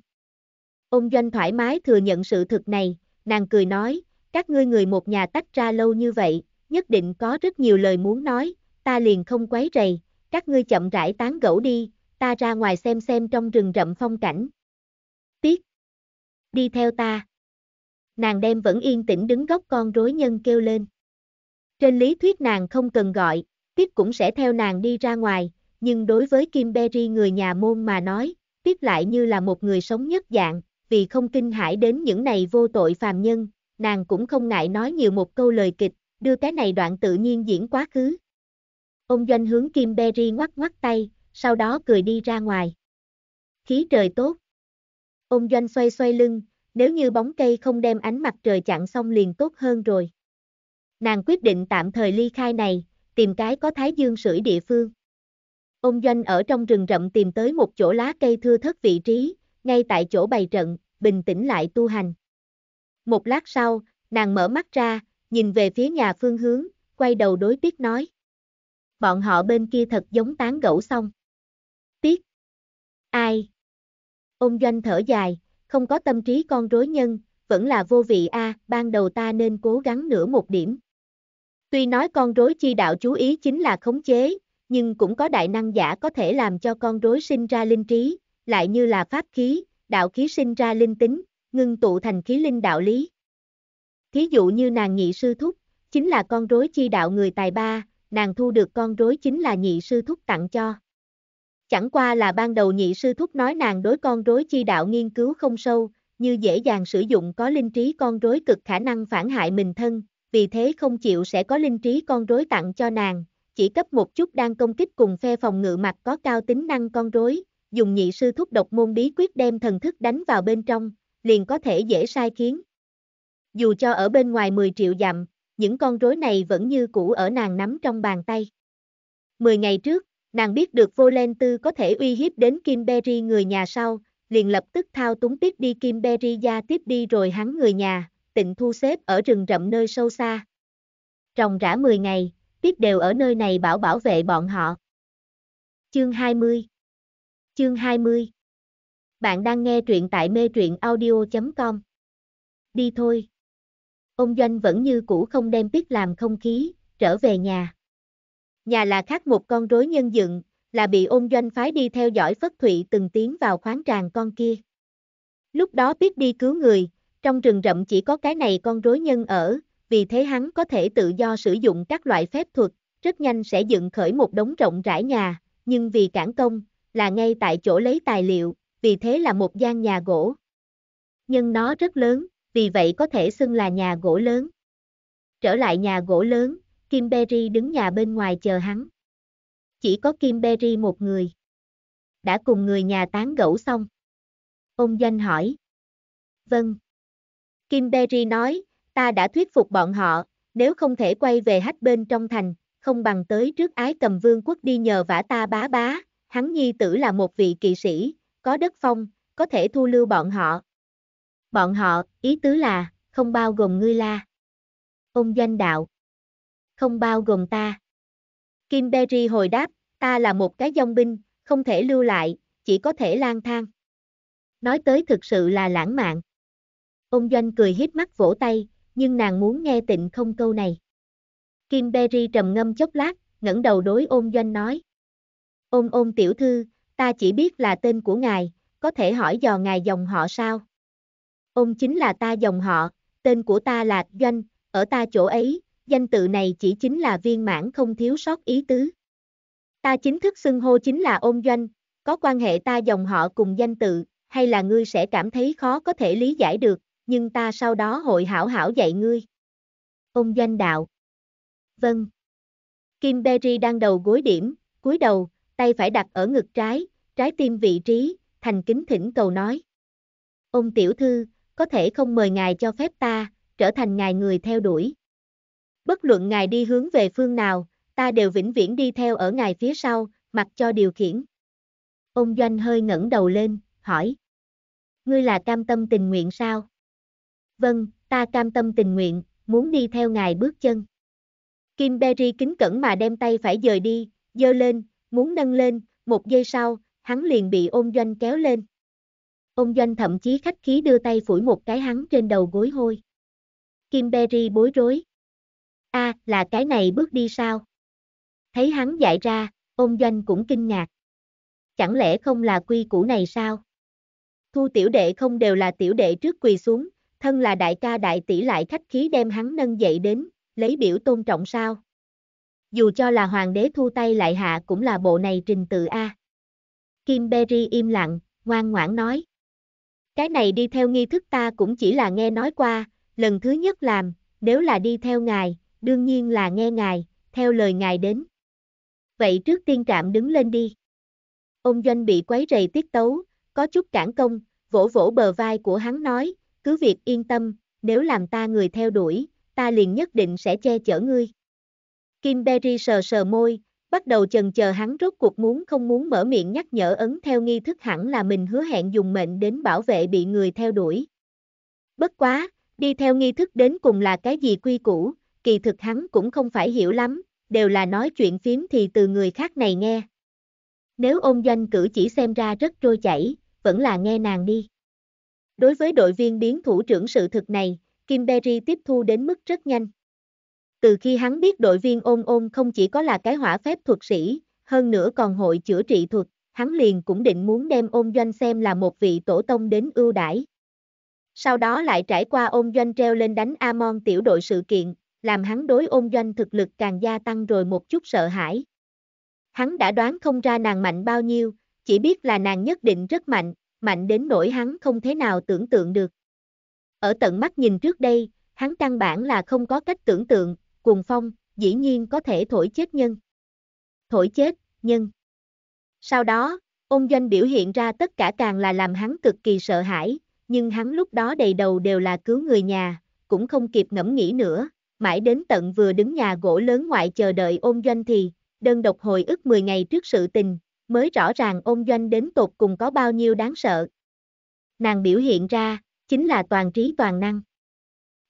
Ông doanh thoải mái thừa nhận sự thực này, nàng cười nói, các ngươi người một nhà tách ra lâu như vậy, nhất định có rất nhiều lời muốn nói, ta liền không quấy rầy, các ngươi chậm rãi tán gẫu đi, ta ra ngoài xem xem trong rừng rậm phong cảnh. Tiếc. Đi theo ta. Nàng đem vẫn yên tĩnh đứng góc con rối nhân kêu lên. Trên lý thuyết nàng không cần gọi, Tiếp cũng sẽ theo nàng đi ra ngoài, nhưng đối với Kim Berry người nhà môn mà nói, tiếp lại như là một người sống nhất dạng, vì không kinh hãi đến những này vô tội phàm nhân, nàng cũng không ngại nói nhiều một câu lời kịch, đưa cái này đoạn tự nhiên diễn quá khứ. Ông Doanh hướng Kim Berry ngoắc ngoắc tay, sau đó cười đi ra ngoài. Khí trời tốt. Ông Doanh xoay xoay lưng, nếu như bóng cây không đem ánh mặt trời chặn xong liền tốt hơn rồi. Nàng quyết định tạm thời ly khai này, tìm cái có thái dương sưởi địa phương. Ông Doanh ở trong rừng rậm tìm tới một chỗ lá cây thưa thất vị trí, ngay tại chỗ bày trận, bình tĩnh lại tu hành. Một lát sau, nàng mở mắt ra, nhìn về phía nhà phương hướng, quay đầu đối Tiết nói. Bọn họ bên kia thật giống tán gẫu xong. Tiết. Ai? Ông Doanh thở dài, không có tâm trí con rối nhân, vẫn là vô vị a. À, ban đầu ta nên cố gắng nửa một điểm. Tuy nói con rối chi đạo chú ý chính là khống chế, nhưng cũng có đại năng giả có thể làm cho con rối sinh ra linh trí, lại như là pháp khí, đạo khí sinh ra linh tính, ngưng tụ thành khí linh đạo lý. Thí dụ như nàng nhị sư thúc, chính là con rối chi đạo người tài ba, nàng thu được con rối chính là nhị sư thúc tặng cho. Chẳng qua là ban đầu nhị sư thúc nói nàng đối con rối chi đạo nghiên cứu không sâu, như dễ dàng sử dụng có linh trí con rối cực khả năng phản hại mình thân, vì thế không chịu sẽ có linh trí con rối tặng cho nàng, chỉ cấp một chút đang công kích cùng phe phòng ngự mặt có cao tính năng con rối, dùng nhị sư thúc độc môn bí quyết đem thần thức đánh vào bên trong, liền có thể dễ sai khiến. Dù cho ở bên ngoài 10 triệu dặm, những con rối này vẫn như cũ ở nàng nắm trong bàn tay. 10 ngày trước, nàng biết được Volenter có thể uy hiếp đến Kimberry người nhà sau, liền lập tức thao túng tiếp đi Kimberry ra tiếp đi rồi hắn người nhà, tịnh thu xếp ở rừng rậm nơi sâu xa. Trồng rã 10 ngày, tiếp đều ở nơi này bảo bảo vệ bọn họ. Chương 20 Chương 20 Bạn đang nghe truyện tại mê truyện audio.com Đi thôi. Ông Doanh vẫn như cũ không đem biết làm không khí, trở về nhà. Nhà là khác một con rối nhân dựng, là bị ôn doanh phái đi theo dõi Phất Thụy từng tiến vào khoáng tràng con kia. Lúc đó biết đi cứu người, trong rừng rậm chỉ có cái này con rối nhân ở, vì thế hắn có thể tự do sử dụng các loại phép thuật, rất nhanh sẽ dựng khởi một đống rộng rãi nhà, nhưng vì cản công, là ngay tại chỗ lấy tài liệu, vì thế là một gian nhà gỗ. Nhưng nó rất lớn, vì vậy có thể xưng là nhà gỗ lớn. Trở lại nhà gỗ lớn, Kim Berry đứng nhà bên ngoài chờ hắn. Chỉ có Kim Berry một người. Đã cùng người nhà tán gẫu xong. Ông Danh hỏi. Vâng. Kim Berry nói, ta đã thuyết phục bọn họ, nếu không thể quay về hách bên trong thành, không bằng tới trước ái cầm vương quốc đi nhờ vả ta bá bá, hắn nhi tử là một vị kỵ sĩ, có đất phong, có thể thu lưu bọn họ. Bọn họ, ý tứ là, không bao gồm ngươi la. Ông danh đạo. Không bao gồm ta. Kim Berry hồi đáp, ta là một cái dòng binh, không thể lưu lại, chỉ có thể lang thang. Nói tới thực sự là lãng mạn. Ông Doanh cười hít mắt vỗ tay, nhưng nàng muốn nghe tịnh không câu này. Kim Berry trầm ngâm chốc lát, ngẩng đầu đối ôn doanh nói. Ôn ôn tiểu thư, ta chỉ biết là tên của ngài, có thể hỏi dò ngài dòng họ sao? Ôn chính là ta dòng họ, tên của ta là doanh, ở ta chỗ ấy, danh tự này chỉ chính là viên mãn không thiếu sót ý tứ. Ta chính thức xưng hô chính là ôn doanh, có quan hệ ta dòng họ cùng danh tự, hay là ngươi sẽ cảm thấy khó có thể lý giải được, nhưng ta sau đó hội hảo hảo dạy ngươi. Ông Doanh Đạo Vâng. Kim Berry đang đầu gối điểm, cúi đầu, tay phải đặt ở ngực trái, trái tim vị trí, thành kính thỉnh cầu nói. Ông tiểu thư, có thể không mời ngài cho phép ta, trở thành ngài người theo đuổi. Bất luận ngài đi hướng về phương nào, ta đều vĩnh viễn đi theo ở ngài phía sau, mặc cho điều khiển. Ông Doanh hơi ngẩng đầu lên, hỏi. Ngươi là cam tâm tình nguyện sao? vâng, ta cam tâm tình nguyện, muốn đi theo ngài bước chân. Kim Berry kính cẩn mà đem tay phải dời đi, dơ lên, muốn nâng lên, một giây sau, hắn liền bị ôn doanh kéo lên. Ôn doanh thậm chí khách khí đưa tay phủi một cái hắn trên đầu gối hôi. Kim Berry bối rối. a à, là cái này bước đi sao? Thấy hắn dại ra, ôn doanh cũng kinh ngạc. Chẳng lẽ không là quy củ này sao? Thu tiểu đệ không đều là tiểu đệ trước quỳ xuống, thân là đại ca đại tỷ lại khách khí đem hắn nâng dậy đến, lấy biểu tôn trọng sao. Dù cho là hoàng đế thu tay lại hạ cũng là bộ này trình tự A. Kim Berry im lặng, ngoan ngoãn nói. Cái này đi theo nghi thức ta cũng chỉ là nghe nói qua, lần thứ nhất làm, nếu là đi theo ngài, đương nhiên là nghe ngài, theo lời ngài đến. Vậy trước tiên trạm đứng lên đi. Ông Doanh bị quấy rầy tiết tấu, có chút cản công, vỗ vỗ bờ vai của hắn nói, cứ việc yên tâm, nếu làm ta người theo đuổi, ta liền nhất định sẽ che chở ngươi. Kim Berry sờ sờ môi, bắt đầu chần chờ hắn rốt cuộc muốn không muốn mở miệng nhắc nhở ấn theo nghi thức hẳn là mình hứa hẹn dùng mệnh đến bảo vệ bị người theo đuổi. Bất quá, đi theo nghi thức đến cùng là cái gì quy củ, kỳ thực hắn cũng không phải hiểu lắm, đều là nói chuyện phím thì từ người khác này nghe. Nếu ôn doanh cử chỉ xem ra rất trôi chảy, vẫn là nghe nàng đi. Đối với đội viên biến thủ trưởng sự thực này, Kim Berry tiếp thu đến mức rất nhanh. Từ khi hắn biết đội viên ôn ôn không chỉ có là cái hỏa phép thuật sĩ, hơn nữa còn hội chữa trị thuật, hắn liền cũng định muốn đem ôn doanh xem là một vị tổ tông đến ưu đãi. Sau đó lại trải qua ôn doanh treo lên đánh Amon tiểu đội sự kiện, làm hắn đối ôn doanh thực lực càng gia tăng rồi một chút sợ hãi. Hắn đã đoán không ra nàng mạnh bao nhiêu, chỉ biết là nàng nhất định rất mạnh, mạnh đến nỗi hắn không thế nào tưởng tượng được. Ở tận mắt nhìn trước đây, hắn căn bản là không có cách tưởng tượng, cuồng phong, dĩ nhiên có thể thổi chết nhân. Thổi chết, nhân. Sau đó, ôn doanh biểu hiện ra tất cả càng là làm hắn cực kỳ sợ hãi, nhưng hắn lúc đó đầy đầu đều là cứu người nhà, cũng không kịp ngẫm nghĩ nữa, mãi đến tận vừa đứng nhà gỗ lớn ngoại chờ đợi ôn doanh thì, đơn độc hồi ức 10 ngày trước sự tình, mới rõ ràng ôn doanh đến tột cùng có bao nhiêu đáng sợ. Nàng biểu hiện ra, chính là toàn trí toàn năng.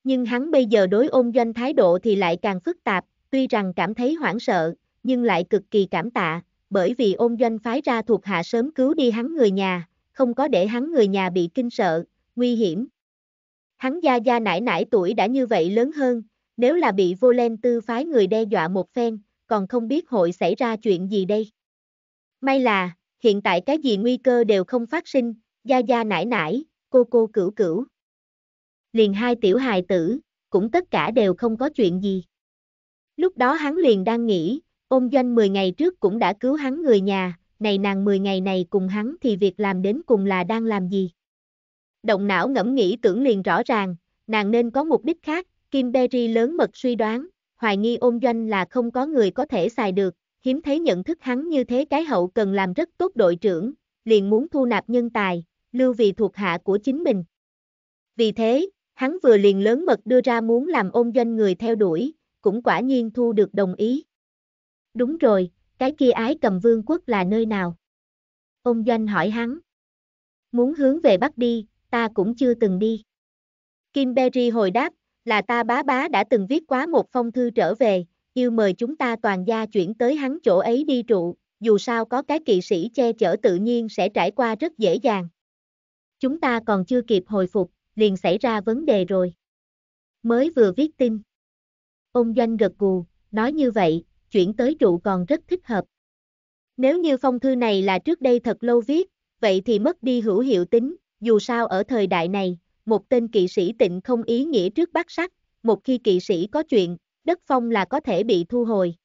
Nhưng hắn bây giờ đối ôn doanh thái độ thì lại càng phức tạp, tuy rằng cảm thấy hoảng sợ, nhưng lại cực kỳ cảm tạ, bởi vì ôn doanh phái ra thuộc hạ sớm cứu đi hắn người nhà, không có để hắn người nhà bị kinh sợ, nguy hiểm. Hắn gia gia nải nải tuổi đã như vậy lớn hơn, nếu là bị vô len tư phái người đe dọa một phen, còn không biết hội xảy ra chuyện gì đây. May là, hiện tại cái gì nguy cơ đều không phát sinh, gia gia nải nải, cô cô cửu cửu. Liền hai tiểu hài tử, cũng tất cả đều không có chuyện gì. Lúc đó hắn liền đang nghĩ, ôm doanh 10 ngày trước cũng đã cứu hắn người nhà, này nàng 10 ngày này cùng hắn thì việc làm đến cùng là đang làm gì. Động não ngẫm nghĩ tưởng liền rõ ràng, nàng nên có mục đích khác, Kim Berry lớn mật suy đoán, hoài nghi ôm doanh là không có người có thể xài được, hiếm thấy nhận thức hắn như thế cái hậu cần làm rất tốt đội trưởng, liền muốn thu nạp nhân tài, lưu vì thuộc hạ của chính mình. Vì thế, hắn vừa liền lớn mật đưa ra muốn làm ôn doanh người theo đuổi, cũng quả nhiên thu được đồng ý. Đúng rồi, cái kia ái cầm vương quốc là nơi nào? Ôn doanh hỏi hắn. Muốn hướng về Bắc đi, ta cũng chưa từng đi. Kim Berry hồi đáp, là ta bá bá đã từng viết quá một phong thư trở về, yêu mời chúng ta toàn gia chuyển tới hắn chỗ ấy đi trụ, dù sao có cái kỵ sĩ che chở tự nhiên sẽ trải qua rất dễ dàng. Chúng ta còn chưa kịp hồi phục, liền xảy ra vấn đề rồi. Mới vừa viết tin. Ông Doanh gật gù, nói như vậy, chuyển tới trụ còn rất thích hợp. Nếu như phong thư này là trước đây thật lâu viết, vậy thì mất đi hữu hiệu tính, dù sao ở thời đại này, một tên kỵ sĩ tịnh không ý nghĩa trước bát sắc, một khi kỵ sĩ có chuyện, đất phong là có thể bị thu hồi.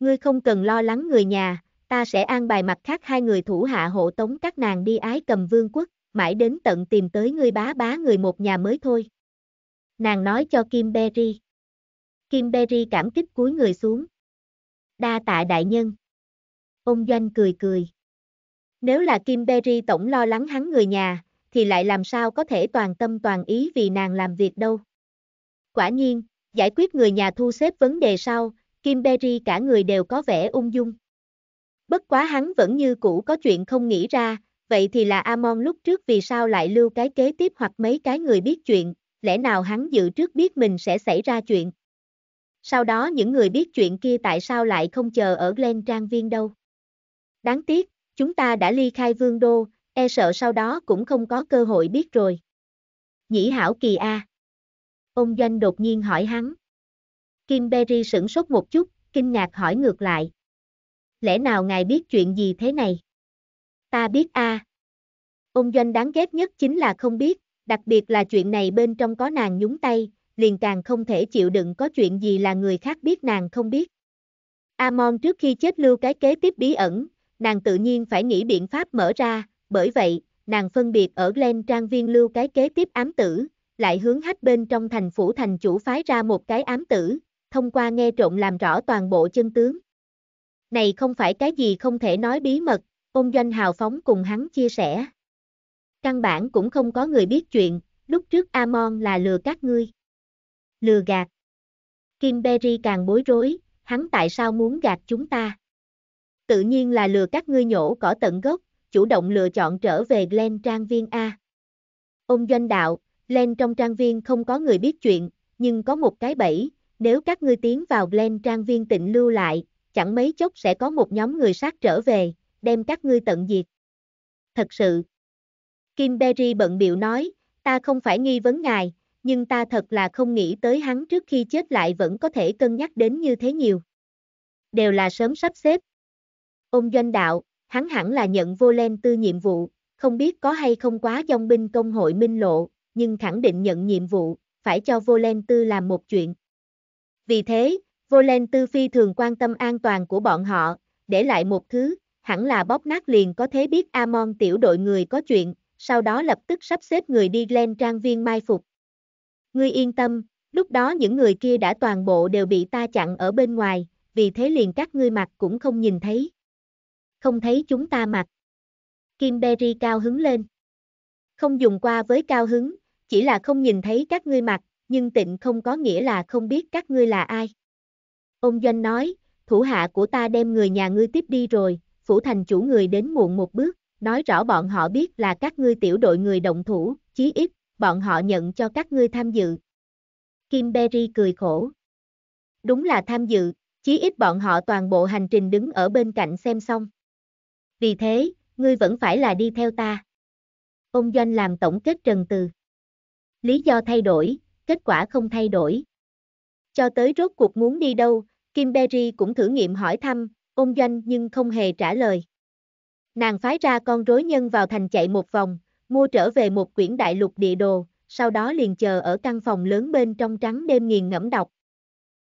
Ngươi không cần lo lắng người nhà, ta sẽ an bài mặt khác hai người thủ hạ hộ tống các nàng đi ái cầm vương quốc, mãi đến tận tìm tới ngươi bá bá người một nhà mới thôi. Nàng nói cho Kim Berry. Kim Berry cảm kích cúi người xuống. Đa tạ đại nhân. Ông Doanh cười cười. Nếu là Kim Berry tổng lo lắng hắn người nhà, thì lại làm sao có thể toàn tâm toàn ý vì nàng làm việc đâu. Quả nhiên, Giải quyết người nhà thu xếp vấn đề sau, Kim Berry cả người đều có vẻ ung dung. Bất quá hắn vẫn như cũ có chuyện không nghĩ ra, vậy thì là Amon lúc trước vì sao lại lưu cái kế tiếp hoặc mấy cái người biết chuyện, lẽ nào hắn dự trước biết mình sẽ xảy ra chuyện. Sau đó những người biết chuyện kia tại sao lại không chờ ở Glen Trang Viên đâu. Đáng tiếc, chúng ta đã ly khai vương đô, e sợ sau đó cũng không có cơ hội biết rồi. Nhĩ Hảo Kỳ A ông Doanh đột nhiên hỏi hắn. Kim Berry sửng sốt một chút, kinh ngạc hỏi ngược lại. Lẽ nào ngài biết chuyện gì thế này? Ta biết a. À. Ông Doanh đáng ghét nhất chính là không biết, đặc biệt là chuyện này bên trong có nàng nhúng tay, liền càng không thể chịu đựng có chuyện gì là người khác biết nàng không biết. Amon trước khi chết lưu cái kế tiếp bí ẩn, nàng tự nhiên phải nghĩ biện pháp mở ra, bởi vậy, nàng phân biệt ở Glen Trang Viên lưu cái kế tiếp ám tử, lại hướng hách bên trong thành phủ thành chủ phái ra một cái ám tử, thông qua nghe trộn làm rõ toàn bộ chân tướng. Này không phải cái gì không thể nói bí mật, ôn doanh hào phóng cùng hắn chia sẻ. Căn bản cũng không có người biết chuyện, lúc trước Amon là lừa các ngươi. Lừa gạt. Kim Berry càng bối rối, hắn tại sao muốn gạt chúng ta? Tự nhiên là lừa các ngươi nhổ cỏ tận gốc, chủ động lựa chọn trở về Glen Trang Viên A. Ông Doanh Đạo, Glen trong trang viên không có người biết chuyện, nhưng có một cái bẫy, nếu các ngươi tiến vào Glen trang viên tịnh lưu lại, chẳng mấy chốc sẽ có một nhóm người sát trở về, đem các ngươi tận diệt. Thật sự. Kim Berry bận biệu nói, ta không phải nghi vấn ngài, nhưng ta thật là không nghĩ tới hắn trước khi chết lại vẫn có thể cân nhắc đến như thế nhiều. Đều là sớm sắp xếp. Ông doanh đạo, hắn hẳn là nhận vô len tư nhiệm vụ, không biết có hay không quá dòng binh công hội minh lộ, nhưng khẳng định nhận nhiệm vụ, phải cho Volen Tư làm một chuyện. Vì thế, Volen Tư phi thường quan tâm an toàn của bọn họ, để lại một thứ, hẳn là bóp nát liền có thế biết Amon tiểu đội người có chuyện, sau đó lập tức sắp xếp người đi lên trang viên mai phục. Ngươi yên tâm, lúc đó những người kia đã toàn bộ đều bị ta chặn ở bên ngoài, vì thế liền các ngươi mặt cũng không nhìn thấy. Không thấy chúng ta mặt. Kim Berry cao hứng lên. Không dùng qua với cao hứng, chỉ là không nhìn thấy các ngươi mặt, nhưng tịnh không có nghĩa là không biết các ngươi là ai. Ông Doanh nói, thủ hạ của ta đem người nhà ngươi tiếp đi rồi, phủ thành chủ người đến muộn một bước, nói rõ bọn họ biết là các ngươi tiểu đội người động thủ, chí ít, bọn họ nhận cho các ngươi tham dự. Kim Berry cười khổ. Đúng là tham dự, chí ít bọn họ toàn bộ hành trình đứng ở bên cạnh xem xong. Vì thế, ngươi vẫn phải là đi theo ta. Ông Doanh làm tổng kết trần từ lý do thay đổi, kết quả không thay đổi. Cho tới rốt cuộc muốn đi đâu, Kim Berry cũng thử nghiệm hỏi thăm, ôn doanh nhưng không hề trả lời. Nàng phái ra con rối nhân vào thành chạy một vòng, mua trở về một quyển đại lục địa đồ, sau đó liền chờ ở căn phòng lớn bên trong trắng đêm nghiền ngẫm đọc,